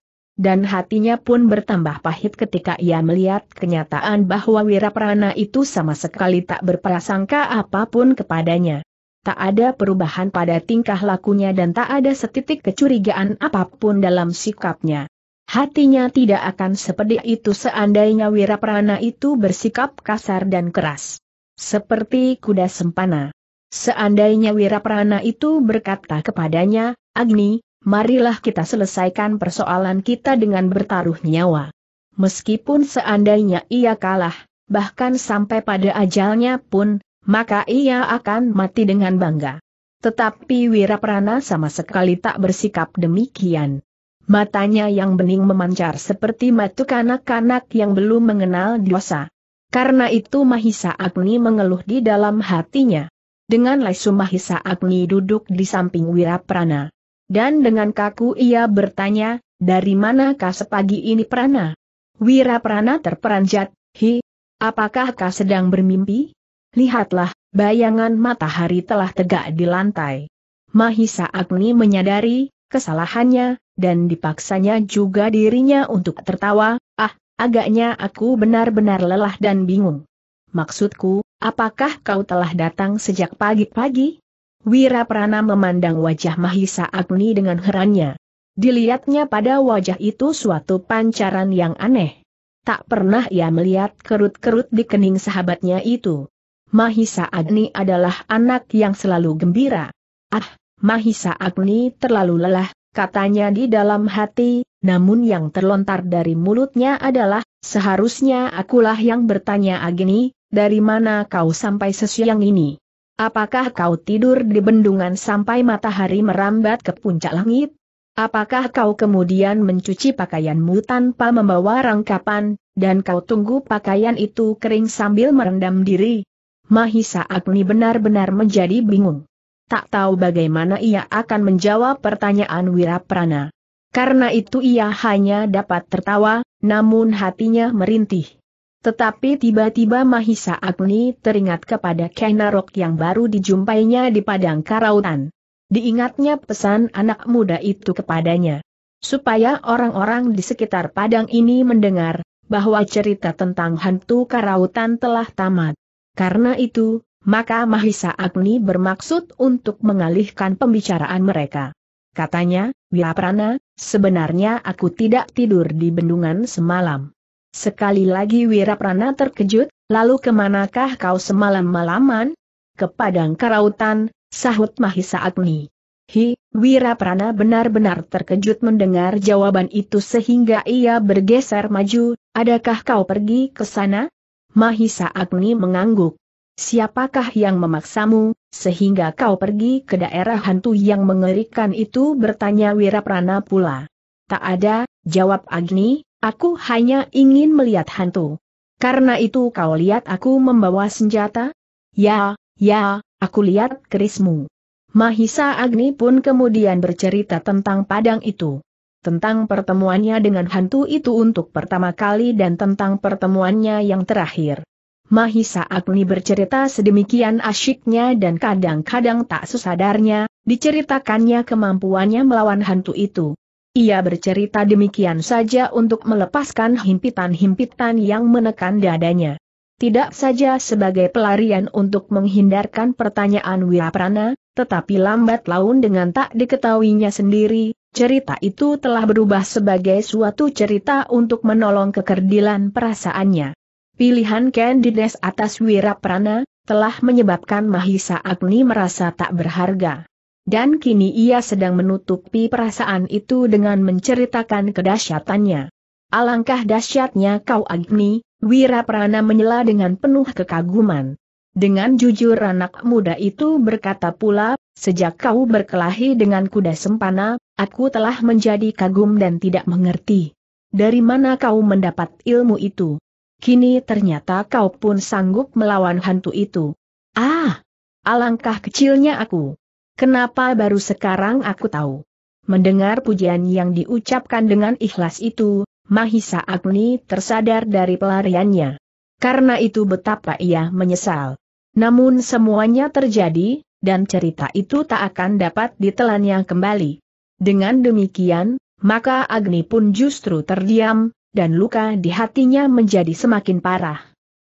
dan hatinya pun bertambah pahit ketika ia melihat kenyataan bahwa Wiraprana itu sama sekali tak berprasangka apapun kepadanya. Tak ada perubahan pada tingkah lakunya dan tak ada setitik kecurigaan apapun dalam sikapnya. Hatinya tidak akan seperti itu seandainya Wiraprana itu bersikap kasar dan keras. Seperti kuda sempana. Seandainya Wiraprana itu berkata kepadanya, Agni, marilah kita selesaikan persoalan kita dengan bertaruh nyawa. Meskipun seandainya ia kalah, bahkan sampai pada ajalnya pun, maka ia akan mati dengan bangga. Tetapi Wiraprana sama sekali tak bersikap demikian. Matanya yang bening memancar seperti mata kanak-kanak yang belum mengenal dosa. Karena itu Mahisa Agni mengeluh di dalam hatinya. Dengan lesu Mahisa Agni duduk di samping Wiraprana. Dan dengan kaku ia bertanya, dari manakah sepagi ini Prana? Wira Prana terperanjat, hi, apakah kau sedang bermimpi? Lihatlah, bayangan matahari telah tegak di lantai. Mahisa Agni menyadari, kesalahannya, dan dipaksanya juga dirinya untuk tertawa, ah, agaknya aku benar-benar lelah dan bingung. Maksudku, apakah kau telah datang sejak pagi-pagi? Wira Prana memandang wajah Mahisa Agni dengan herannya. Dilihatnya pada wajah itu suatu pancaran yang aneh. Tak pernah ia melihat kerut-kerut di kening sahabatnya itu. Mahisa Agni adalah anak yang selalu gembira. Ah, Mahisa Agni terlalu lelah, katanya di dalam hati, namun yang terlontar dari mulutnya adalah, seharusnya akulah yang bertanya Agni, dari mana kau sampai sesiang ini? Apakah kau tidur di bendungan sampai matahari merambat ke puncak langit? Apakah kau kemudian mencuci pakaianmu tanpa membawa rangkapan, dan kau tunggu pakaian itu kering sambil merendam diri? Mahisa Agni benar-benar menjadi bingung. Tak tahu bagaimana ia akan menjawab pertanyaan Wiraprana. Karena itu ia hanya dapat tertawa, namun hatinya merintih. Tetapi tiba-tiba Mahisa Agni teringat kepada Kenarok yang baru dijumpainya di padang karautan. Diingatnya pesan anak muda itu kepadanya. Supaya orang-orang di sekitar padang ini mendengar, bahwa cerita tentang hantu karautan telah tamat. Karena itu, maka Mahisa Agni bermaksud untuk mengalihkan pembicaraan mereka. Katanya, Wiaprana, sebenarnya aku tidak tidur di bendungan semalam. Sekali lagi Wiraprana terkejut, lalu kemanakah kau semalam-malaman? Ke Padang Karautan, sahut Mahisa Agni. Hi, Wiraprana benar-benar terkejut mendengar jawaban itu sehingga ia bergeser maju, adakah kau pergi ke sana? Mahisa Agni mengangguk. Siapakah yang memaksamu, sehingga kau pergi ke daerah hantu yang mengerikan itu bertanya Wiraprana pula. Tak ada, jawab Agni, Aku hanya ingin melihat hantu. Karena itu kau lihat aku membawa senjata? Ya, ya, aku lihat kerismu. Mahisa Agni pun kemudian bercerita tentang padang itu. Tentang pertemuannya dengan hantu itu untuk pertama kali dan tentang pertemuannya yang terakhir. Mahisa Agni bercerita sedemikian asyiknya dan kadang-kadang tak sesadarnya, diceritakannya kemampuannya melawan hantu itu. Ia bercerita demikian saja untuk melepaskan himpitan-himpitan yang menekan dadanya. Tidak saja sebagai pelarian untuk menghindarkan pertanyaan Wiraprana, tetapi lambat laun dengan tak diketahuinya sendiri, cerita itu telah berubah sebagai suatu cerita untuk menolong kekerdilan perasaannya. Pilihan Candides atas Wiraprana, telah menyebabkan Mahisa Agni merasa tak berharga dan kini ia sedang menutupi perasaan itu dengan menceritakan kedahsyatannya. Alangkah dahsyatnya kau Agni, Wiraprana menyela dengan penuh kekaguman. Dengan jujur anak muda itu berkata pula, sejak kau berkelahi dengan kuda sempana, aku telah menjadi kagum dan tidak mengerti. Dari mana kau mendapat ilmu itu? Kini ternyata kau pun sanggup melawan hantu itu. Ah! Alangkah kecilnya aku. Kenapa baru sekarang aku tahu? Mendengar pujian yang diucapkan dengan ikhlas itu, Mahisa Agni tersadar dari pelariannya. Karena itu betapa ia menyesal. Namun semuanya terjadi, dan cerita itu tak akan dapat ditelannya kembali. Dengan demikian, maka Agni pun justru terdiam, dan luka di hatinya menjadi semakin parah.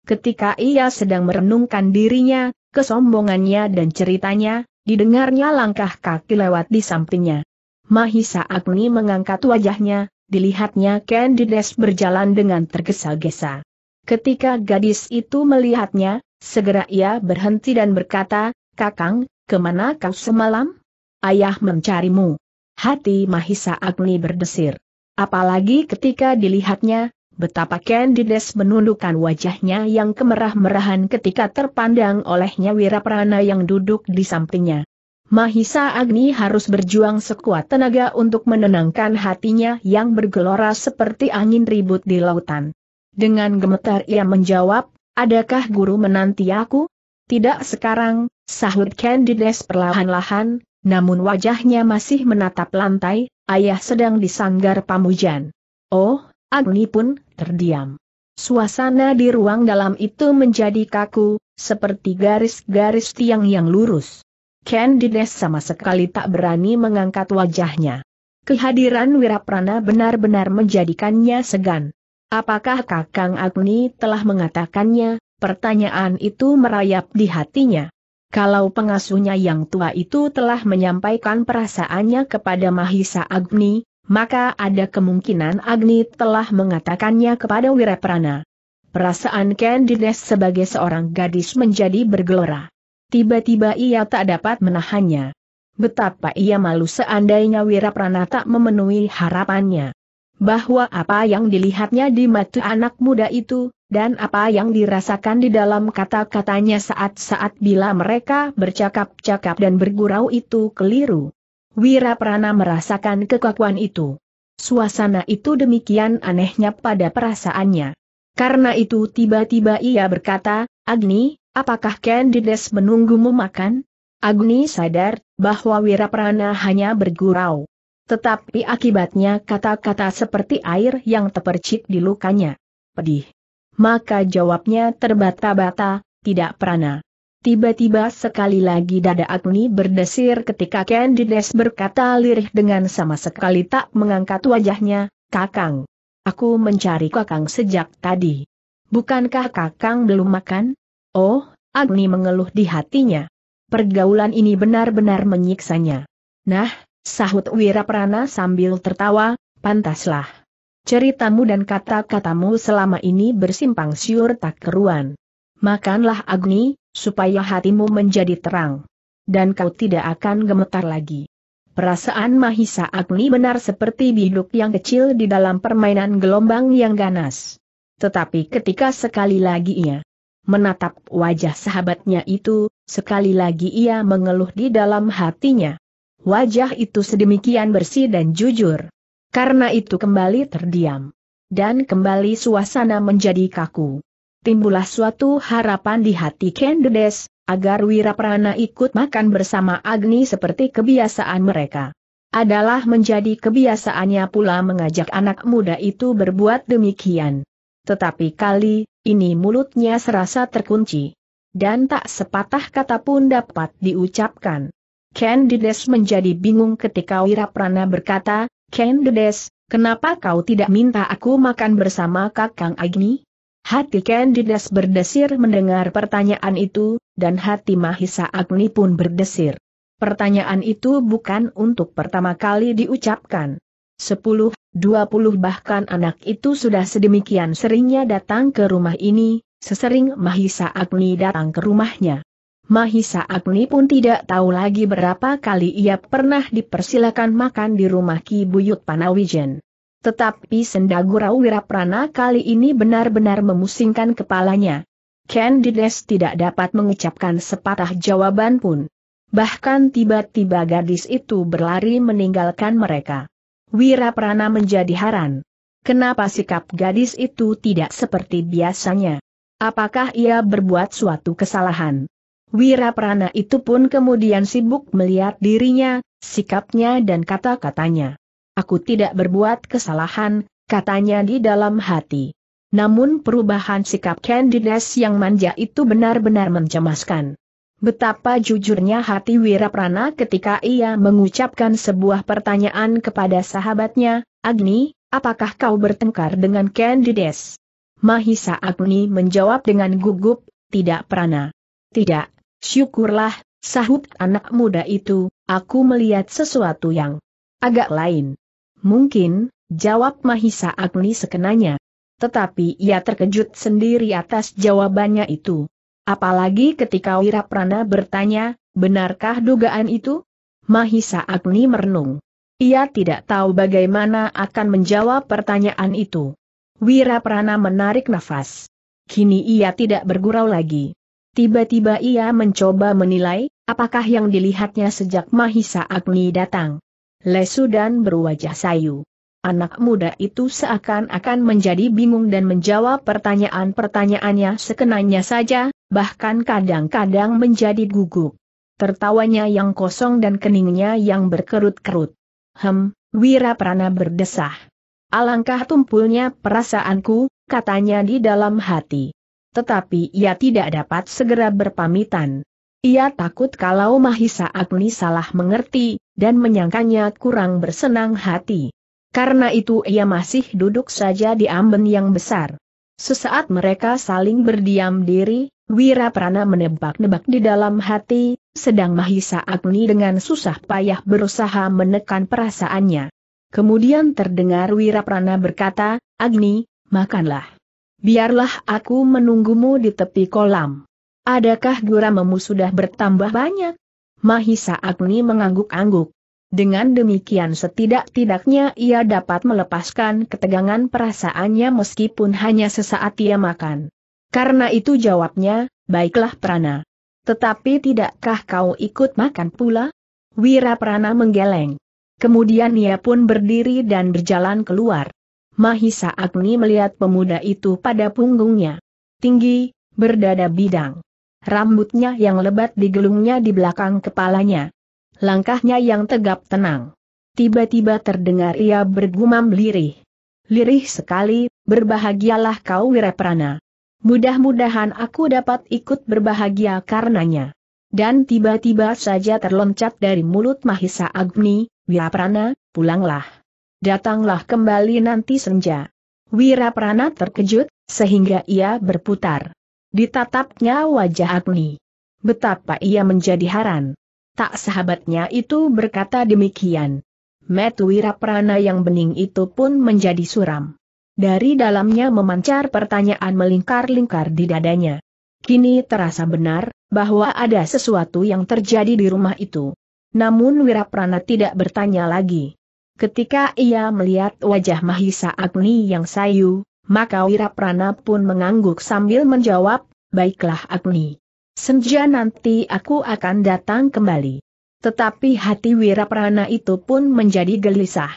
Ketika ia sedang merenungkan dirinya, kesombongannya dan ceritanya, Didengarnya langkah kaki lewat di sampingnya. Mahisa Agni mengangkat wajahnya, dilihatnya Candides berjalan dengan tergesa-gesa. Ketika gadis itu melihatnya, segera ia berhenti dan berkata, Kakang, kemana kau semalam? Ayah mencarimu. Hati Mahisa Agni berdesir. Apalagi ketika dilihatnya, Betapa Candides menundukkan wajahnya yang kemerah-merahan ketika terpandang olehnya Wiraprana yang duduk di sampingnya. Mahisa Agni harus berjuang sekuat tenaga untuk menenangkan hatinya yang bergelora seperti angin ribut di lautan. Dengan gemetar ia menjawab, adakah guru menanti aku? Tidak sekarang, sahut Candides perlahan-lahan, namun wajahnya masih menatap lantai, ayah sedang disanggar pamujan. Oh, Agni pun terdiam. Suasana di ruang dalam itu menjadi kaku, seperti garis-garis tiang yang lurus. Candides sama sekali tak berani mengangkat wajahnya. Kehadiran Wiraprana benar-benar menjadikannya segan. Apakah Kakang Agni telah mengatakannya? Pertanyaan itu merayap di hatinya. Kalau pengasuhnya yang tua itu telah menyampaikan perasaannya kepada Mahisa Agni, maka ada kemungkinan Agni telah mengatakannya kepada Wiraprana. Perasaan Candides sebagai seorang gadis menjadi bergelora. Tiba-tiba ia tak dapat menahannya. Betapa ia malu seandainya Wiraprana tak memenuhi harapannya. Bahwa apa yang dilihatnya di mata anak muda itu, dan apa yang dirasakan di dalam kata-katanya saat-saat bila mereka bercakap-cakap dan bergurau itu keliru. Wira Prana merasakan kekakuan itu. Suasana itu demikian anehnya pada perasaannya. Karena itu tiba-tiba ia berkata, Agni, apakah Candides menunggumu makan? Agni sadar bahwa Wira Prana hanya bergurau. Tetapi akibatnya kata-kata seperti air yang terpercik di lukanya. Pedih. Maka jawabnya terbata-bata, tidak pernah. Tiba-tiba sekali lagi dada Agni berdesir ketika Candides berkata lirih dengan sama sekali tak mengangkat wajahnya, Kakang. Aku mencari Kakang sejak tadi. Bukankah Kakang belum makan? Oh, Agni mengeluh di hatinya. Pergaulan ini benar-benar menyiksanya. Nah, sahut Wiraprana sambil tertawa, pantaslah. Ceritamu dan kata-katamu selama ini bersimpang siur tak keruan. Makanlah Agni, supaya hatimu menjadi terang. Dan kau tidak akan gemetar lagi. Perasaan Mahisa Agni benar seperti biduk yang kecil di dalam permainan gelombang yang ganas. Tetapi ketika sekali lagi ia menatap wajah sahabatnya itu, sekali lagi ia mengeluh di dalam hatinya. Wajah itu sedemikian bersih dan jujur. Karena itu kembali terdiam. Dan kembali suasana menjadi kaku timbullah suatu harapan di hati Kendedes, agar Wiraprana ikut makan bersama Agni seperti kebiasaan mereka. Adalah menjadi kebiasaannya pula mengajak anak muda itu berbuat demikian. Tetapi kali, ini mulutnya serasa terkunci. Dan tak sepatah kata pun dapat diucapkan. Kendedes menjadi bingung ketika Wiraprana berkata, Kendedes, kenapa kau tidak minta aku makan bersama Kakang Agni? Hati Dinas berdesir mendengar pertanyaan itu, dan hati Mahisa Agni pun berdesir. Pertanyaan itu bukan untuk pertama kali diucapkan. Sepuluh, dua puluh bahkan anak itu sudah sedemikian seringnya datang ke rumah ini, sesering Mahisa Agni datang ke rumahnya. Mahisa Agni pun tidak tahu lagi berapa kali ia pernah dipersilakan makan di rumah Ki Buyut Panawijen. Tetapi Sendagura Wiraprana kali ini benar-benar memusingkan kepalanya. Candides tidak dapat mengucapkan sepatah jawaban pun. Bahkan tiba-tiba gadis itu berlari meninggalkan mereka. Wiraprana menjadi heran. Kenapa sikap gadis itu tidak seperti biasanya? Apakah ia berbuat suatu kesalahan? Wiraprana itu pun kemudian sibuk melihat dirinya, sikapnya dan kata-katanya aku tidak berbuat kesalahan, katanya di dalam hati. Namun perubahan sikap Candides yang manja itu benar-benar mencemaskan. Betapa jujurnya hati Wiraprana ketika ia mengucapkan sebuah pertanyaan kepada sahabatnya, Agni, apakah kau bertengkar dengan Candides? Mahisa Agni menjawab dengan gugup, tidak Prana. Tidak, syukurlah, sahut anak muda itu, aku melihat sesuatu yang agak lain. Mungkin, jawab Mahisa Agni sekenanya. Tetapi ia terkejut sendiri atas jawabannya itu. Apalagi ketika Wiraprana bertanya, benarkah dugaan itu? Mahisa Agni merenung. Ia tidak tahu bagaimana akan menjawab pertanyaan itu. Wiraprana menarik nafas. Kini ia tidak bergurau lagi. Tiba-tiba ia mencoba menilai, apakah yang dilihatnya sejak Mahisa Agni datang lesu dan berwajah sayu. Anak muda itu seakan-akan menjadi bingung dan menjawab pertanyaan-pertanyaannya sekenanya saja, bahkan kadang-kadang menjadi gugup. Tertawanya yang kosong dan keningnya yang berkerut-kerut. Hem, Wira Prana berdesah. Alangkah tumpulnya perasaanku, katanya di dalam hati. Tetapi ia tidak dapat segera berpamitan. Ia takut kalau Mahisa Agni salah mengerti, dan menyangkanya kurang bersenang hati. Karena itu ia masih duduk saja di amben yang besar. Sesaat mereka saling berdiam diri, Wiraprana menebak-nebak di dalam hati, sedang Mahisa Agni dengan susah payah berusaha menekan perasaannya. Kemudian terdengar Wiraprana berkata, Agni, makanlah. Biarlah aku menunggumu di tepi kolam. Adakah guramu sudah bertambah banyak? Mahisa Agni mengangguk-angguk. Dengan demikian setidak-tidaknya ia dapat melepaskan ketegangan perasaannya meskipun hanya sesaat ia makan. Karena itu jawabnya, baiklah Prana. Tetapi tidakkah kau ikut makan pula? Wira Prana menggeleng. Kemudian ia pun berdiri dan berjalan keluar. Mahisa Agni melihat pemuda itu pada punggungnya. Tinggi, berdada bidang rambutnya yang lebat digelungnya di belakang kepalanya. Langkahnya yang tegap tenang. Tiba-tiba terdengar ia bergumam lirih. Lirih sekali, berbahagialah kau Wireprana. Mudah-mudahan aku dapat ikut berbahagia karenanya. Dan tiba-tiba saja terloncat dari mulut Mahisa Agni, Wiraprana, pulanglah. Datanglah kembali nanti senja. Wiraprana terkejut, sehingga ia berputar. Ditatapnya wajah Agni. Betapa ia menjadi haran. Tak sahabatnya itu berkata demikian. Metuwira prana yang bening itu pun menjadi suram. Dari dalamnya memancar pertanyaan melingkar-lingkar di dadanya. Kini terasa benar, bahwa ada sesuatu yang terjadi di rumah itu. Namun Wiraprana tidak bertanya lagi. Ketika ia melihat wajah Mahisa Agni yang sayu, maka Wiraprana pun mengangguk sambil menjawab, baiklah Agni. Senja nanti aku akan datang kembali. Tetapi hati Wiraprana itu pun menjadi gelisah.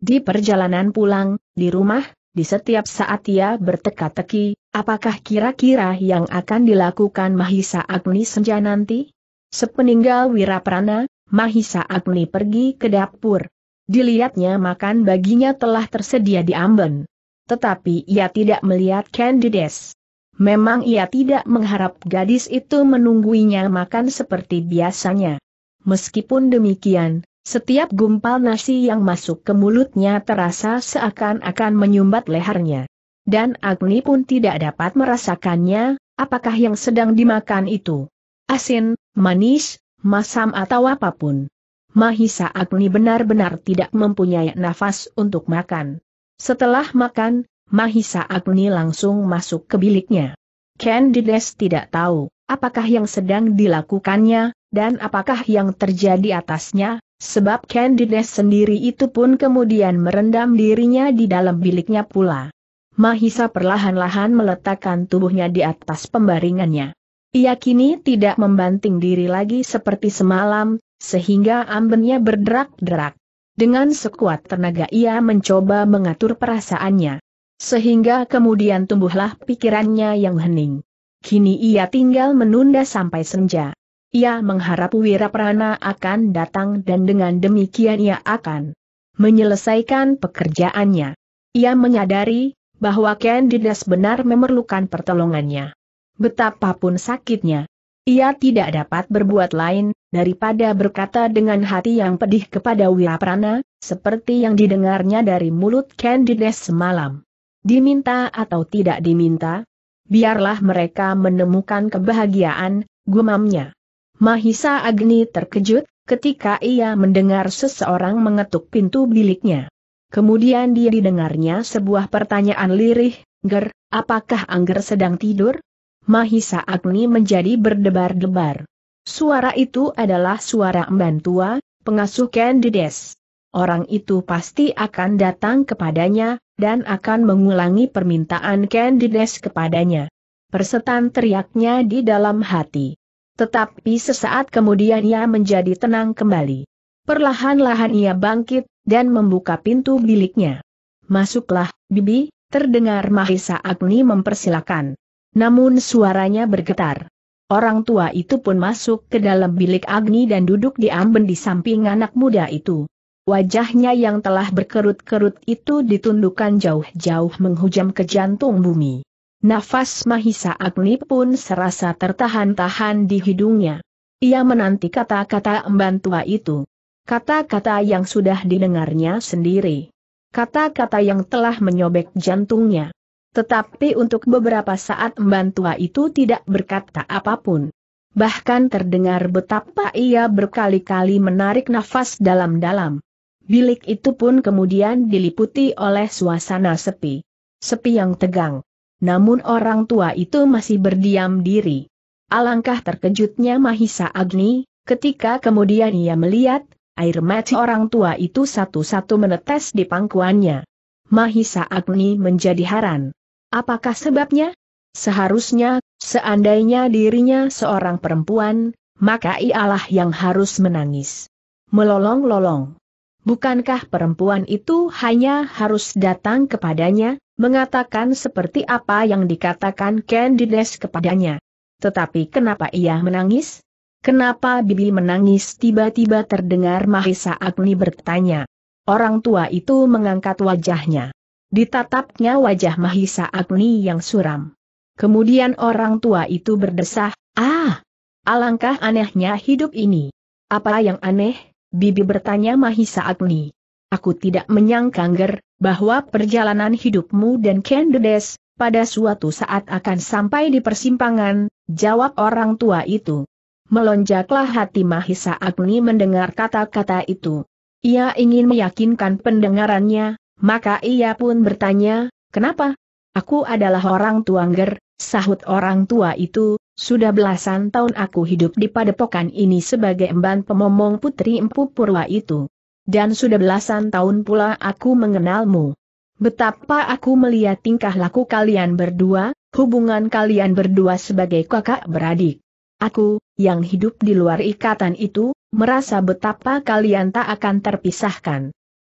Di perjalanan pulang, di rumah, di setiap saat ia berteka-teki, apakah kira-kira yang akan dilakukan Mahisa Agni senja nanti? Sepeninggal Wiraprana, Mahisa Agni pergi ke dapur. Dilihatnya makan baginya telah tersedia di amben tetapi ia tidak melihat Candides. Memang ia tidak mengharap gadis itu menungguinya makan seperti biasanya. Meskipun demikian, setiap gumpal nasi yang masuk ke mulutnya terasa seakan-akan menyumbat lehernya. Dan Agni pun tidak dapat merasakannya, apakah yang sedang dimakan itu. Asin, manis, masam atau apapun. Mahisa Agni benar-benar tidak mempunyai nafas untuk makan. Setelah makan, Mahisa Agni langsung masuk ke biliknya. Candides tidak tahu apakah yang sedang dilakukannya, dan apakah yang terjadi atasnya, sebab Candides sendiri itu pun kemudian merendam dirinya di dalam biliknya pula. Mahisa perlahan-lahan meletakkan tubuhnya di atas pembaringannya. Ia kini tidak membanting diri lagi seperti semalam, sehingga ambennya berderak-derak. Dengan sekuat tenaga ia mencoba mengatur perasaannya. Sehingga kemudian tumbuhlah pikirannya yang hening. Kini ia tinggal menunda sampai senja. Ia mengharap Wiraprana akan datang dan dengan demikian ia akan menyelesaikan pekerjaannya. Ia menyadari bahwa Candidas benar memerlukan pertolongannya. Betapapun sakitnya, ia tidak dapat berbuat lain, daripada berkata dengan hati yang pedih kepada Wiraprana, seperti yang didengarnya dari mulut Candides semalam. Diminta atau tidak diminta, biarlah mereka menemukan kebahagiaan, gumamnya. Mahisa Agni terkejut, ketika ia mendengar seseorang mengetuk pintu biliknya. Kemudian dia didengarnya sebuah pertanyaan lirih, Ger, apakah Angger sedang tidur? Mahisa Agni menjadi berdebar-debar. Suara itu adalah suara emban tua, pengasuh Candides. Orang itu pasti akan datang kepadanya, dan akan mengulangi permintaan Candides kepadanya. Persetan teriaknya di dalam hati. Tetapi sesaat kemudian ia menjadi tenang kembali. Perlahan-lahan ia bangkit, dan membuka pintu biliknya. Masuklah, Bibi, terdengar Mahisa Agni mempersilakan. Namun suaranya bergetar. Orang tua itu pun masuk ke dalam bilik Agni dan duduk di amben di samping anak muda itu. Wajahnya yang telah berkerut-kerut itu ditundukkan jauh-jauh menghujam ke jantung bumi. Nafas Mahisa Agni pun serasa tertahan-tahan di hidungnya. Ia menanti kata-kata emban tua itu. Kata-kata yang sudah didengarnya sendiri. Kata-kata yang telah menyobek jantungnya. Tetapi untuk beberapa saat Mban tua itu tidak berkata apapun. Bahkan terdengar betapa ia berkali-kali menarik nafas dalam-dalam. Bilik itu pun kemudian diliputi oleh suasana sepi. Sepi yang tegang. Namun orang tua itu masih berdiam diri. Alangkah terkejutnya Mahisa Agni, ketika kemudian ia melihat, air mata orang tua itu satu-satu menetes di pangkuannya. Mahisa Agni menjadi heran. Apakah sebabnya? Seharusnya, seandainya dirinya seorang perempuan, maka ialah yang harus menangis. Melolong-lolong. Bukankah perempuan itu hanya harus datang kepadanya, mengatakan seperti apa yang dikatakan Candides kepadanya? Tetapi kenapa ia menangis? Kenapa Bibi menangis tiba-tiba terdengar Mahisa Agni bertanya. Orang tua itu mengangkat wajahnya. Ditatapnya wajah Mahisa Agni yang suram. Kemudian orang tua itu berdesah, ah, alangkah anehnya hidup ini. Apa yang aneh? Bibi bertanya Mahisa Agni. Aku tidak menyangka Ger, bahwa perjalanan hidupmu dan Kendedes, pada suatu saat akan sampai di persimpangan, jawab orang tua itu. Melonjaklah hati Mahisa Agni mendengar kata-kata itu. Ia ingin meyakinkan pendengarannya, maka ia pun bertanya, kenapa? Aku adalah orang tuangger, sahut orang tua itu, sudah belasan tahun aku hidup di padepokan ini sebagai emban pemomong putri Empu Purwa itu. Dan sudah belasan tahun pula aku mengenalmu. Betapa aku melihat tingkah laku kalian berdua, hubungan kalian berdua sebagai kakak beradik. Aku, yang hidup di luar ikatan itu, merasa betapa kalian tak akan terpisahkan.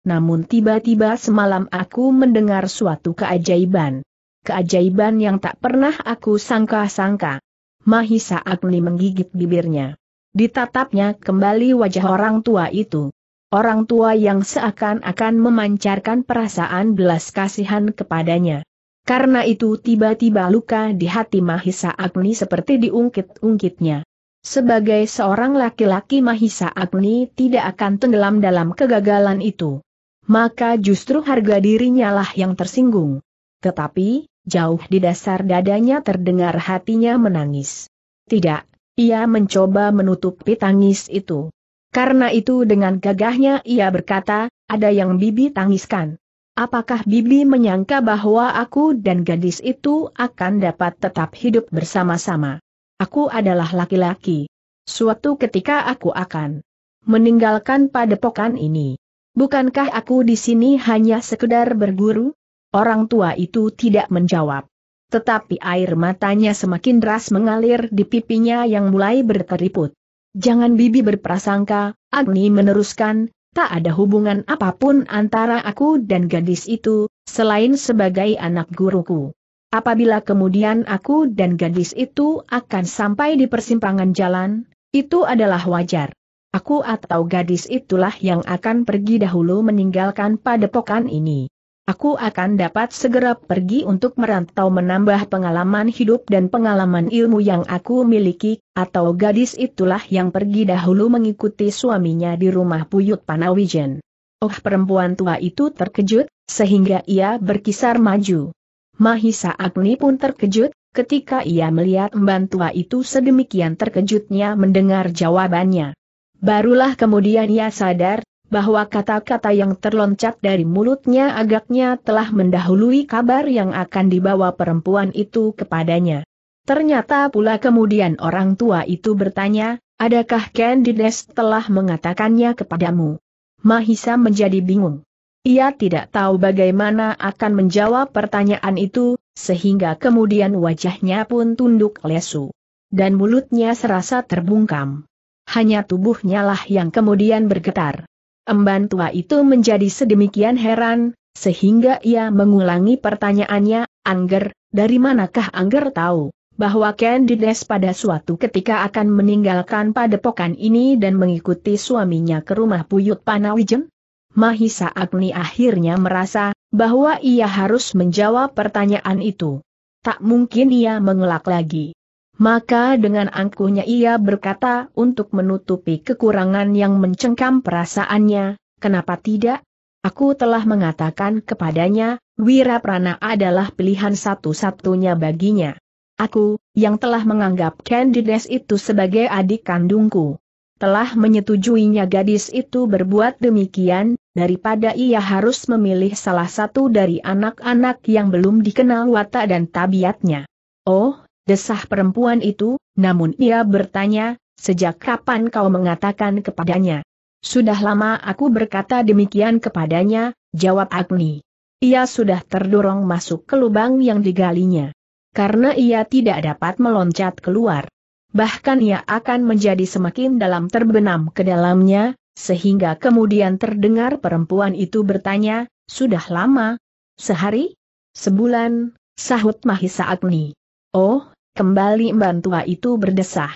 Namun tiba-tiba semalam aku mendengar suatu keajaiban. Keajaiban yang tak pernah aku sangka-sangka. Mahisa Agni menggigit bibirnya. Ditatapnya kembali wajah orang tua itu. Orang tua yang seakan-akan memancarkan perasaan belas kasihan kepadanya. Karena itu tiba-tiba luka di hati Mahisa Agni seperti diungkit-ungkitnya. Sebagai seorang laki-laki Mahisa Agni tidak akan tenggelam dalam kegagalan itu maka justru harga dirinya lah yang tersinggung. Tetapi, jauh di dasar dadanya terdengar hatinya menangis. Tidak, ia mencoba menutupi tangis itu. Karena itu dengan gagahnya ia berkata, ada yang bibi tangiskan. Apakah Bibi menyangka bahwa aku dan gadis itu akan dapat tetap hidup bersama-sama? Aku adalah laki-laki. Suatu ketika aku akan meninggalkan padepokan ini. Bukankah aku di sini hanya sekedar berguru? Orang tua itu tidak menjawab. Tetapi air matanya semakin deras mengalir di pipinya yang mulai berkeriput. Jangan bibi berprasangka, Agni meneruskan, tak ada hubungan apapun antara aku dan gadis itu, selain sebagai anak guruku. Apabila kemudian aku dan gadis itu akan sampai di persimpangan jalan, itu adalah wajar. Aku atau gadis itulah yang akan pergi dahulu meninggalkan padepokan ini. Aku akan dapat segera pergi untuk merantau menambah pengalaman hidup dan pengalaman ilmu yang aku miliki, atau gadis itulah yang pergi dahulu mengikuti suaminya di rumah Puyut Panawijen. Oh perempuan tua itu terkejut, sehingga ia berkisar maju. Mahisa Agni pun terkejut, ketika ia melihat emban itu sedemikian terkejutnya mendengar jawabannya. Barulah kemudian ia sadar, bahwa kata-kata yang terloncat dari mulutnya agaknya telah mendahului kabar yang akan dibawa perempuan itu kepadanya. Ternyata pula kemudian orang tua itu bertanya, adakah Candides telah mengatakannya kepadamu? Mahisa menjadi bingung. Ia tidak tahu bagaimana akan menjawab pertanyaan itu, sehingga kemudian wajahnya pun tunduk lesu. Dan mulutnya serasa terbungkam hanya tubuhnya lah yang kemudian bergetar. Emban tua itu menjadi sedemikian heran, sehingga ia mengulangi pertanyaannya, Angger, dari manakah Angger tahu? bahwa Candides pada suatu ketika akan meninggalkan padepokan ini dan mengikuti suaminya ke rumah Puyut Panawijen? Mahisa Agni akhirnya merasa bahwa ia harus menjawab pertanyaan itu. Tak mungkin ia mengelak lagi. Maka dengan angkuhnya ia berkata untuk menutupi kekurangan yang mencengkam perasaannya, kenapa tidak? Aku telah mengatakan kepadanya, Wiraprana adalah pilihan satu-satunya baginya. Aku, yang telah menganggap Candides itu sebagai adik kandungku telah menyetujuinya gadis itu berbuat demikian, daripada ia harus memilih salah satu dari anak-anak yang belum dikenal watak dan tabiatnya. Oh, Desah perempuan itu, namun ia bertanya, sejak kapan kau mengatakan kepadanya? Sudah lama aku berkata demikian kepadanya, jawab Agni. Ia sudah terdorong masuk ke lubang yang digalinya. Karena ia tidak dapat meloncat keluar. Bahkan ia akan menjadi semakin dalam terbenam ke dalamnya, sehingga kemudian terdengar perempuan itu bertanya, sudah lama? Sehari? Sebulan? Sahut Mahisa Agni. Oh, kembali Mban tua itu berdesah.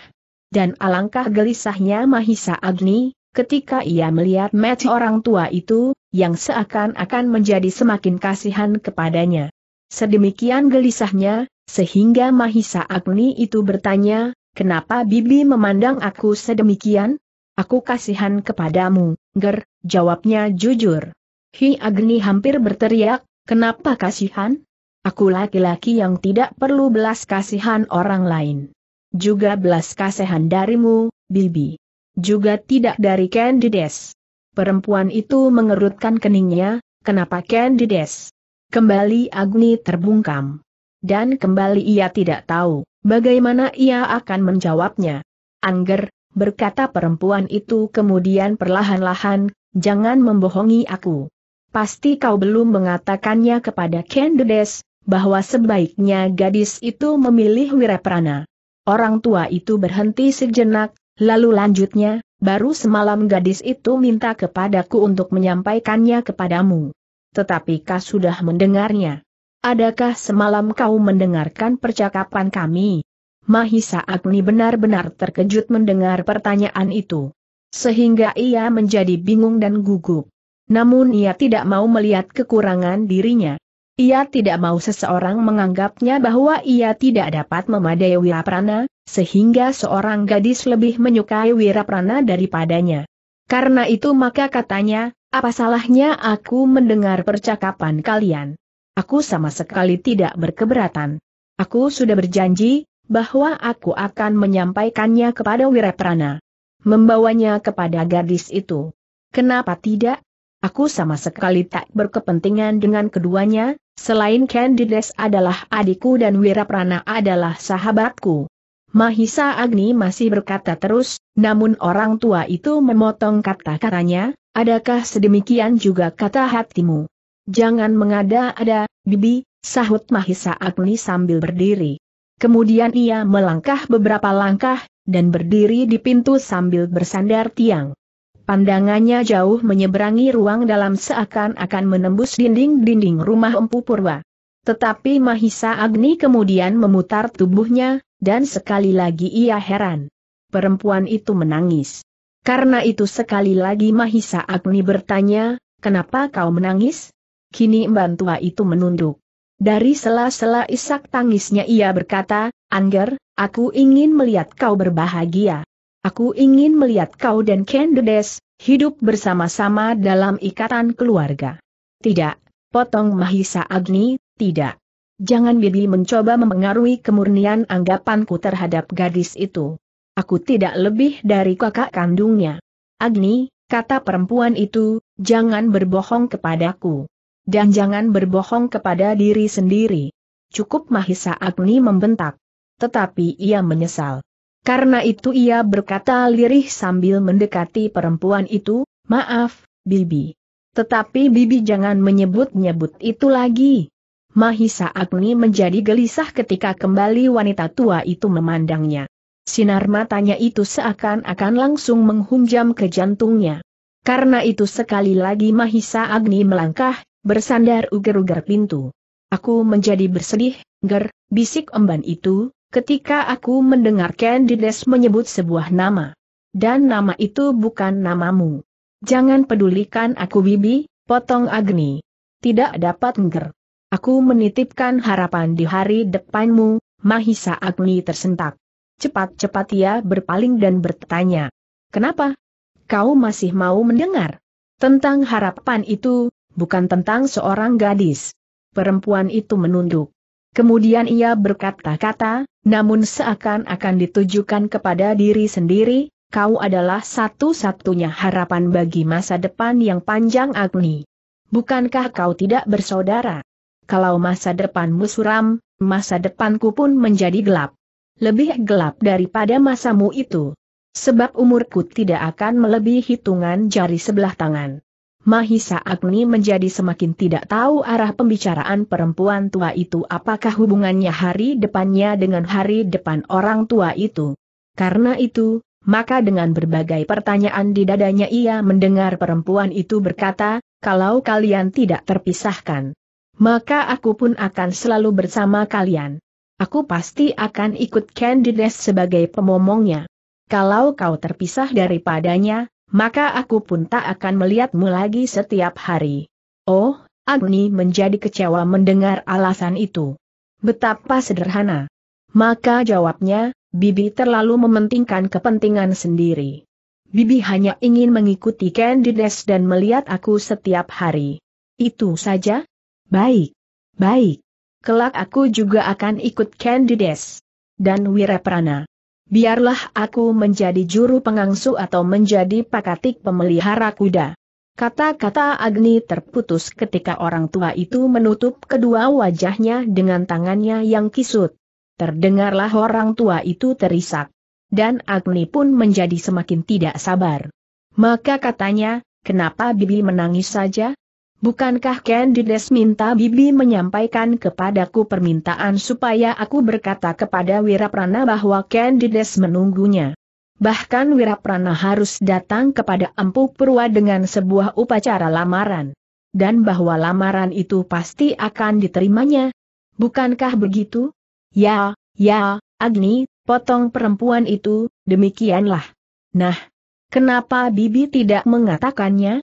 Dan alangkah gelisahnya Mahisa Agni, ketika ia melihat mati orang tua itu, yang seakan-akan menjadi semakin kasihan kepadanya. Sedemikian gelisahnya, sehingga Mahisa Agni itu bertanya, kenapa Bibi memandang aku sedemikian? Aku kasihan kepadamu, Ger, jawabnya jujur. Hi Agni hampir berteriak, kenapa kasihan? Aku laki-laki yang tidak perlu belas kasihan orang lain. Juga belas kasihan darimu, Bibi. Juga tidak dari Candides. Perempuan itu mengerutkan keningnya, kenapa Candides? Kembali Agni terbungkam. Dan kembali ia tidak tahu, bagaimana ia akan menjawabnya. Angger, berkata perempuan itu kemudian perlahan-lahan, jangan membohongi aku. Pasti kau belum mengatakannya kepada Candides, bahwa sebaiknya gadis itu memilih Wiraprana. Orang tua itu berhenti sejenak, lalu lanjutnya, baru semalam gadis itu minta kepadaku untuk menyampaikannya kepadamu. Tetapi kau sudah mendengarnya. Adakah semalam kau mendengarkan percakapan kami? Mahisa Agni benar-benar terkejut mendengar pertanyaan itu. Sehingga ia menjadi bingung dan gugup. Namun ia tidak mau melihat kekurangan dirinya, ia tidak mau seseorang menganggapnya bahwa ia tidak dapat memadai Wiraprana, sehingga seorang gadis lebih menyukai Wiraprana daripadanya. Karena itu maka katanya, apa salahnya aku mendengar percakapan kalian? Aku sama sekali tidak berkeberatan. Aku sudah berjanji, bahwa aku akan menyampaikannya kepada Wiraprana. Membawanya kepada gadis itu. Kenapa tidak? Aku sama sekali tak berkepentingan dengan keduanya, selain Candides adalah adikku dan Wiraprana adalah sahabatku. Mahisa Agni masih berkata terus, namun orang tua itu memotong kata-katanya, adakah sedemikian juga kata hatimu? Jangan mengada-ada, Bibi, sahut Mahisa Agni sambil berdiri. Kemudian ia melangkah beberapa langkah, dan berdiri di pintu sambil bersandar tiang. Pandangannya jauh menyeberangi ruang dalam seakan-akan menembus dinding-dinding rumah Empu Purwa. Tetapi Mahisa Agni kemudian memutar tubuhnya, dan sekali lagi ia heran. Perempuan itu menangis. Karena itu sekali lagi Mahisa Agni bertanya, kenapa kau menangis? Kini Mban itu menunduk. Dari sela-sela isak tangisnya ia berkata, Angger, aku ingin melihat kau berbahagia. Aku ingin melihat kau dan Kendedes, hidup bersama-sama dalam ikatan keluarga. Tidak, potong Mahisa Agni, tidak. Jangan Bibi mencoba mempengaruhi kemurnian anggapanku terhadap gadis itu. Aku tidak lebih dari kakak kandungnya. Agni, kata perempuan itu, jangan berbohong kepadaku. Dan jangan berbohong kepada diri sendiri. Cukup Mahisa Agni membentak. Tetapi ia menyesal. Karena itu ia berkata lirih sambil mendekati perempuan itu, maaf, Bibi. Tetapi Bibi jangan menyebut-nyebut itu lagi. Mahisa Agni menjadi gelisah ketika kembali wanita tua itu memandangnya. Sinar matanya itu seakan-akan langsung menghunjam ke jantungnya. Karena itu sekali lagi Mahisa Agni melangkah, bersandar uger-uger pintu. Aku menjadi bersedih, ger, bisik emban itu, ketika aku mendengar Candides menyebut sebuah nama. Dan nama itu bukan namamu. Jangan pedulikan aku Bibi, potong Agni. Tidak dapat ngger. Aku menitipkan harapan di hari depanmu, Mahisa Agni tersentak. Cepat-cepat ia berpaling dan bertanya. Kenapa? Kau masih mau mendengar? Tentang harapan itu, bukan tentang seorang gadis. Perempuan itu menunduk. Kemudian ia berkata-kata, namun seakan-akan ditujukan kepada diri sendiri, kau adalah satu-satunya harapan bagi masa depan yang panjang Agni. Bukankah kau tidak bersaudara? Kalau masa depanmu suram, masa depanku pun menjadi gelap. Lebih gelap daripada masamu itu. Sebab umurku tidak akan melebihi hitungan jari sebelah tangan. Mahisa Agni menjadi semakin tidak tahu arah pembicaraan perempuan tua itu apakah hubungannya hari depannya dengan hari depan orang tua itu. Karena itu, maka dengan berbagai pertanyaan di dadanya ia mendengar perempuan itu berkata, kalau kalian tidak terpisahkan, maka aku pun akan selalu bersama kalian. Aku pasti akan ikut Candides sebagai pemomongnya. Kalau kau terpisah daripadanya, maka aku pun tak akan melihatmu lagi setiap hari. Oh, Agni menjadi kecewa mendengar alasan itu. Betapa sederhana. Maka jawabnya, Bibi terlalu mementingkan kepentingan sendiri. Bibi hanya ingin mengikuti Candides dan melihat aku setiap hari. Itu saja? Baik. Baik. Kelak aku juga akan ikut Candides. Dan Wiraprana biarlah aku menjadi juru pengangsu atau menjadi pakatik pemelihara kuda. Kata-kata Agni terputus ketika orang tua itu menutup kedua wajahnya dengan tangannya yang kisut. Terdengarlah orang tua itu terisak. Dan Agni pun menjadi semakin tidak sabar. Maka katanya, kenapa Bibi menangis saja? Bukankah Candides minta Bibi menyampaikan kepadaku permintaan supaya aku berkata kepada Wiraprana bahwa Candides menunggunya? Bahkan Wiraprana harus datang kepada Empu Purwa dengan sebuah upacara lamaran. Dan bahwa lamaran itu pasti akan diterimanya. Bukankah begitu? Ya, ya, Agni, potong perempuan itu, demikianlah. Nah, kenapa Bibi tidak mengatakannya?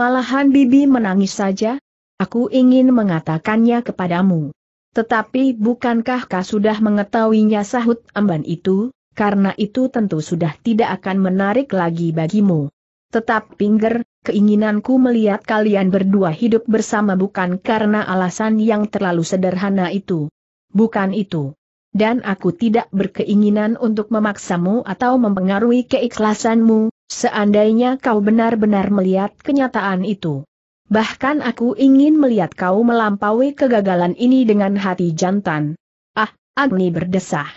Malahan Bibi menangis saja. Aku ingin mengatakannya kepadamu. Tetapi bukankah kau sudah mengetahuinya sahut amban itu, karena itu tentu sudah tidak akan menarik lagi bagimu. Tetap pinggir, keinginanku melihat kalian berdua hidup bersama bukan karena alasan yang terlalu sederhana itu. Bukan itu dan aku tidak berkeinginan untuk memaksamu atau mempengaruhi keikhlasanmu, Seandainya kau benar-benar melihat kenyataan itu. Bahkan aku ingin melihat kau melampaui kegagalan ini dengan hati jantan. Ah, Agni berdesah.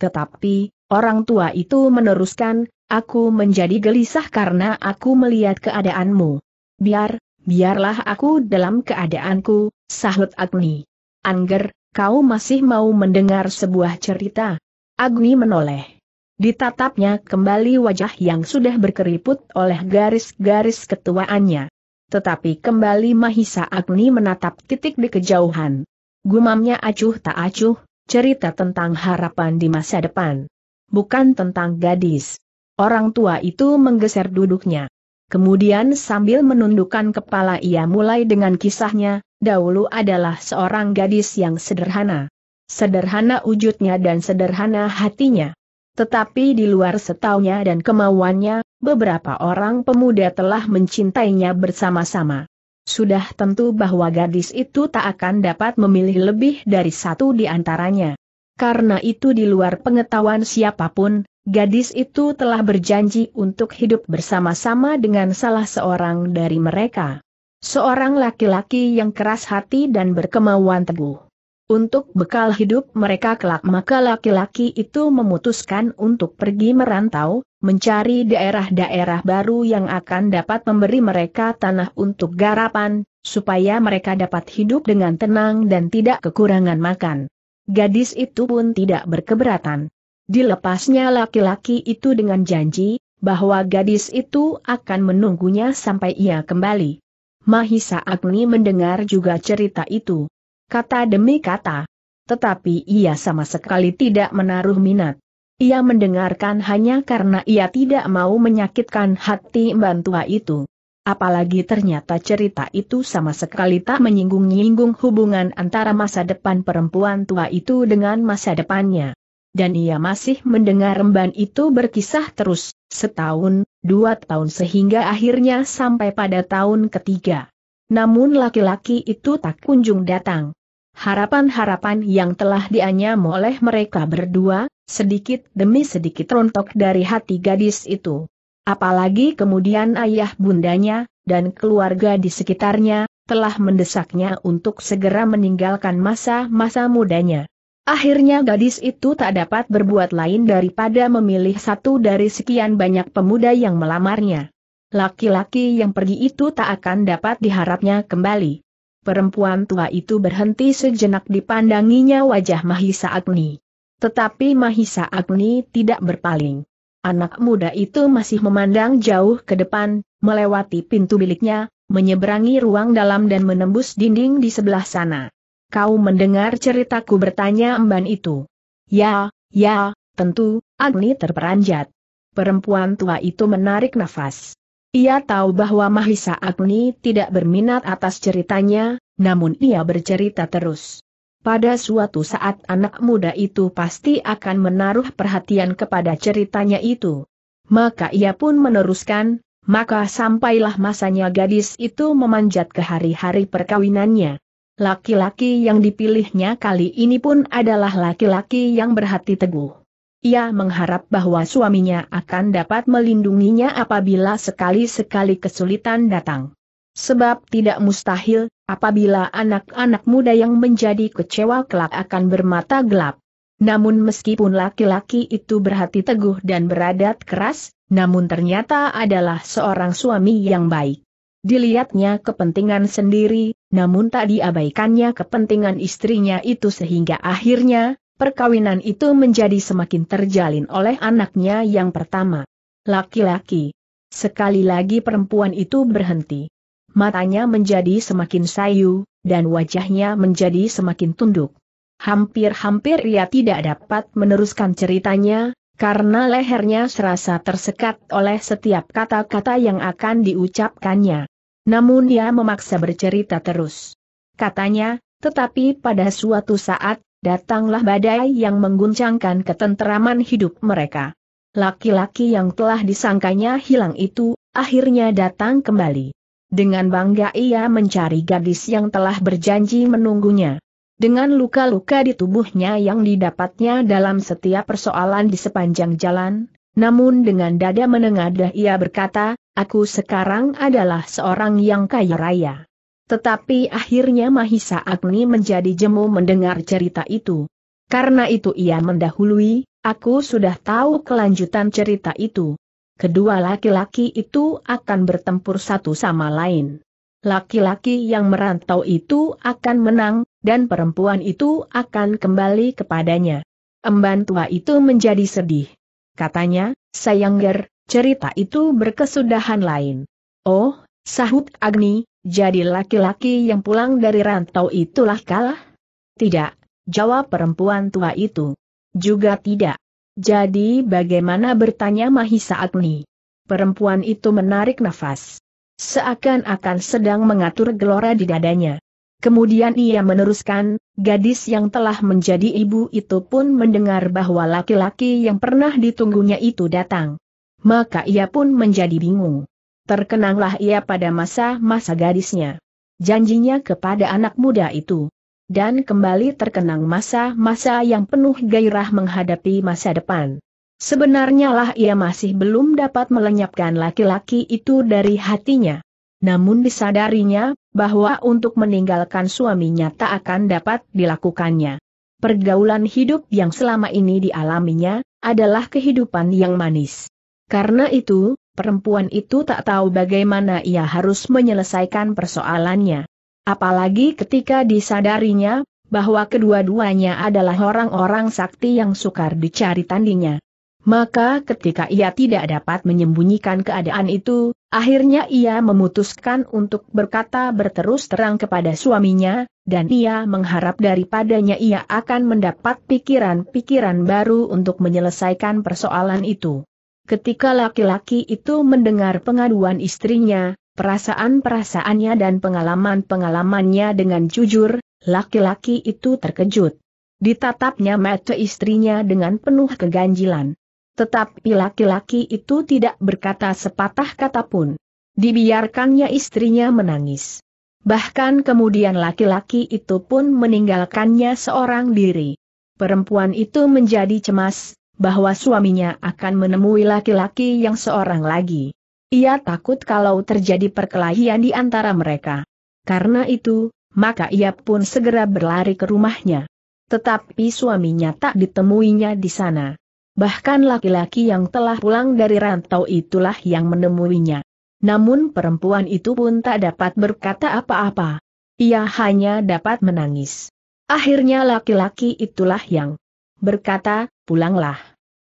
Tetapi, orang tua itu meneruskan, aku menjadi gelisah karena aku melihat keadaanmu. Biar, biarlah aku dalam keadaanku, sahut Agni. Angger, kau masih mau mendengar sebuah cerita? Agni menoleh. Ditatapnya kembali wajah yang sudah berkeriput oleh garis-garis ketuaannya. Tetapi kembali Mahisa Agni menatap titik di kejauhan. Gumamnya acuh tak acuh, cerita tentang harapan di masa depan. Bukan tentang gadis. Orang tua itu menggeser duduknya. Kemudian sambil menundukkan kepala ia mulai dengan kisahnya, dahulu adalah seorang gadis yang sederhana. Sederhana wujudnya dan sederhana hatinya. Tetapi di luar setaunya dan kemauannya, beberapa orang pemuda telah mencintainya bersama-sama. Sudah tentu bahwa gadis itu tak akan dapat memilih lebih dari satu di antaranya. Karena itu di luar pengetahuan siapapun, gadis itu telah berjanji untuk hidup bersama-sama dengan salah seorang dari mereka. Seorang laki-laki yang keras hati dan berkemauan teguh. Untuk bekal hidup mereka kelak maka laki-laki itu memutuskan untuk pergi merantau, mencari daerah-daerah baru yang akan dapat memberi mereka tanah untuk garapan, supaya mereka dapat hidup dengan tenang dan tidak kekurangan makan. Gadis itu pun tidak berkeberatan. Dilepasnya laki-laki itu dengan janji, bahwa gadis itu akan menunggunya sampai ia kembali. Mahisa Agni mendengar juga cerita itu kata demi kata. Tetapi ia sama sekali tidak menaruh minat. Ia mendengarkan hanya karena ia tidak mau menyakitkan hati bantua itu. Apalagi ternyata cerita itu sama sekali tak menyinggung-nyinggung hubungan antara masa depan perempuan tua itu dengan masa depannya. Dan ia masih mendengar remban itu berkisah terus, setahun, dua tahun sehingga akhirnya sampai pada tahun ketiga. Namun laki-laki itu tak kunjung datang. Harapan-harapan yang telah dianyam oleh mereka berdua, sedikit demi sedikit rontok dari hati gadis itu. Apalagi kemudian ayah bundanya, dan keluarga di sekitarnya, telah mendesaknya untuk segera meninggalkan masa-masa mudanya. Akhirnya gadis itu tak dapat berbuat lain daripada memilih satu dari sekian banyak pemuda yang melamarnya. Laki-laki yang pergi itu tak akan dapat diharapnya kembali. Perempuan tua itu berhenti sejenak dipandanginya wajah Mahisa Agni. Tetapi Mahisa Agni tidak berpaling. Anak muda itu masih memandang jauh ke depan, melewati pintu biliknya, menyeberangi ruang dalam dan menembus dinding di sebelah sana. Kau mendengar ceritaku bertanya emban itu. Ya, ya, tentu, Agni terperanjat. Perempuan tua itu menarik nafas. Ia tahu bahwa Mahisa Agni tidak berminat atas ceritanya, namun ia bercerita terus. Pada suatu saat anak muda itu pasti akan menaruh perhatian kepada ceritanya itu. Maka ia pun meneruskan, maka sampailah masanya gadis itu memanjat ke hari-hari perkawinannya. Laki-laki yang dipilihnya kali ini pun adalah laki-laki yang berhati teguh. Ia mengharap bahwa suaminya akan dapat melindunginya apabila sekali-sekali kesulitan datang. Sebab tidak mustahil, apabila anak-anak muda yang menjadi kecewa kelak akan bermata gelap. Namun meskipun laki-laki itu berhati teguh dan beradat keras, namun ternyata adalah seorang suami yang baik. Dilihatnya kepentingan sendiri, namun tak diabaikannya kepentingan istrinya itu sehingga akhirnya, Perkawinan itu menjadi semakin terjalin oleh anaknya yang pertama. Laki-laki. Sekali lagi perempuan itu berhenti. Matanya menjadi semakin sayu, dan wajahnya menjadi semakin tunduk. Hampir-hampir ia tidak dapat meneruskan ceritanya, karena lehernya serasa tersekat oleh setiap kata-kata yang akan diucapkannya. Namun ia memaksa bercerita terus. Katanya, tetapi pada suatu saat, datanglah badai yang mengguncangkan ketenteraman hidup mereka. Laki-laki yang telah disangkanya hilang itu, akhirnya datang kembali. Dengan bangga ia mencari gadis yang telah berjanji menunggunya. Dengan luka-luka di tubuhnya yang didapatnya dalam setiap persoalan di sepanjang jalan, namun dengan dada menengadah ia berkata, aku sekarang adalah seorang yang kaya raya. Tetapi akhirnya Mahisa Agni menjadi jemu mendengar cerita itu. Karena itu ia mendahului, aku sudah tahu kelanjutan cerita itu. Kedua laki-laki itu akan bertempur satu sama lain. Laki-laki yang merantau itu akan menang, dan perempuan itu akan kembali kepadanya. Emban tua itu menjadi sedih. Katanya, sayang ger, cerita itu berkesudahan lain. Oh, sahut Agni, jadi laki-laki yang pulang dari rantau itulah kalah? Tidak, jawab perempuan tua itu. Juga tidak. Jadi bagaimana bertanya Mahisa Agni? Perempuan itu menarik nafas. Seakan-akan sedang mengatur gelora di dadanya. Kemudian ia meneruskan, gadis yang telah menjadi ibu itu pun mendengar bahwa laki-laki yang pernah ditunggunya itu datang. Maka ia pun menjadi bingung. Terkenanglah ia pada masa-masa gadisnya. Janjinya kepada anak muda itu. Dan kembali terkenang masa-masa yang penuh gairah menghadapi masa depan. Sebenarnya lah ia masih belum dapat melenyapkan laki-laki itu dari hatinya. Namun disadarinya, bahwa untuk meninggalkan suaminya tak akan dapat dilakukannya. Pergaulan hidup yang selama ini dialaminya, adalah kehidupan yang manis. Karena itu, perempuan itu tak tahu bagaimana ia harus menyelesaikan persoalannya. Apalagi ketika disadarinya, bahwa kedua-duanya adalah orang-orang sakti yang sukar dicari tandinya. Maka ketika ia tidak dapat menyembunyikan keadaan itu, akhirnya ia memutuskan untuk berkata berterus terang kepada suaminya, dan ia mengharap daripadanya ia akan mendapat pikiran-pikiran baru untuk menyelesaikan persoalan itu. Ketika laki-laki itu mendengar pengaduan istrinya, perasaan-perasaannya dan pengalaman-pengalamannya dengan jujur, laki-laki itu terkejut. Ditatapnya mata istrinya dengan penuh keganjilan. Tetapi laki-laki itu tidak berkata sepatah kata pun. Dibiarkannya istrinya menangis. Bahkan kemudian laki-laki itu pun meninggalkannya seorang diri. Perempuan itu menjadi cemas, bahwa suaminya akan menemui laki-laki yang seorang lagi. Ia takut kalau terjadi perkelahian di antara mereka. Karena itu, maka ia pun segera berlari ke rumahnya. Tetapi suaminya tak ditemuinya di sana. Bahkan laki-laki yang telah pulang dari rantau itulah yang menemuinya. Namun perempuan itu pun tak dapat berkata apa-apa. Ia hanya dapat menangis. Akhirnya laki-laki itulah yang berkata, pulanglah.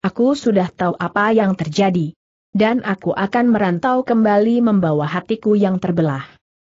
Aku sudah tahu apa yang terjadi. Dan aku akan merantau kembali membawa hatiku yang terbelah.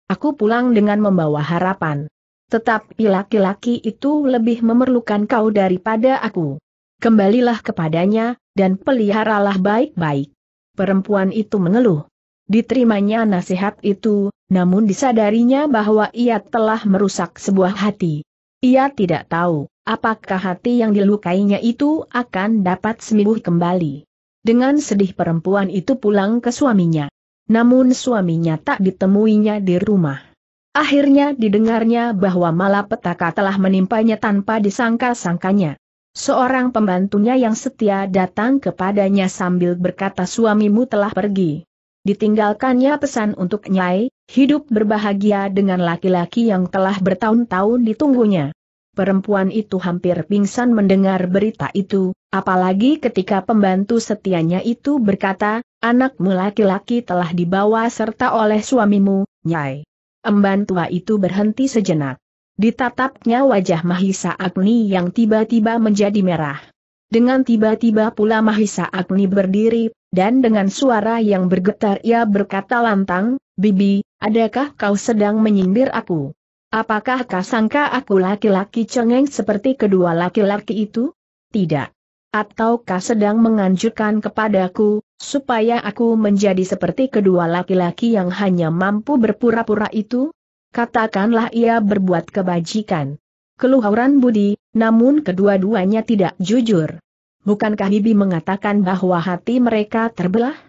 Aku pulang dengan membawa harapan. Tetapi laki-laki itu lebih memerlukan kau daripada aku. Kembalilah kepadanya, dan peliharalah baik-baik. Perempuan itu mengeluh. Diterimanya nasihat itu, namun disadarinya bahwa ia telah merusak sebuah hati. Ia tidak tahu Apakah hati yang dilukainya itu akan dapat sembuh kembali? Dengan sedih perempuan itu pulang ke suaminya. Namun suaminya tak ditemuinya di rumah. Akhirnya didengarnya bahwa malapetaka telah menimpanya tanpa disangka-sangkanya. Seorang pembantunya yang setia datang kepadanya sambil berkata suamimu telah pergi. Ditinggalkannya pesan untuk Nyai, hidup berbahagia dengan laki-laki yang telah bertahun-tahun ditunggunya. Perempuan itu hampir pingsan mendengar berita itu, apalagi ketika pembantu setianya itu berkata, anakmu laki-laki telah dibawa serta oleh suamimu, Nyai. Emban tua itu berhenti sejenak. Ditatapnya wajah Mahisa Agni yang tiba-tiba menjadi merah. Dengan tiba-tiba pula Mahisa Agni berdiri, dan dengan suara yang bergetar ia berkata lantang, Bibi, adakah kau sedang menyindir aku? Apakah kau sangka aku laki-laki cengeng seperti kedua laki-laki itu? Tidak. Atau kau sedang menganjurkan kepadaku, supaya aku menjadi seperti kedua laki-laki yang hanya mampu berpura-pura itu? Katakanlah ia berbuat kebajikan. Keluhuran budi, namun kedua-duanya tidak jujur. Bukankah Bibi mengatakan bahwa hati mereka terbelah?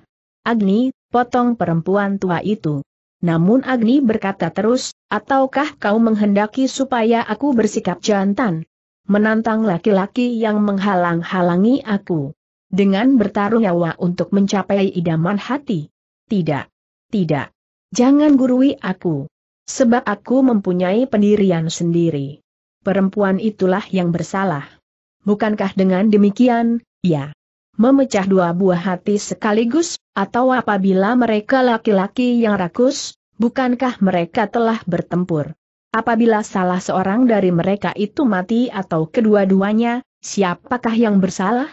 Agni, potong perempuan tua itu. Namun Agni berkata terus, ataukah kau menghendaki supaya aku bersikap jantan? Menantang laki-laki yang menghalang-halangi aku. Dengan bertarung nyawa untuk mencapai idaman hati. Tidak. Tidak. Jangan gurui aku. Sebab aku mempunyai pendirian sendiri. Perempuan itulah yang bersalah. Bukankah dengan demikian, ya, memecah dua buah hati sekaligus, atau apabila mereka laki-laki yang rakus, bukankah mereka telah bertempur? Apabila salah seorang dari mereka itu mati atau kedua-duanya, siapakah yang bersalah?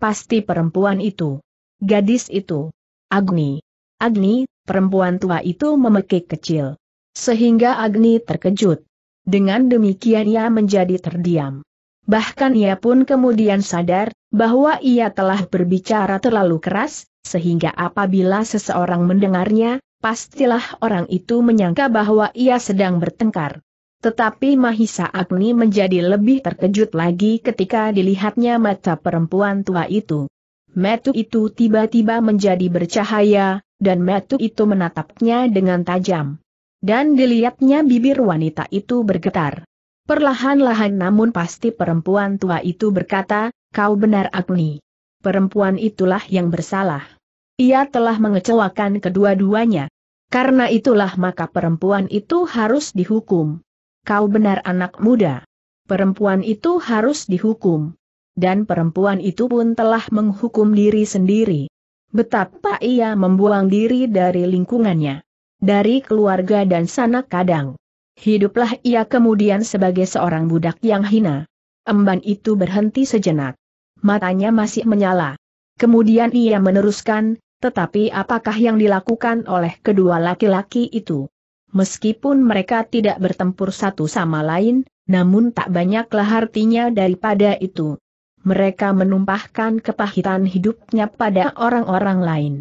Pasti perempuan itu. Gadis itu. Agni. Agni, perempuan tua itu memekik kecil. Sehingga Agni terkejut. Dengan demikian ia menjadi terdiam. Bahkan ia pun kemudian sadar, bahwa ia telah berbicara terlalu keras, sehingga apabila seseorang mendengarnya, pastilah orang itu menyangka bahwa ia sedang bertengkar. Tetapi Mahisa Agni menjadi lebih terkejut lagi ketika dilihatnya mata perempuan tua itu. Metu itu tiba-tiba menjadi bercahaya, dan metu itu menatapnya dengan tajam. Dan dilihatnya bibir wanita itu bergetar. Perlahan-lahan namun pasti perempuan tua itu berkata, kau benar Agni. Perempuan itulah yang bersalah. Ia telah mengecewakan kedua-duanya. Karena itulah maka perempuan itu harus dihukum. Kau benar anak muda. Perempuan itu harus dihukum. Dan perempuan itu pun telah menghukum diri sendiri. Betapa ia membuang diri dari lingkungannya. Dari keluarga dan sanak kadang. Hiduplah ia kemudian sebagai seorang budak yang hina. Emban itu berhenti sejenak matanya masih menyala. Kemudian ia meneruskan, tetapi apakah yang dilakukan oleh kedua laki-laki itu? Meskipun mereka tidak bertempur satu sama lain, namun tak banyaklah artinya daripada itu. Mereka menumpahkan kepahitan hidupnya pada orang-orang lain.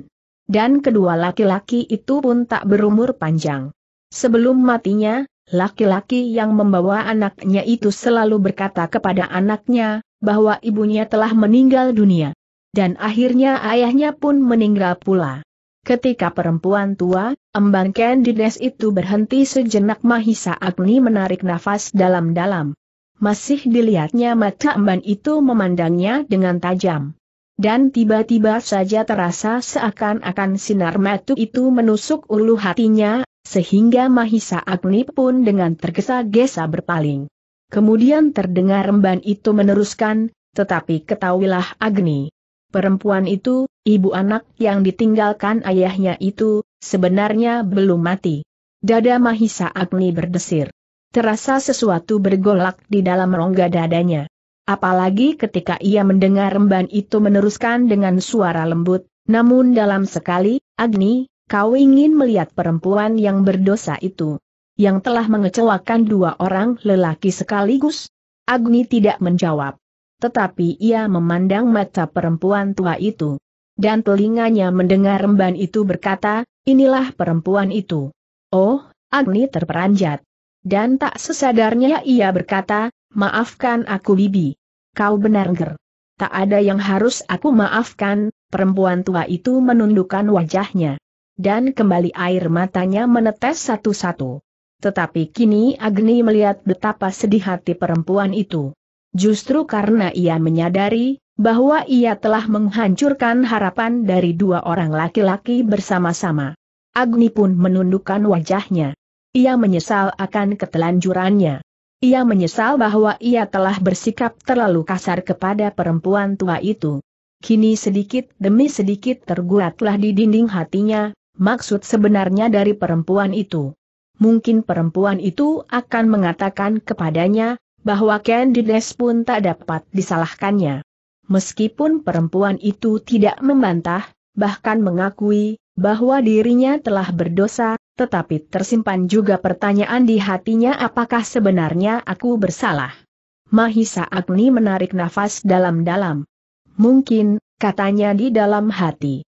Dan kedua laki-laki itu pun tak berumur panjang. Sebelum matinya, laki-laki yang membawa anaknya itu selalu berkata kepada anaknya, bahwa ibunya telah meninggal dunia. Dan akhirnya ayahnya pun meninggal pula. Ketika perempuan tua, embang Candides itu berhenti sejenak Mahisa Agni menarik nafas dalam-dalam. Masih dilihatnya mata emban itu memandangnya dengan tajam. Dan tiba-tiba saja terasa seakan-akan sinar mata itu menusuk ulu hatinya, sehingga Mahisa Agni pun dengan tergesa-gesa berpaling. Kemudian terdengar remban itu meneruskan, tetapi ketahuilah Agni. Perempuan itu, ibu anak yang ditinggalkan ayahnya itu, sebenarnya belum mati. Dada Mahisa Agni berdesir. Terasa sesuatu bergolak di dalam rongga dadanya. Apalagi ketika ia mendengar remban itu meneruskan dengan suara lembut, namun dalam sekali, Agni, kau ingin melihat perempuan yang berdosa itu yang telah mengecewakan dua orang lelaki sekaligus? Agni tidak menjawab. Tetapi ia memandang mata perempuan tua itu. Dan telinganya mendengar remban itu berkata, inilah perempuan itu. Oh, Agni terperanjat. Dan tak sesadarnya ia berkata, maafkan aku bibi. Kau benar ger. Tak ada yang harus aku maafkan, perempuan tua itu menundukkan wajahnya. Dan kembali air matanya menetes satu-satu. Tetapi kini Agni melihat betapa sedih hati perempuan itu. Justru karena ia menyadari bahwa ia telah menghancurkan harapan dari dua orang laki-laki bersama-sama. Agni pun menundukkan wajahnya. Ia menyesal akan ketelanjurannya. Ia menyesal bahwa ia telah bersikap terlalu kasar kepada perempuan tua itu. Kini sedikit demi sedikit tergulatlah di dinding hatinya, maksud sebenarnya dari perempuan itu mungkin perempuan itu akan mengatakan kepadanya, bahwa Candides pun tak dapat disalahkannya. Meskipun perempuan itu tidak membantah, bahkan mengakui bahwa dirinya telah berdosa, tetapi tersimpan juga pertanyaan di hatinya apakah sebenarnya aku bersalah. Mahisa Agni menarik nafas dalam-dalam. Mungkin, katanya di dalam hati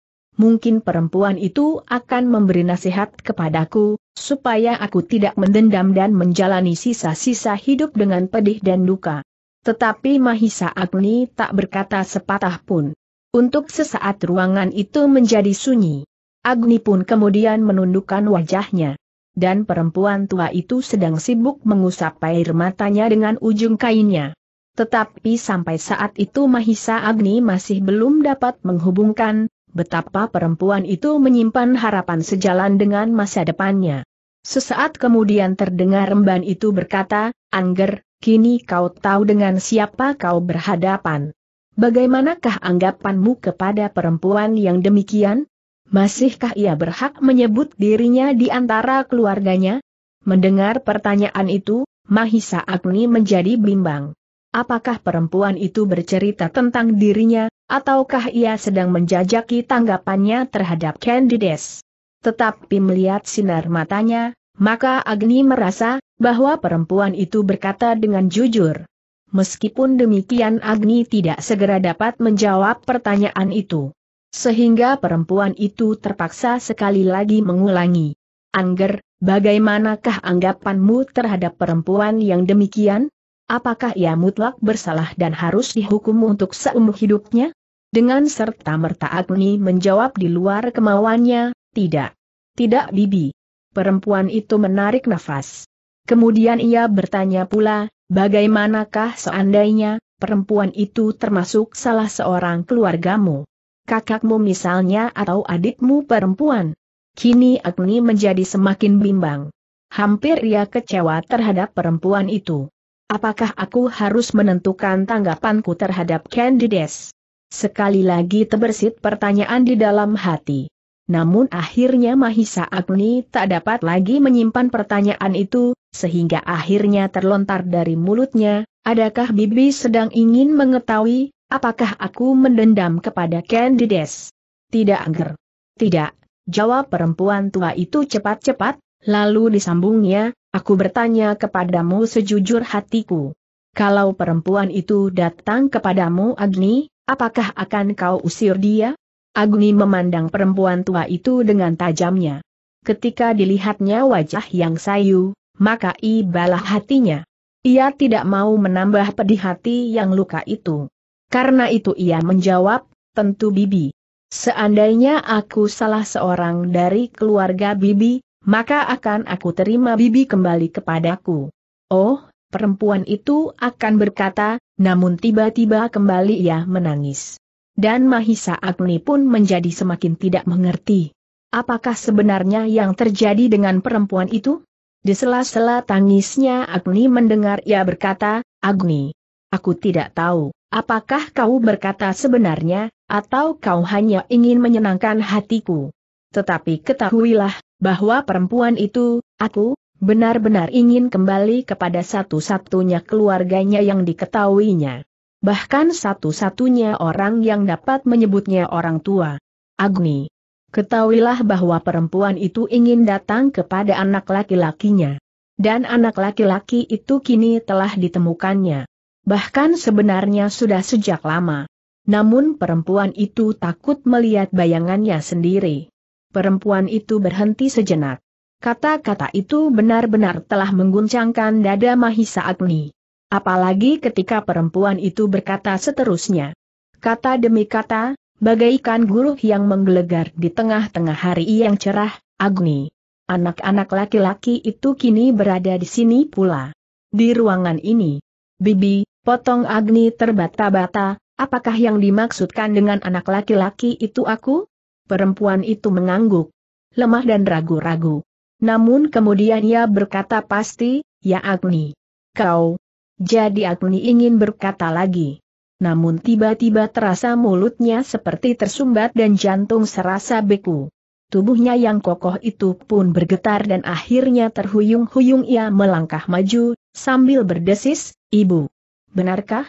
mungkin perempuan itu akan memberi nasihat kepadaku, supaya aku tidak mendendam dan menjalani sisa-sisa hidup dengan pedih dan duka. Tetapi Mahisa Agni tak berkata sepatah pun. Untuk sesaat ruangan itu menjadi sunyi. Agni pun kemudian menundukkan wajahnya. Dan perempuan tua itu sedang sibuk mengusap air matanya dengan ujung kainnya. Tetapi sampai saat itu Mahisa Agni masih belum dapat menghubungkan Betapa perempuan itu menyimpan harapan sejalan dengan masa depannya. Sesaat kemudian terdengar remban itu berkata, Angger, kini kau tahu dengan siapa kau berhadapan. Bagaimanakah anggapanmu kepada perempuan yang demikian? Masihkah ia berhak menyebut dirinya di antara keluarganya? Mendengar pertanyaan itu, Mahisa Agni menjadi bimbang. Apakah perempuan itu bercerita tentang dirinya, ataukah ia sedang menjajaki tanggapannya terhadap Candides. Tetapi melihat sinar matanya, maka Agni merasa bahwa perempuan itu berkata dengan jujur. Meskipun demikian Agni tidak segera dapat menjawab pertanyaan itu. Sehingga perempuan itu terpaksa sekali lagi mengulangi. Angger, bagaimanakah anggapanmu terhadap perempuan yang demikian? Apakah ia mutlak bersalah dan harus dihukum untuk seumur hidupnya? Dengan serta merta Agni menjawab di luar kemauannya, tidak. Tidak Bibi. Perempuan itu menarik nafas. Kemudian ia bertanya pula, bagaimanakah seandainya, perempuan itu termasuk salah seorang keluargamu? Kakakmu misalnya atau adikmu perempuan? Kini Agni menjadi semakin bimbang. Hampir ia kecewa terhadap perempuan itu. Apakah aku harus menentukan tanggapanku terhadap Candides? Sekali lagi terbersit pertanyaan di dalam hati. Namun akhirnya Mahisa Agni tak dapat lagi menyimpan pertanyaan itu, sehingga akhirnya terlontar dari mulutnya, adakah Bibi sedang ingin mengetahui, apakah aku mendendam kepada Candides? Tidak angger. Tidak, jawab perempuan tua itu cepat-cepat, lalu disambungnya, aku bertanya kepadamu sejujur hatiku. Kalau perempuan itu datang kepadamu Agni, Apakah akan kau usir dia? Agni memandang perempuan tua itu dengan tajamnya. Ketika dilihatnya wajah yang sayu, maka ibalah hatinya. Ia tidak mau menambah pedih hati yang luka itu. Karena itu ia menjawab, tentu Bibi. Seandainya aku salah seorang dari keluarga Bibi, maka akan aku terima Bibi kembali kepadaku. Oh, perempuan itu akan berkata, namun tiba-tiba kembali ia menangis. Dan Mahisa Agni pun menjadi semakin tidak mengerti. Apakah sebenarnya yang terjadi dengan perempuan itu? Di sela-sela tangisnya Agni mendengar ia berkata, Agni, aku tidak tahu, apakah kau berkata sebenarnya, atau kau hanya ingin menyenangkan hatiku. Tetapi ketahuilah, bahwa perempuan itu, aku, benar-benar ingin kembali kepada satu-satunya keluarganya yang diketahuinya. Bahkan satu-satunya orang yang dapat menyebutnya orang tua. Agni. Ketahuilah bahwa perempuan itu ingin datang kepada anak laki-lakinya. Dan anak laki-laki itu kini telah ditemukannya. Bahkan sebenarnya sudah sejak lama. Namun perempuan itu takut melihat bayangannya sendiri. Perempuan itu berhenti sejenak. Kata-kata itu benar-benar telah mengguncangkan dada Mahisa Agni. Apalagi ketika perempuan itu berkata seterusnya. Kata demi kata, bagaikan guru yang menggelegar di tengah-tengah hari yang cerah, Agni. Anak-anak laki-laki itu kini berada di sini pula. Di ruangan ini. Bibi, potong Agni terbata-bata, apakah yang dimaksudkan dengan anak laki-laki itu aku? Perempuan itu mengangguk. Lemah dan ragu-ragu. Namun kemudian ia berkata pasti, ya Agni. Kau. Jadi Agni ingin berkata lagi. Namun tiba-tiba terasa mulutnya seperti tersumbat dan jantung serasa beku. Tubuhnya yang kokoh itu pun bergetar dan akhirnya terhuyung-huyung ia melangkah maju, sambil berdesis, Ibu. Benarkah?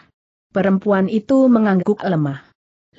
Perempuan itu mengangguk lemah.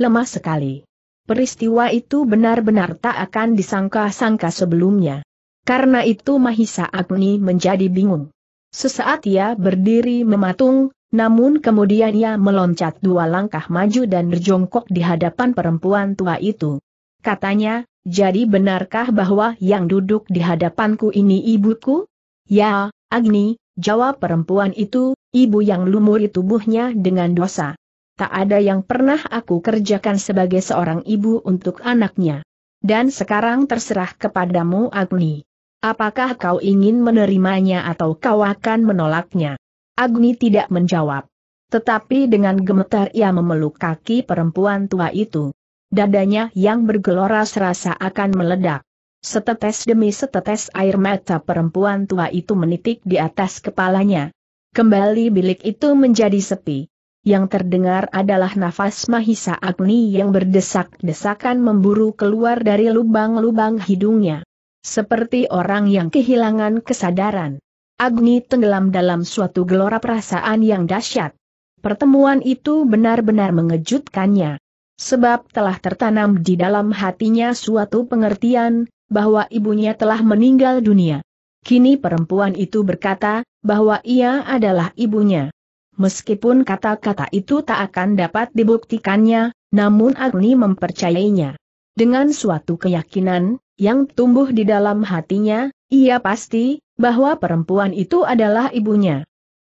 Lemah sekali. Peristiwa itu benar-benar tak akan disangka-sangka sebelumnya. Karena itu Mahisa Agni menjadi bingung. Sesaat ia berdiri mematung, namun kemudian ia meloncat dua langkah maju dan berjongkok di hadapan perempuan tua itu. Katanya, jadi benarkah bahwa yang duduk di hadapanku ini ibuku? Ya, Agni, jawab perempuan itu, ibu yang lumuri tubuhnya dengan dosa. Tak ada yang pernah aku kerjakan sebagai seorang ibu untuk anaknya. Dan sekarang terserah kepadamu Agni. Apakah kau ingin menerimanya atau kau akan menolaknya? Agni tidak menjawab. Tetapi dengan gemetar ia memeluk kaki perempuan tua itu. Dadanya yang bergelora serasa akan meledak. Setetes demi setetes air mata perempuan tua itu menitik di atas kepalanya. Kembali bilik itu menjadi sepi. Yang terdengar adalah nafas Mahisa Agni yang berdesak-desakan memburu keluar dari lubang-lubang hidungnya. Seperti orang yang kehilangan kesadaran. Agni tenggelam dalam suatu gelora perasaan yang dahsyat. Pertemuan itu benar-benar mengejutkannya. Sebab telah tertanam di dalam hatinya suatu pengertian, bahwa ibunya telah meninggal dunia. Kini perempuan itu berkata, bahwa ia adalah ibunya. Meskipun kata-kata itu tak akan dapat dibuktikannya, namun Agni mempercayainya. Dengan suatu keyakinan, yang tumbuh di dalam hatinya, ia pasti, bahwa perempuan itu adalah ibunya.